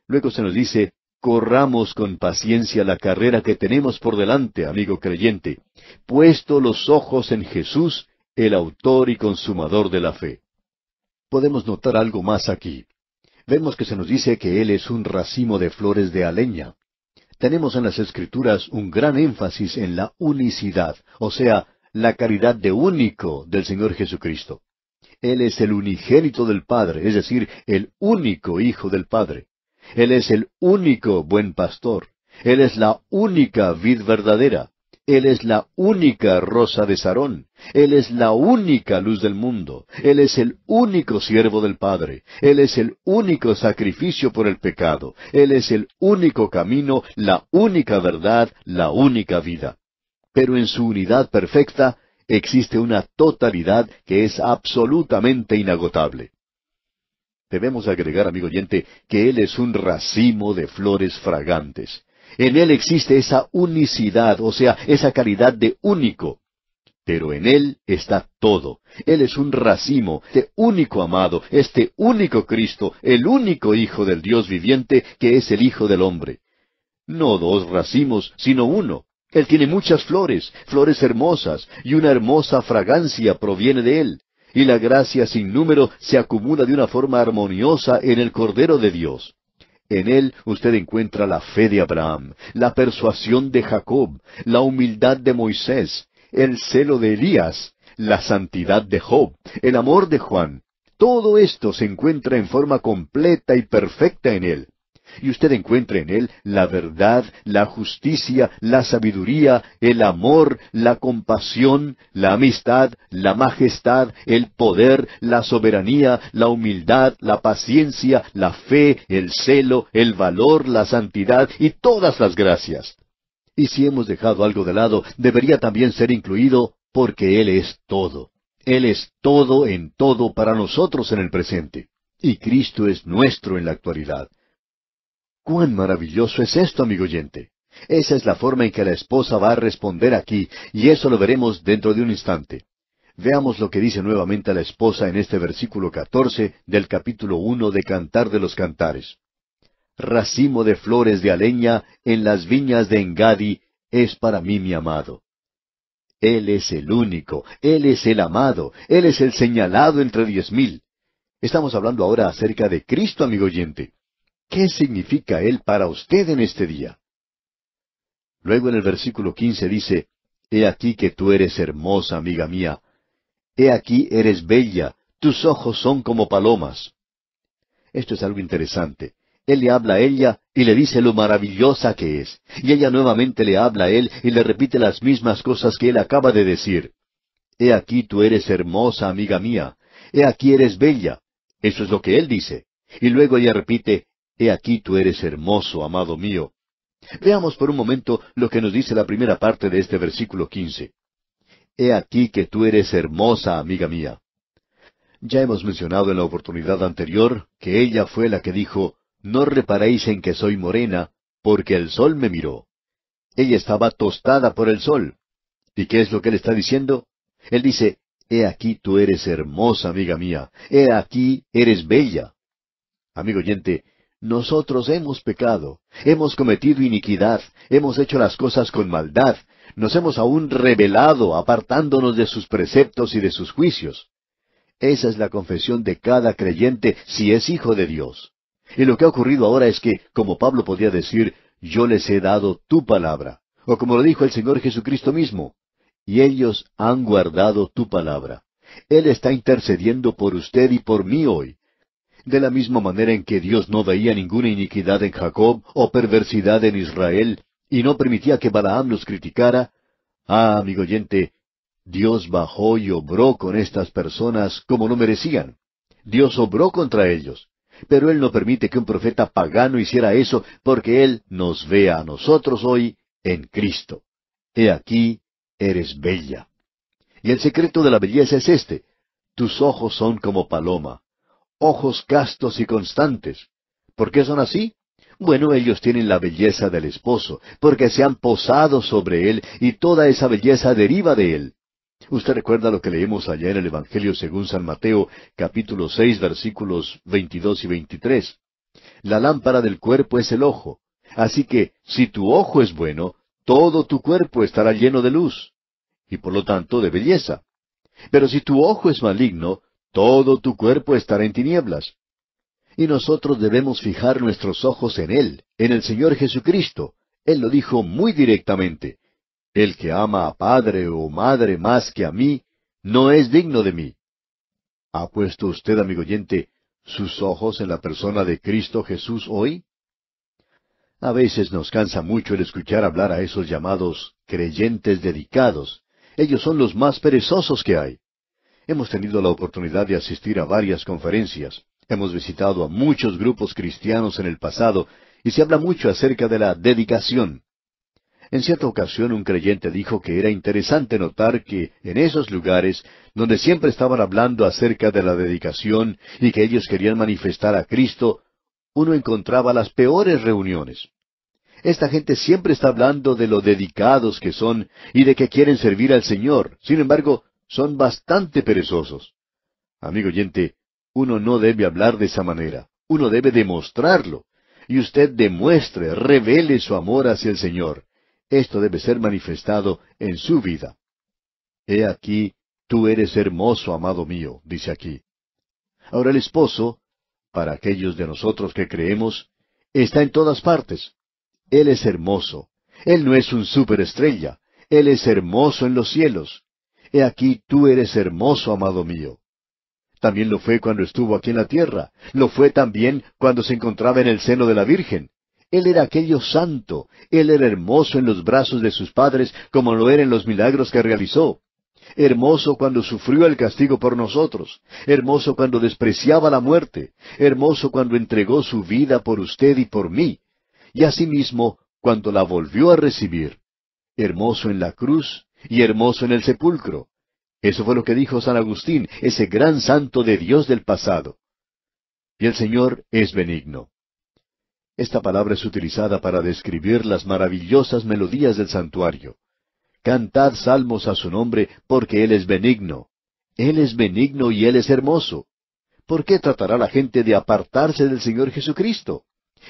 Luego se nos dice, corramos con paciencia la carrera que tenemos por delante, amigo creyente, puesto los ojos en Jesús, el autor y consumador de la fe. Podemos notar algo más aquí vemos que se nos dice que Él es un racimo de flores de aleña. Tenemos en las Escrituras un gran énfasis en la unicidad, o sea, la caridad de único del Señor Jesucristo. Él es el unigénito del Padre, es decir, el único Hijo del Padre. Él es el único buen pastor. Él es la única vid verdadera. Él es la única rosa de Sarón, Él es la única luz del mundo, Él es el único siervo del Padre, Él es el único sacrificio por el pecado, Él es el único camino, la única verdad, la única vida. Pero en su unidad perfecta existe una totalidad que es absolutamente inagotable. Debemos agregar, amigo oyente, que Él es un racimo de flores fragantes. En Él existe esa unicidad, o sea, esa calidad de único. Pero en Él está todo. Él es un racimo, este único amado, este único Cristo, el único Hijo del Dios viviente que es el Hijo del hombre. No dos racimos, sino uno. Él tiene muchas flores, flores hermosas, y una hermosa fragancia proviene de Él. Y la gracia sin número se acumula de una forma armoniosa en el Cordero de Dios. En él usted encuentra la fe de Abraham, la persuasión de Jacob, la humildad de Moisés, el celo de Elías, la santidad de Job, el amor de Juan. Todo esto se encuentra en forma completa y perfecta en él y usted encuentre en él la verdad, la justicia, la sabiduría, el amor, la compasión, la amistad, la majestad, el poder, la soberanía, la humildad, la paciencia, la fe, el celo, el valor, la santidad y todas las gracias. Y si hemos dejado algo de lado, debería también ser incluido porque Él es todo. Él es todo en todo para nosotros en el presente. Y Cristo es nuestro en la actualidad. ¡Cuán maravilloso es esto, amigo oyente! Esa es la forma en que la esposa va a responder aquí, y eso lo veremos dentro de un instante. Veamos lo que dice nuevamente la esposa en este versículo catorce del capítulo uno de Cantar de los Cantares. Racimo de flores de aleña en las viñas de Engadi es para mí mi amado. Él es el único, Él es el amado, Él es el señalado entre diez mil. Estamos hablando ahora acerca de Cristo, amigo oyente. ¿Qué significa Él para usted en este día? Luego en el versículo 15 dice, He aquí que tú eres hermosa, amiga mía. He aquí eres bella, tus ojos son como palomas. Esto es algo interesante. Él le habla a ella y le dice lo maravillosa que es. Y ella nuevamente le habla a él y le repite las mismas cosas que él acaba de decir. He aquí tú eres hermosa, amiga mía. He aquí eres bella. Eso es lo que él dice. Y luego ella repite, He aquí tú eres hermoso, amado mío. Veamos por un momento lo que nos dice la primera parte de este versículo quince. He aquí que tú eres hermosa, amiga mía. Ya hemos mencionado en la oportunidad anterior que ella fue la que dijo, No reparéis en que soy morena, porque el sol me miró. Ella estaba tostada por el sol. ¿Y qué es lo que él está diciendo? Él dice, He aquí tú eres hermosa, amiga mía, he aquí eres bella. Amigo oyente, nosotros hemos pecado, hemos cometido iniquidad, hemos hecho las cosas con maldad, nos hemos aún rebelado apartándonos de sus preceptos y de sus juicios. Esa es la confesión de cada creyente si es hijo de Dios. Y lo que ha ocurrido ahora es que, como Pablo podía decir, yo les he dado tu palabra, o como lo dijo el Señor Jesucristo mismo, y ellos han guardado tu palabra. Él está intercediendo por usted y por mí hoy de la misma manera en que Dios no veía ninguna iniquidad en Jacob o perversidad en Israel y no permitía que Balaam los criticara, ah, amigo oyente, Dios bajó y obró con estas personas como no merecían. Dios obró contra ellos. Pero Él no permite que un profeta pagano hiciera eso porque Él nos ve a nosotros hoy en Cristo. He aquí, eres bella. Y el secreto de la belleza es este. Tus ojos son como paloma ojos castos y constantes. ¿Por qué son así? Bueno, ellos tienen la belleza del esposo, porque se han posado sobre él y toda esa belleza deriva de él. Usted recuerda lo que leemos allá en el Evangelio según San Mateo, capítulo seis, versículos veintidós y veintitrés. La lámpara del cuerpo es el ojo. Así que, si tu ojo es bueno, todo tu cuerpo estará lleno de luz, y por lo tanto de belleza. Pero si tu ojo es maligno, todo tu cuerpo estará en tinieblas. Y nosotros debemos fijar nuestros ojos en Él, en el Señor Jesucristo. Él lo dijo muy directamente. El que ama a padre o madre más que a mí, no es digno de mí. ¿Ha puesto usted, amigo oyente, sus ojos en la persona de Cristo Jesús hoy? A veces nos cansa mucho el escuchar hablar a esos llamados creyentes dedicados. Ellos son los más perezosos que hay. Hemos tenido la oportunidad de asistir a varias conferencias, hemos visitado a muchos grupos cristianos en el pasado y se habla mucho acerca de la dedicación. En cierta ocasión un creyente dijo que era interesante notar que en esos lugares donde siempre estaban hablando acerca de la dedicación y que ellos querían manifestar a Cristo, uno encontraba las peores reuniones. Esta gente siempre está hablando de lo dedicados que son y de que quieren servir al Señor. Sin embargo, son bastante perezosos. Amigo oyente, uno no debe hablar de esa manera, uno debe demostrarlo. Y usted demuestre, revele su amor hacia el Señor. Esto debe ser manifestado en su vida. He aquí, tú eres hermoso, amado mío, dice aquí. Ahora el esposo, para aquellos de nosotros que creemos, está en todas partes. Él es hermoso. Él no es un superestrella. Él es hermoso en los cielos. He aquí tú eres hermoso, amado mío. También lo fue cuando estuvo aquí en la tierra, lo fue también cuando se encontraba en el seno de la Virgen. Él era aquello santo, él era hermoso en los brazos de sus padres, como lo eran los milagros que realizó. Hermoso cuando sufrió el castigo por nosotros, hermoso cuando despreciaba la muerte, hermoso cuando entregó su vida por usted y por mí, y asimismo cuando la volvió a recibir. Hermoso en la cruz, y hermoso en el sepulcro. Eso fue lo que dijo San Agustín, ese gran santo de Dios del pasado. Y el Señor es benigno. Esta palabra es utilizada para describir las maravillosas melodías del santuario. Cantad salmos a su nombre porque Él es benigno. Él es benigno y Él es hermoso. ¿Por qué tratará la gente de apartarse del Señor Jesucristo?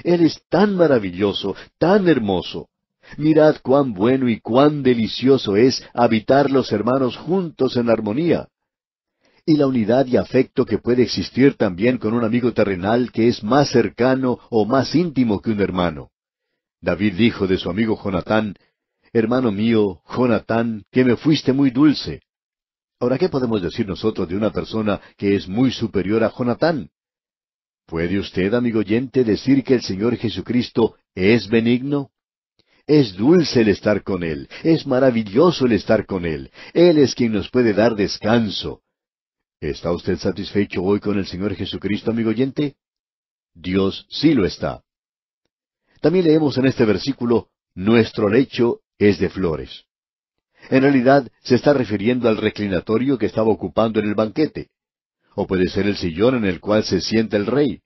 Él es tan maravilloso, tan hermoso. Mirad cuán bueno y cuán delicioso es habitar los hermanos juntos en armonía. Y la unidad y afecto que puede existir también con un amigo terrenal que es más cercano o más íntimo que un hermano. David dijo de su amigo Jonatán, Hermano mío, Jonatán, que me fuiste muy dulce. Ahora, ¿qué podemos decir nosotros de una persona que es muy superior a Jonatán? ¿Puede usted, amigo oyente, decir que el Señor Jesucristo es benigno? Es dulce el estar con Él, es maravilloso el estar con Él. Él es quien nos puede dar descanso. ¿Está usted satisfecho hoy con el Señor Jesucristo, amigo oyente? Dios sí lo está. También leemos en este versículo, Nuestro lecho es de flores. En realidad se está refiriendo al reclinatorio que estaba ocupando en el banquete. O puede ser el sillón en el cual se sienta el rey.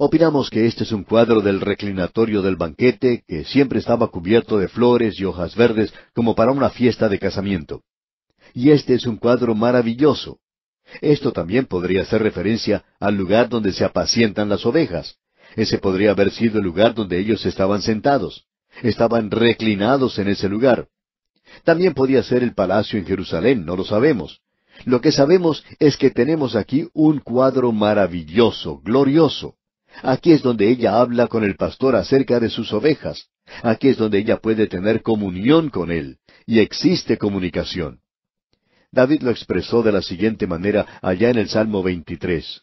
Opinamos que este es un cuadro del reclinatorio del banquete que siempre estaba cubierto de flores y hojas verdes como para una fiesta de casamiento. Y este es un cuadro maravilloso. Esto también podría hacer referencia al lugar donde se apacientan las ovejas. Ese podría haber sido el lugar donde ellos estaban sentados. Estaban reclinados en ese lugar. También podía ser el palacio en Jerusalén, no lo sabemos. Lo que sabemos es que tenemos aquí un cuadro maravilloso, glorioso. Aquí es donde ella habla con el pastor acerca de sus ovejas. Aquí es donde ella puede tener comunión con él. Y existe comunicación. David lo expresó de la siguiente manera allá en el Salmo 23.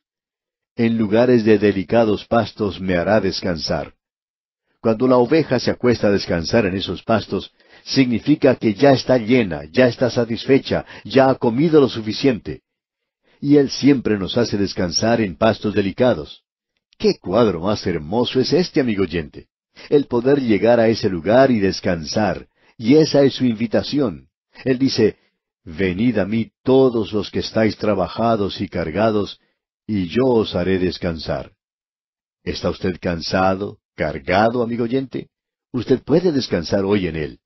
En lugares de delicados pastos me hará descansar. Cuando la oveja se acuesta a descansar en esos pastos, significa que ya está llena, ya está satisfecha, ya ha comido lo suficiente. Y Él siempre nos hace descansar en pastos delicados. Qué cuadro más hermoso es este, amigo oyente. El poder llegar a ese lugar y descansar. Y esa es su invitación. Él dice, Venid a mí todos los que estáis trabajados y cargados, y yo os haré descansar. ¿Está usted cansado, cargado, amigo oyente? Usted puede descansar hoy en él.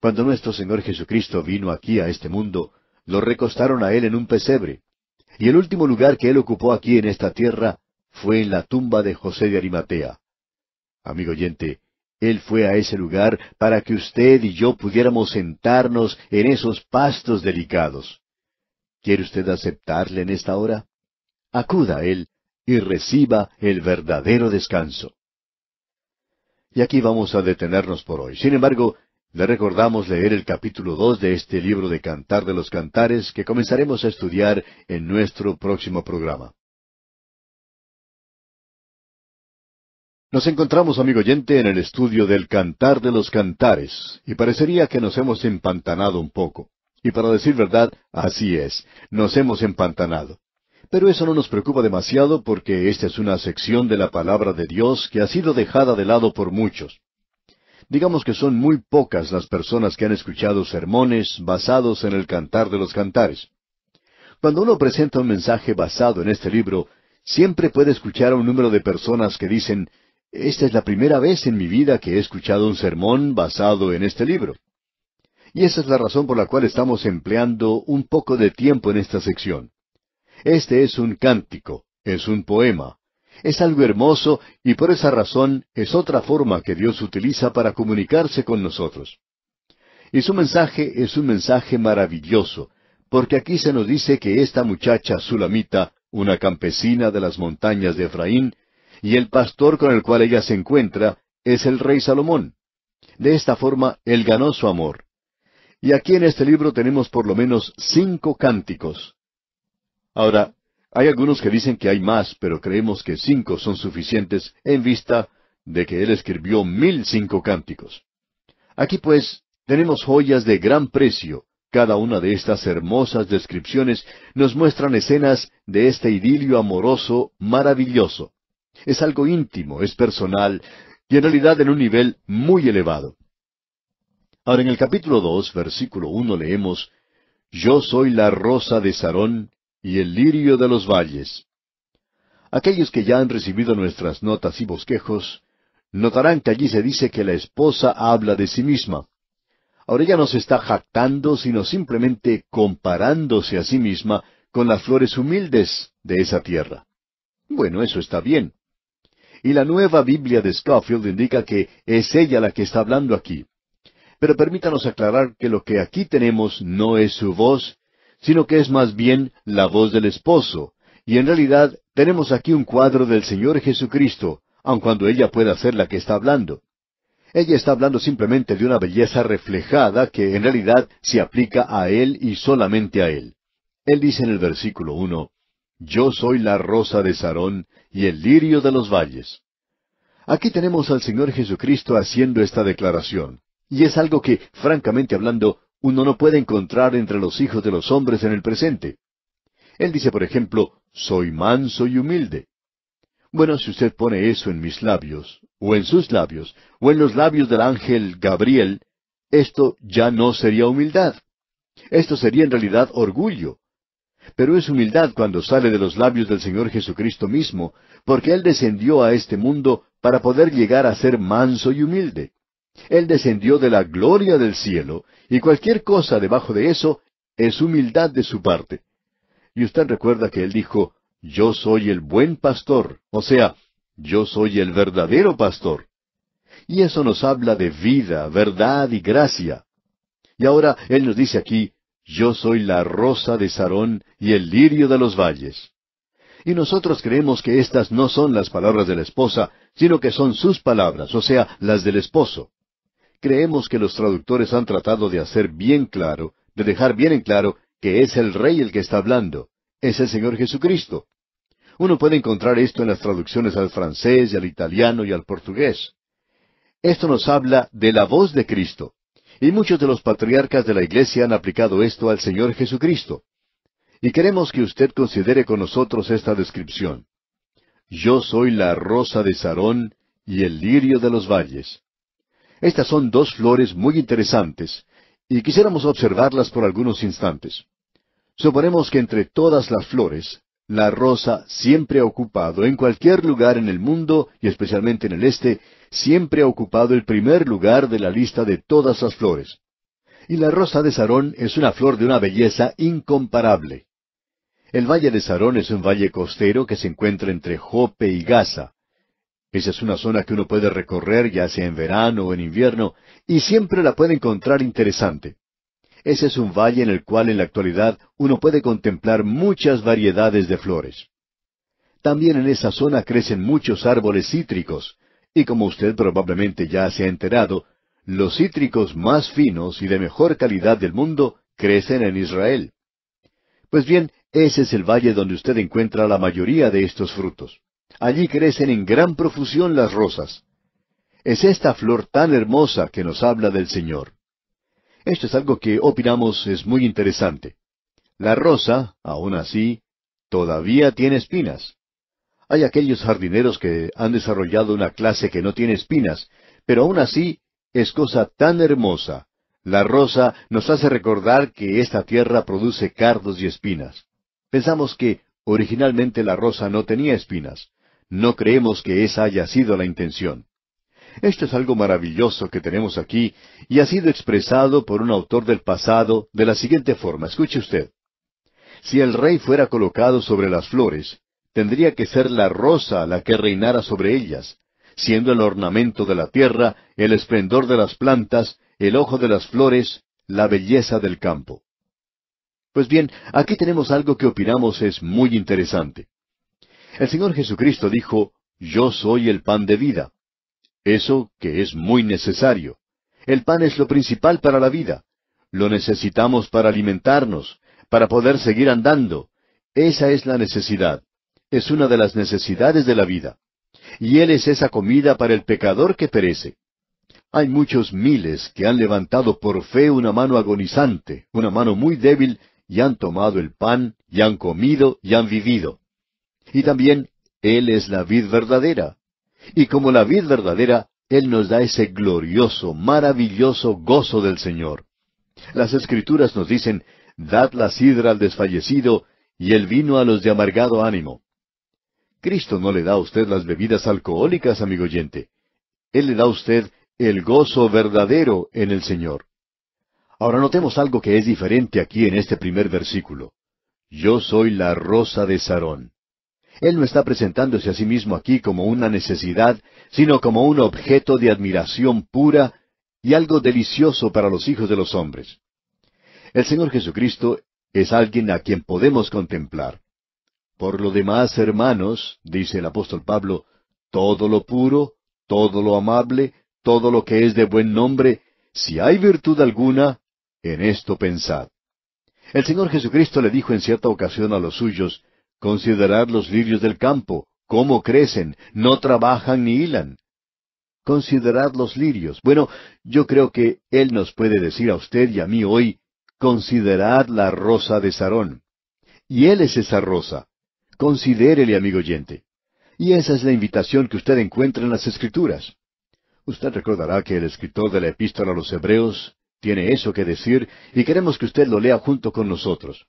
Cuando nuestro Señor Jesucristo vino aquí a este mundo, lo recostaron a él en un pesebre. Y el último lugar que él ocupó aquí en esta tierra fue en la tumba de José de Arimatea. Amigo oyente, Él fue a ese lugar para que usted y yo pudiéramos sentarnos en esos pastos delicados. ¿Quiere usted aceptarle en esta hora? Acuda a Él y reciba el verdadero descanso. Y aquí vamos a detenernos por hoy. Sin embargo, le recordamos leer el capítulo dos de este libro de Cantar de los Cantares que comenzaremos a estudiar en nuestro próximo programa. Nos encontramos, amigo oyente, en el estudio del Cantar de los Cantares, y parecería que nos hemos empantanado un poco. Y para decir verdad, así es, nos hemos empantanado. Pero eso no nos preocupa demasiado porque esta es una sección de la palabra de Dios que ha sido dejada de lado por muchos. Digamos que son muy pocas las personas que han escuchado sermones basados en el Cantar de los Cantares. Cuando uno presenta un mensaje basado en este libro, siempre puede escuchar a un número de personas que dicen, esta es la primera vez en mi vida que he escuchado un sermón basado en este libro. Y esa es la razón por la cual estamos empleando un poco de tiempo en esta sección. Este es un cántico, es un poema, es algo hermoso y por esa razón es otra forma que Dios utiliza para comunicarse con nosotros. Y su mensaje es un mensaje maravilloso, porque aquí se nos dice que esta muchacha sulamita, una campesina de las montañas de Efraín, y el pastor con el cual ella se encuentra es el rey Salomón. De esta forma, él ganó su amor. Y aquí en este libro tenemos por lo menos cinco cánticos. Ahora, hay algunos que dicen que hay más, pero creemos que cinco son suficientes en vista de que él escribió mil cinco cánticos. Aquí pues tenemos joyas de gran precio. Cada una de estas hermosas descripciones nos muestran escenas de este idilio amoroso maravilloso es algo íntimo, es personal, y en realidad en un nivel muy elevado. Ahora en el capítulo 2, versículo 1 leemos, Yo soy la rosa de Sarón y el lirio de los valles. Aquellos que ya han recibido nuestras notas y bosquejos, notarán que allí se dice que la esposa habla de sí misma. Ahora ella no se está jactando, sino simplemente comparándose a sí misma con las flores humildes de esa tierra. Bueno, eso está bien y la nueva Biblia de Scofield indica que es ella la que está hablando aquí. Pero permítanos aclarar que lo que aquí tenemos no es su voz, sino que es más bien la voz del esposo, y en realidad tenemos aquí un cuadro del Señor Jesucristo, aun cuando ella pueda ser la que está hablando. Ella está hablando simplemente de una belleza reflejada que en realidad se aplica a Él y solamente a Él. Él dice en el versículo uno yo soy la rosa de Sarón y el lirio de los valles. Aquí tenemos al Señor Jesucristo haciendo esta declaración, y es algo que, francamente hablando, uno no puede encontrar entre los hijos de los hombres en el presente. Él dice, por ejemplo, soy manso y humilde. Bueno, si usted pone eso en mis labios, o en sus labios, o en los labios del ángel Gabriel, esto ya no sería humildad. Esto sería en realidad orgullo. Pero es humildad cuando sale de los labios del Señor Jesucristo mismo, porque Él descendió a este mundo para poder llegar a ser manso y humilde. Él descendió de la gloria del cielo, y cualquier cosa debajo de eso es humildad de su parte. Y usted recuerda que Él dijo, Yo soy el buen pastor, o sea, yo soy el verdadero pastor. Y eso nos habla de vida, verdad y gracia. Y ahora Él nos dice aquí, Yo soy la rosa de Sarón, y el lirio de los valles. Y nosotros creemos que estas no son las palabras de la esposa, sino que son sus palabras, o sea, las del esposo. Creemos que los traductores han tratado de hacer bien claro, de dejar bien en claro, que es el Rey el que está hablando, es el Señor Jesucristo. Uno puede encontrar esto en las traducciones al francés y al italiano y al portugués. Esto nos habla de la voz de Cristo. Y muchos de los patriarcas de la Iglesia han aplicado esto al Señor Jesucristo. Y queremos que usted considere con nosotros esta descripción. Yo soy la rosa de Sarón y el lirio de los valles. Estas son dos flores muy interesantes, y quisiéramos observarlas por algunos instantes. Suponemos que entre todas las flores, la rosa siempre ha ocupado, en cualquier lugar en el mundo, y especialmente en el este, siempre ha ocupado el primer lugar de la lista de todas las flores. Y la rosa de Sarón es una flor de una belleza incomparable. El valle de Sarón es un valle costero que se encuentra entre Jope y Gaza. Esa es una zona que uno puede recorrer ya sea en verano o en invierno y siempre la puede encontrar interesante. Ese es un valle en el cual en la actualidad uno puede contemplar muchas variedades de flores. También en esa zona crecen muchos árboles cítricos, y como usted probablemente ya se ha enterado, los cítricos más finos y de mejor calidad del mundo crecen en Israel. Pues bien, ese es el valle donde usted encuentra la mayoría de estos frutos. Allí crecen en gran profusión las rosas. Es esta flor tan hermosa que nos habla del Señor. Esto es algo que opinamos es muy interesante. La rosa, aun así, todavía tiene espinas. Hay aquellos jardineros que han desarrollado una clase que no tiene espinas, pero aun así es cosa tan hermosa. La rosa nos hace recordar que esta tierra produce cardos y espinas. Pensamos que originalmente la rosa no tenía espinas. No creemos que esa haya sido la intención. Esto es algo maravilloso que tenemos aquí y ha sido expresado por un autor del pasado de la siguiente forma. Escuche usted. Si el rey fuera colocado sobre las flores, tendría que ser la rosa la que reinara sobre ellas, siendo el ornamento de la tierra, el esplendor de las plantas, el ojo de las flores, la belleza del campo. Pues bien, aquí tenemos algo que opinamos es muy interesante. El Señor Jesucristo dijo, Yo soy el pan de vida. Eso que es muy necesario. El pan es lo principal para la vida. Lo necesitamos para alimentarnos, para poder seguir andando. Esa es la necesidad. Es una de las necesidades de la vida. Y Él es esa comida para el pecador que perece. Hay muchos miles que han levantado por fe una mano agonizante, una mano muy débil, y han tomado el pan, y han comido, y han vivido. Y también Él es la vid verdadera. Y como la vid verdadera, Él nos da ese glorioso, maravilloso gozo del Señor. Las Escrituras nos dicen, Dad la sidra al desfallecido, y el vino a los de amargado ánimo. Cristo no le da a usted las bebidas alcohólicas, amigo oyente. Él le da a usted el gozo verdadero en el Señor. Ahora notemos algo que es diferente aquí en este primer versículo. Yo soy la rosa de Sarón. Él no está presentándose a sí mismo aquí como una necesidad, sino como un objeto de admiración pura y algo delicioso para los hijos de los hombres. El Señor Jesucristo es alguien a quien podemos contemplar. Por lo demás, hermanos, dice el apóstol Pablo, todo lo puro, todo lo amable, todo lo que es de buen nombre, si hay virtud alguna, en esto pensad. El Señor Jesucristo le dijo en cierta ocasión a los suyos, Considerad los lirios del campo, cómo crecen, no trabajan ni hilan. Considerad los lirios. Bueno, yo creo que Él nos puede decir a usted y a mí hoy, considerad la rosa de Sarón. Y Él es esa rosa. Considérele, amigo oyente. Y esa es la invitación que usted encuentra en las Escrituras. Usted recordará que el escritor de la epístola a los Hebreos tiene eso que decir y queremos que usted lo lea junto con nosotros.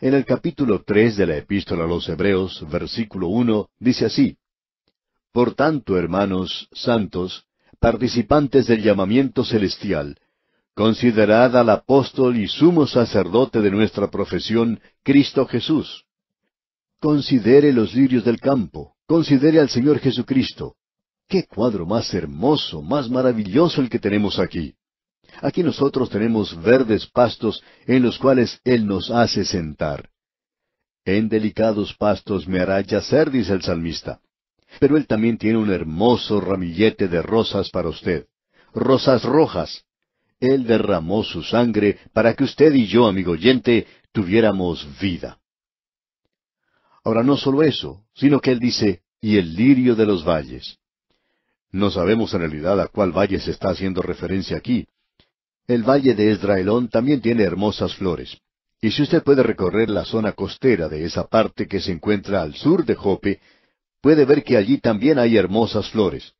En el capítulo tres de la Epístola a los Hebreos, versículo uno, dice así Por tanto, hermanos santos, participantes del llamamiento celestial, considerad al apóstol y sumo sacerdote de nuestra profesión, Cristo Jesús. Considere los lirios del campo, considere al Señor Jesucristo. Qué cuadro más hermoso, más maravilloso el que tenemos aquí. Aquí nosotros tenemos verdes pastos en los cuales Él nos hace sentar. En delicados pastos me hará yacer, dice el salmista. Pero Él también tiene un hermoso ramillete de rosas para usted. Rosas rojas. Él derramó su sangre para que usted y yo, amigo oyente, tuviéramos vida. Ahora no solo eso, sino que Él dice, y el lirio de los valles. No sabemos en realidad a cuál valle se está haciendo referencia aquí, el valle de Esdraelón también tiene hermosas flores. Y si usted puede recorrer la zona costera de esa parte que se encuentra al sur de Jope, puede ver que allí también hay hermosas flores.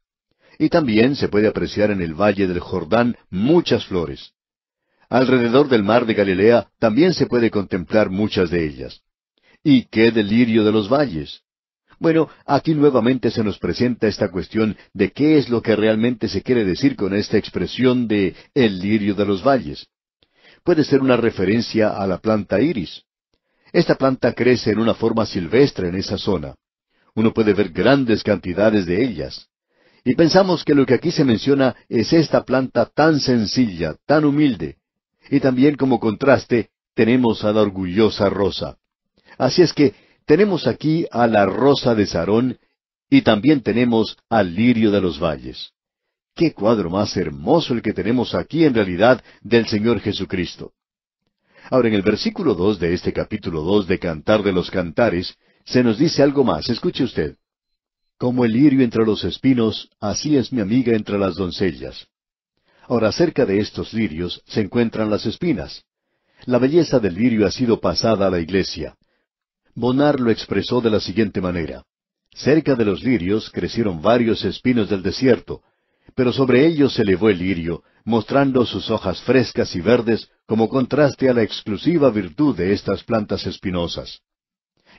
Y también se puede apreciar en el valle del Jordán muchas flores. Alrededor del mar de Galilea también se puede contemplar muchas de ellas. Y qué delirio de los valles. Bueno, aquí nuevamente se nos presenta esta cuestión de qué es lo que realmente se quiere decir con esta expresión de el lirio de los valles. Puede ser una referencia a la planta iris. Esta planta crece en una forma silvestre en esa zona. Uno puede ver grandes cantidades de ellas. Y pensamos que lo que aquí se menciona es esta planta tan sencilla, tan humilde. Y también como contraste tenemos a la orgullosa rosa. Así es que tenemos aquí a la rosa de Sarón y también tenemos al lirio de los valles. Qué cuadro más hermoso el que tenemos aquí en realidad del Señor Jesucristo. Ahora en el versículo dos de este capítulo dos de Cantar de los Cantares se nos dice algo más. Escuche usted. Como el lirio entre los espinos, así es mi amiga entre las doncellas. Ahora cerca de estos lirios se encuentran las espinas. La belleza del lirio ha sido pasada a la iglesia. Bonar lo expresó de la siguiente manera. Cerca de los lirios crecieron varios espinos del desierto, pero sobre ellos se elevó el lirio, mostrando sus hojas frescas y verdes como contraste a la exclusiva virtud de estas plantas espinosas.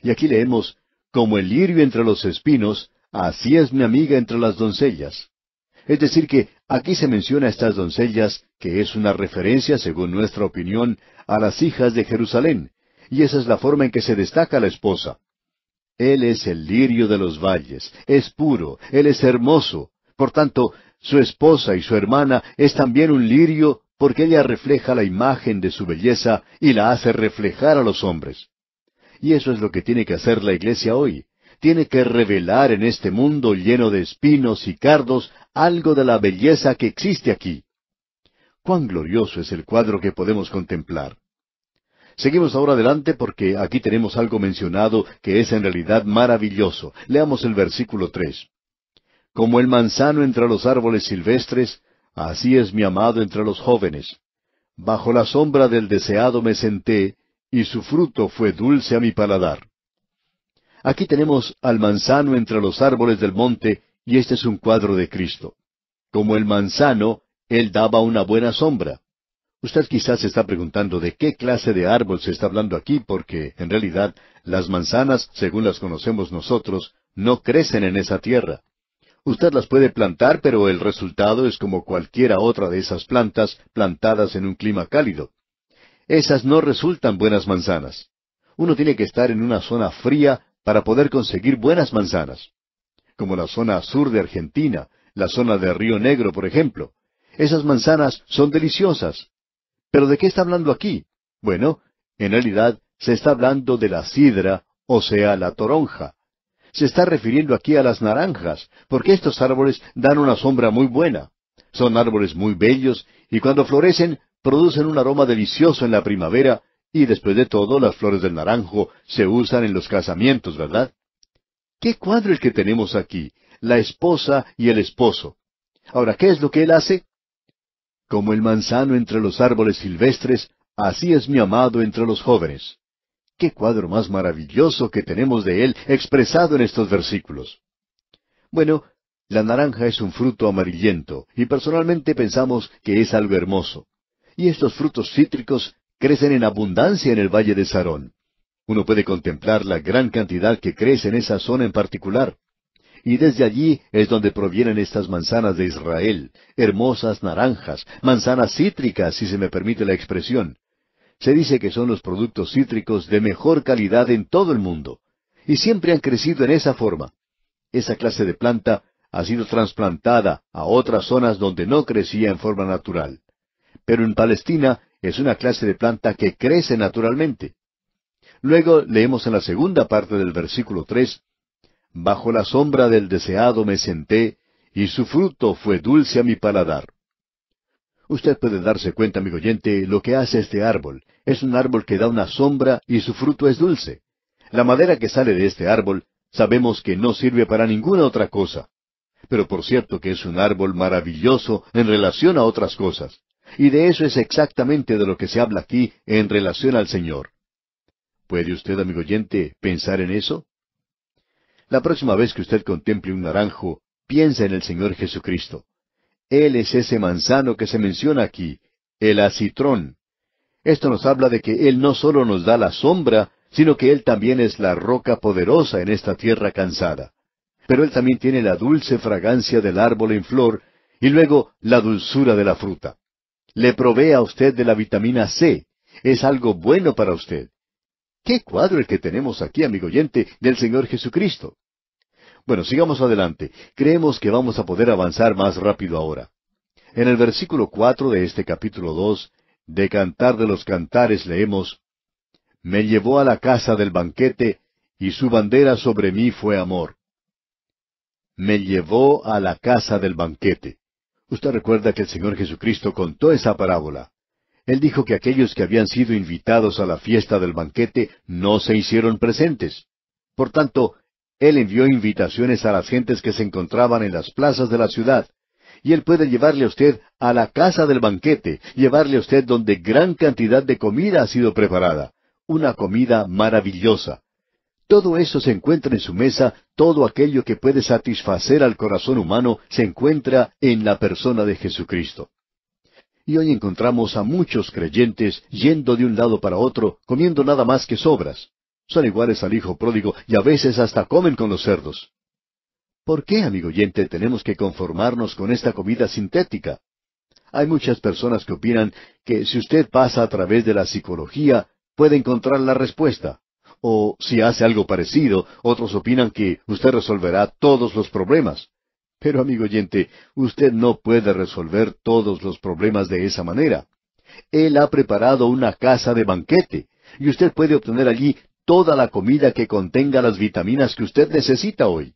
Y aquí leemos, como el lirio entre los espinos, así es mi amiga entre las doncellas. Es decir, que aquí se menciona a estas doncellas, que es una referencia, según nuestra opinión, a las hijas de Jerusalén, y esa es la forma en que se destaca la esposa. Él es el lirio de los valles, es puro, él es hermoso. Por tanto, su esposa y su hermana es también un lirio porque ella refleja la imagen de su belleza y la hace reflejar a los hombres. Y eso es lo que tiene que hacer la iglesia hoy. Tiene que revelar en este mundo lleno de espinos y cardos algo de la belleza que existe aquí. Cuán glorioso es el cuadro que podemos contemplar. Seguimos ahora adelante porque aquí tenemos algo mencionado que es en realidad maravilloso. Leamos el versículo tres. Como el manzano entre los árboles silvestres, así es mi amado entre los jóvenes. Bajo la sombra del deseado me senté, y su fruto fue dulce a mi paladar. Aquí tenemos al manzano entre los árboles del monte, y este es un cuadro de Cristo. Como el manzano, él daba una buena sombra. Usted quizás se está preguntando de qué clase de árbol se está hablando aquí, porque, en realidad, las manzanas, según las conocemos nosotros, no crecen en esa tierra. Usted las puede plantar, pero el resultado es como cualquiera otra de esas plantas plantadas en un clima cálido. Esas no resultan buenas manzanas. Uno tiene que estar en una zona fría para poder conseguir buenas manzanas. Como la zona sur de Argentina, la zona de Río Negro, por ejemplo. Esas manzanas son deliciosas, pero ¿de qué está hablando aquí? Bueno, en realidad se está hablando de la sidra, o sea, la toronja. Se está refiriendo aquí a las naranjas, porque estos árboles dan una sombra muy buena. Son árboles muy bellos y cuando florecen producen un aroma delicioso en la primavera y después de todo las flores del naranjo se usan en los casamientos, ¿verdad? ¿Qué cuadro el que tenemos aquí? La esposa y el esposo. Ahora, ¿qué es lo que él hace? Como el manzano entre los árboles silvestres, así es mi amado entre los jóvenes. Qué cuadro más maravilloso que tenemos de él expresado en estos versículos. Bueno, la naranja es un fruto amarillento, y personalmente pensamos que es algo hermoso. Y estos frutos cítricos crecen en abundancia en el Valle de Sarón. Uno puede contemplar la gran cantidad que crece en esa zona en particular y desde allí es donde provienen estas manzanas de Israel, hermosas naranjas, manzanas cítricas, si se me permite la expresión. Se dice que son los productos cítricos de mejor calidad en todo el mundo, y siempre han crecido en esa forma. Esa clase de planta ha sido trasplantada a otras zonas donde no crecía en forma natural. Pero en Palestina es una clase de planta que crece naturalmente. Luego leemos en la segunda parte del versículo tres Bajo la sombra del deseado me senté, y su fruto fue dulce a mi paladar. Usted puede darse cuenta, amigo oyente, lo que hace este árbol. Es un árbol que da una sombra y su fruto es dulce. La madera que sale de este árbol sabemos que no sirve para ninguna otra cosa. Pero por cierto que es un árbol maravilloso en relación a otras cosas. Y de eso es exactamente de lo que se habla aquí en relación al Señor. ¿Puede usted, amigo oyente, pensar en eso? La próxima vez que usted contemple un naranjo, piensa en el Señor Jesucristo. Él es ese manzano que se menciona aquí, el acitrón. Esto nos habla de que Él no solo nos da la sombra, sino que Él también es la roca poderosa en esta tierra cansada. Pero Él también tiene la dulce fragancia del árbol en flor y luego la dulzura de la fruta. Le provee a usted de la vitamina C. Es algo bueno para usted. Qué cuadro el que tenemos aquí, amigo oyente, del Señor Jesucristo. Bueno, sigamos adelante. Creemos que vamos a poder avanzar más rápido ahora. En el versículo cuatro de este capítulo dos, de Cantar de los Cantares leemos Me llevó a la casa del banquete, y su bandera sobre mí fue amor. Me llevó a la casa del banquete. Usted recuerda que el Señor Jesucristo contó esa parábola. Él dijo que aquellos que habían sido invitados a la fiesta del banquete no se hicieron presentes. Por tanto, él envió invitaciones a las gentes que se encontraban en las plazas de la ciudad, y Él puede llevarle a usted a la casa del banquete, llevarle a usted donde gran cantidad de comida ha sido preparada, una comida maravillosa. Todo eso se encuentra en su mesa, todo aquello que puede satisfacer al corazón humano se encuentra en la persona de Jesucristo. Y hoy encontramos a muchos creyentes yendo de un lado para otro, comiendo nada más que sobras. Son iguales al hijo pródigo y a veces hasta comen con los cerdos. ¿Por qué, amigo oyente, tenemos que conformarnos con esta comida sintética? Hay muchas personas que opinan que si usted pasa a través de la psicología, puede encontrar la respuesta. O si hace algo parecido, otros opinan que usted resolverá todos los problemas. Pero, amigo oyente, usted no puede resolver todos los problemas de esa manera. Él ha preparado una casa de banquete, y usted puede obtener allí toda la comida que contenga las vitaminas que usted necesita hoy.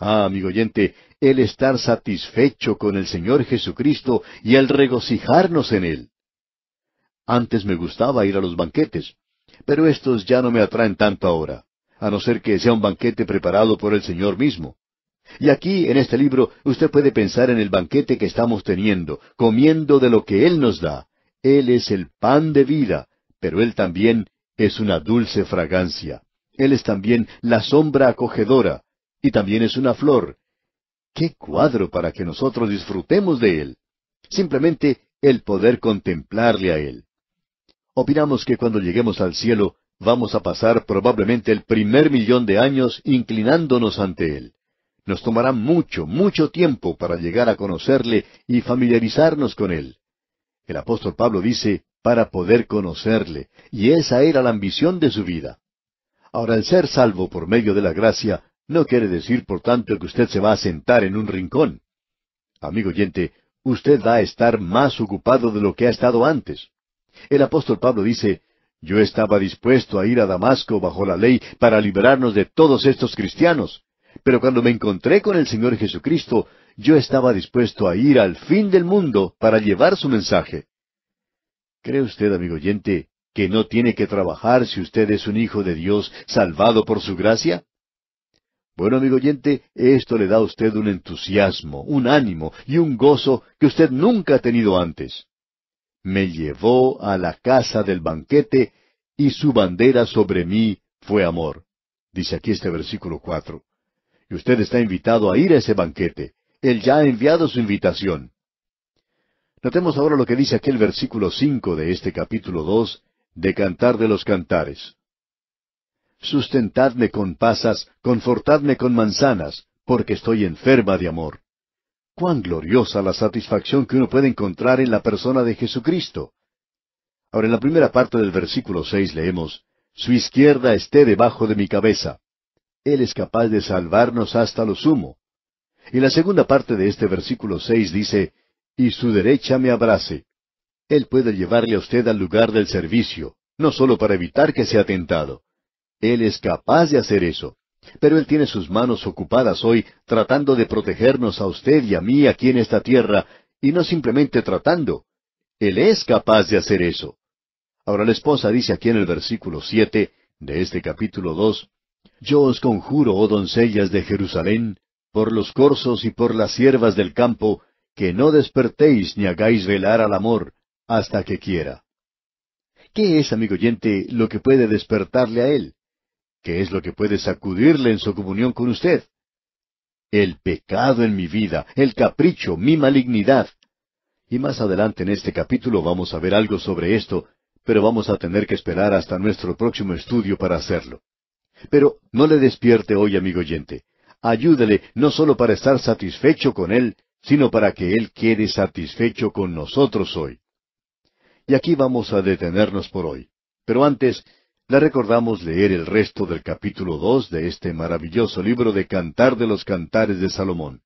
Ah, amigo oyente, el estar satisfecho con el Señor Jesucristo y el regocijarnos en Él. Antes me gustaba ir a los banquetes, pero estos ya no me atraen tanto ahora, a no ser que sea un banquete preparado por el Señor mismo. Y aquí, en este libro, usted puede pensar en el banquete que estamos teniendo, comiendo de lo que Él nos da. Él es el pan de vida, pero Él también es una dulce fragancia. Él es también la sombra acogedora, y también es una flor. ¡Qué cuadro para que nosotros disfrutemos de Él! Simplemente el poder contemplarle a Él. Opinamos que cuando lleguemos al cielo vamos a pasar probablemente el primer millón de años inclinándonos ante Él. Nos tomará mucho, mucho tiempo para llegar a conocerle y familiarizarnos con Él. El apóstol Pablo dice, para poder conocerle, y esa era la ambición de su vida. Ahora, el ser salvo por medio de la gracia no quiere decir, por tanto, que usted se va a sentar en un rincón. Amigo oyente, usted va a estar más ocupado de lo que ha estado antes. El apóstol Pablo dice, yo estaba dispuesto a ir a Damasco bajo la ley para liberarnos de todos estos cristianos, pero cuando me encontré con el Señor Jesucristo, yo estaba dispuesto a ir al fin del mundo para llevar su mensaje. ¿Cree usted, amigo oyente, que no tiene que trabajar si usted es un hijo de Dios salvado por su gracia? Bueno, amigo oyente, esto le da a usted un entusiasmo, un ánimo y un gozo que usted nunca ha tenido antes. Me llevó a la casa del banquete y su bandera sobre mí fue amor. Dice aquí este versículo cuatro. Y usted está invitado a ir a ese banquete. Él ya ha enviado su invitación. Notemos ahora lo que dice aquel versículo cinco de este capítulo dos de Cantar de los Cantares. Sustentadme con pasas, confortadme con manzanas, porque estoy enferma de amor. Cuán gloriosa la satisfacción que uno puede encontrar en la persona de Jesucristo. Ahora en la primera parte del versículo seis leemos Su izquierda esté debajo de mi cabeza. Él es capaz de salvarnos hasta lo sumo. Y la segunda parte de este versículo seis dice y su derecha me abrace. Él puede llevarle a usted al lugar del servicio, no solo para evitar que sea tentado. Él es capaz de hacer eso. Pero Él tiene sus manos ocupadas hoy tratando de protegernos a usted y a mí aquí en esta tierra, y no simplemente tratando. Él es capaz de hacer eso. Ahora la esposa dice aquí en el versículo siete de este capítulo dos Yo os conjuro, oh doncellas de Jerusalén, por los corzos y por las siervas del campo, que no despertéis ni hagáis velar al amor hasta que quiera. ¿Qué es, amigo oyente, lo que puede despertarle a él? ¿Qué es lo que puede sacudirle en su comunión con usted? El pecado en mi vida, el capricho, mi malignidad. Y más adelante en este capítulo vamos a ver algo sobre esto, pero vamos a tener que esperar hasta nuestro próximo estudio para hacerlo. Pero no le despierte hoy, amigo oyente. Ayúdele no solo para estar satisfecho con él, sino para que Él quede satisfecho con nosotros hoy. Y aquí vamos a detenernos por hoy. Pero antes, le recordamos leer el resto del capítulo 2 de este maravilloso libro de Cantar de los Cantares de Salomón.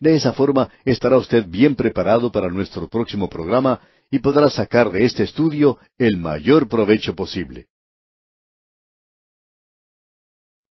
De esa forma estará usted bien preparado para nuestro próximo programa y podrá sacar de este estudio el mayor provecho posible.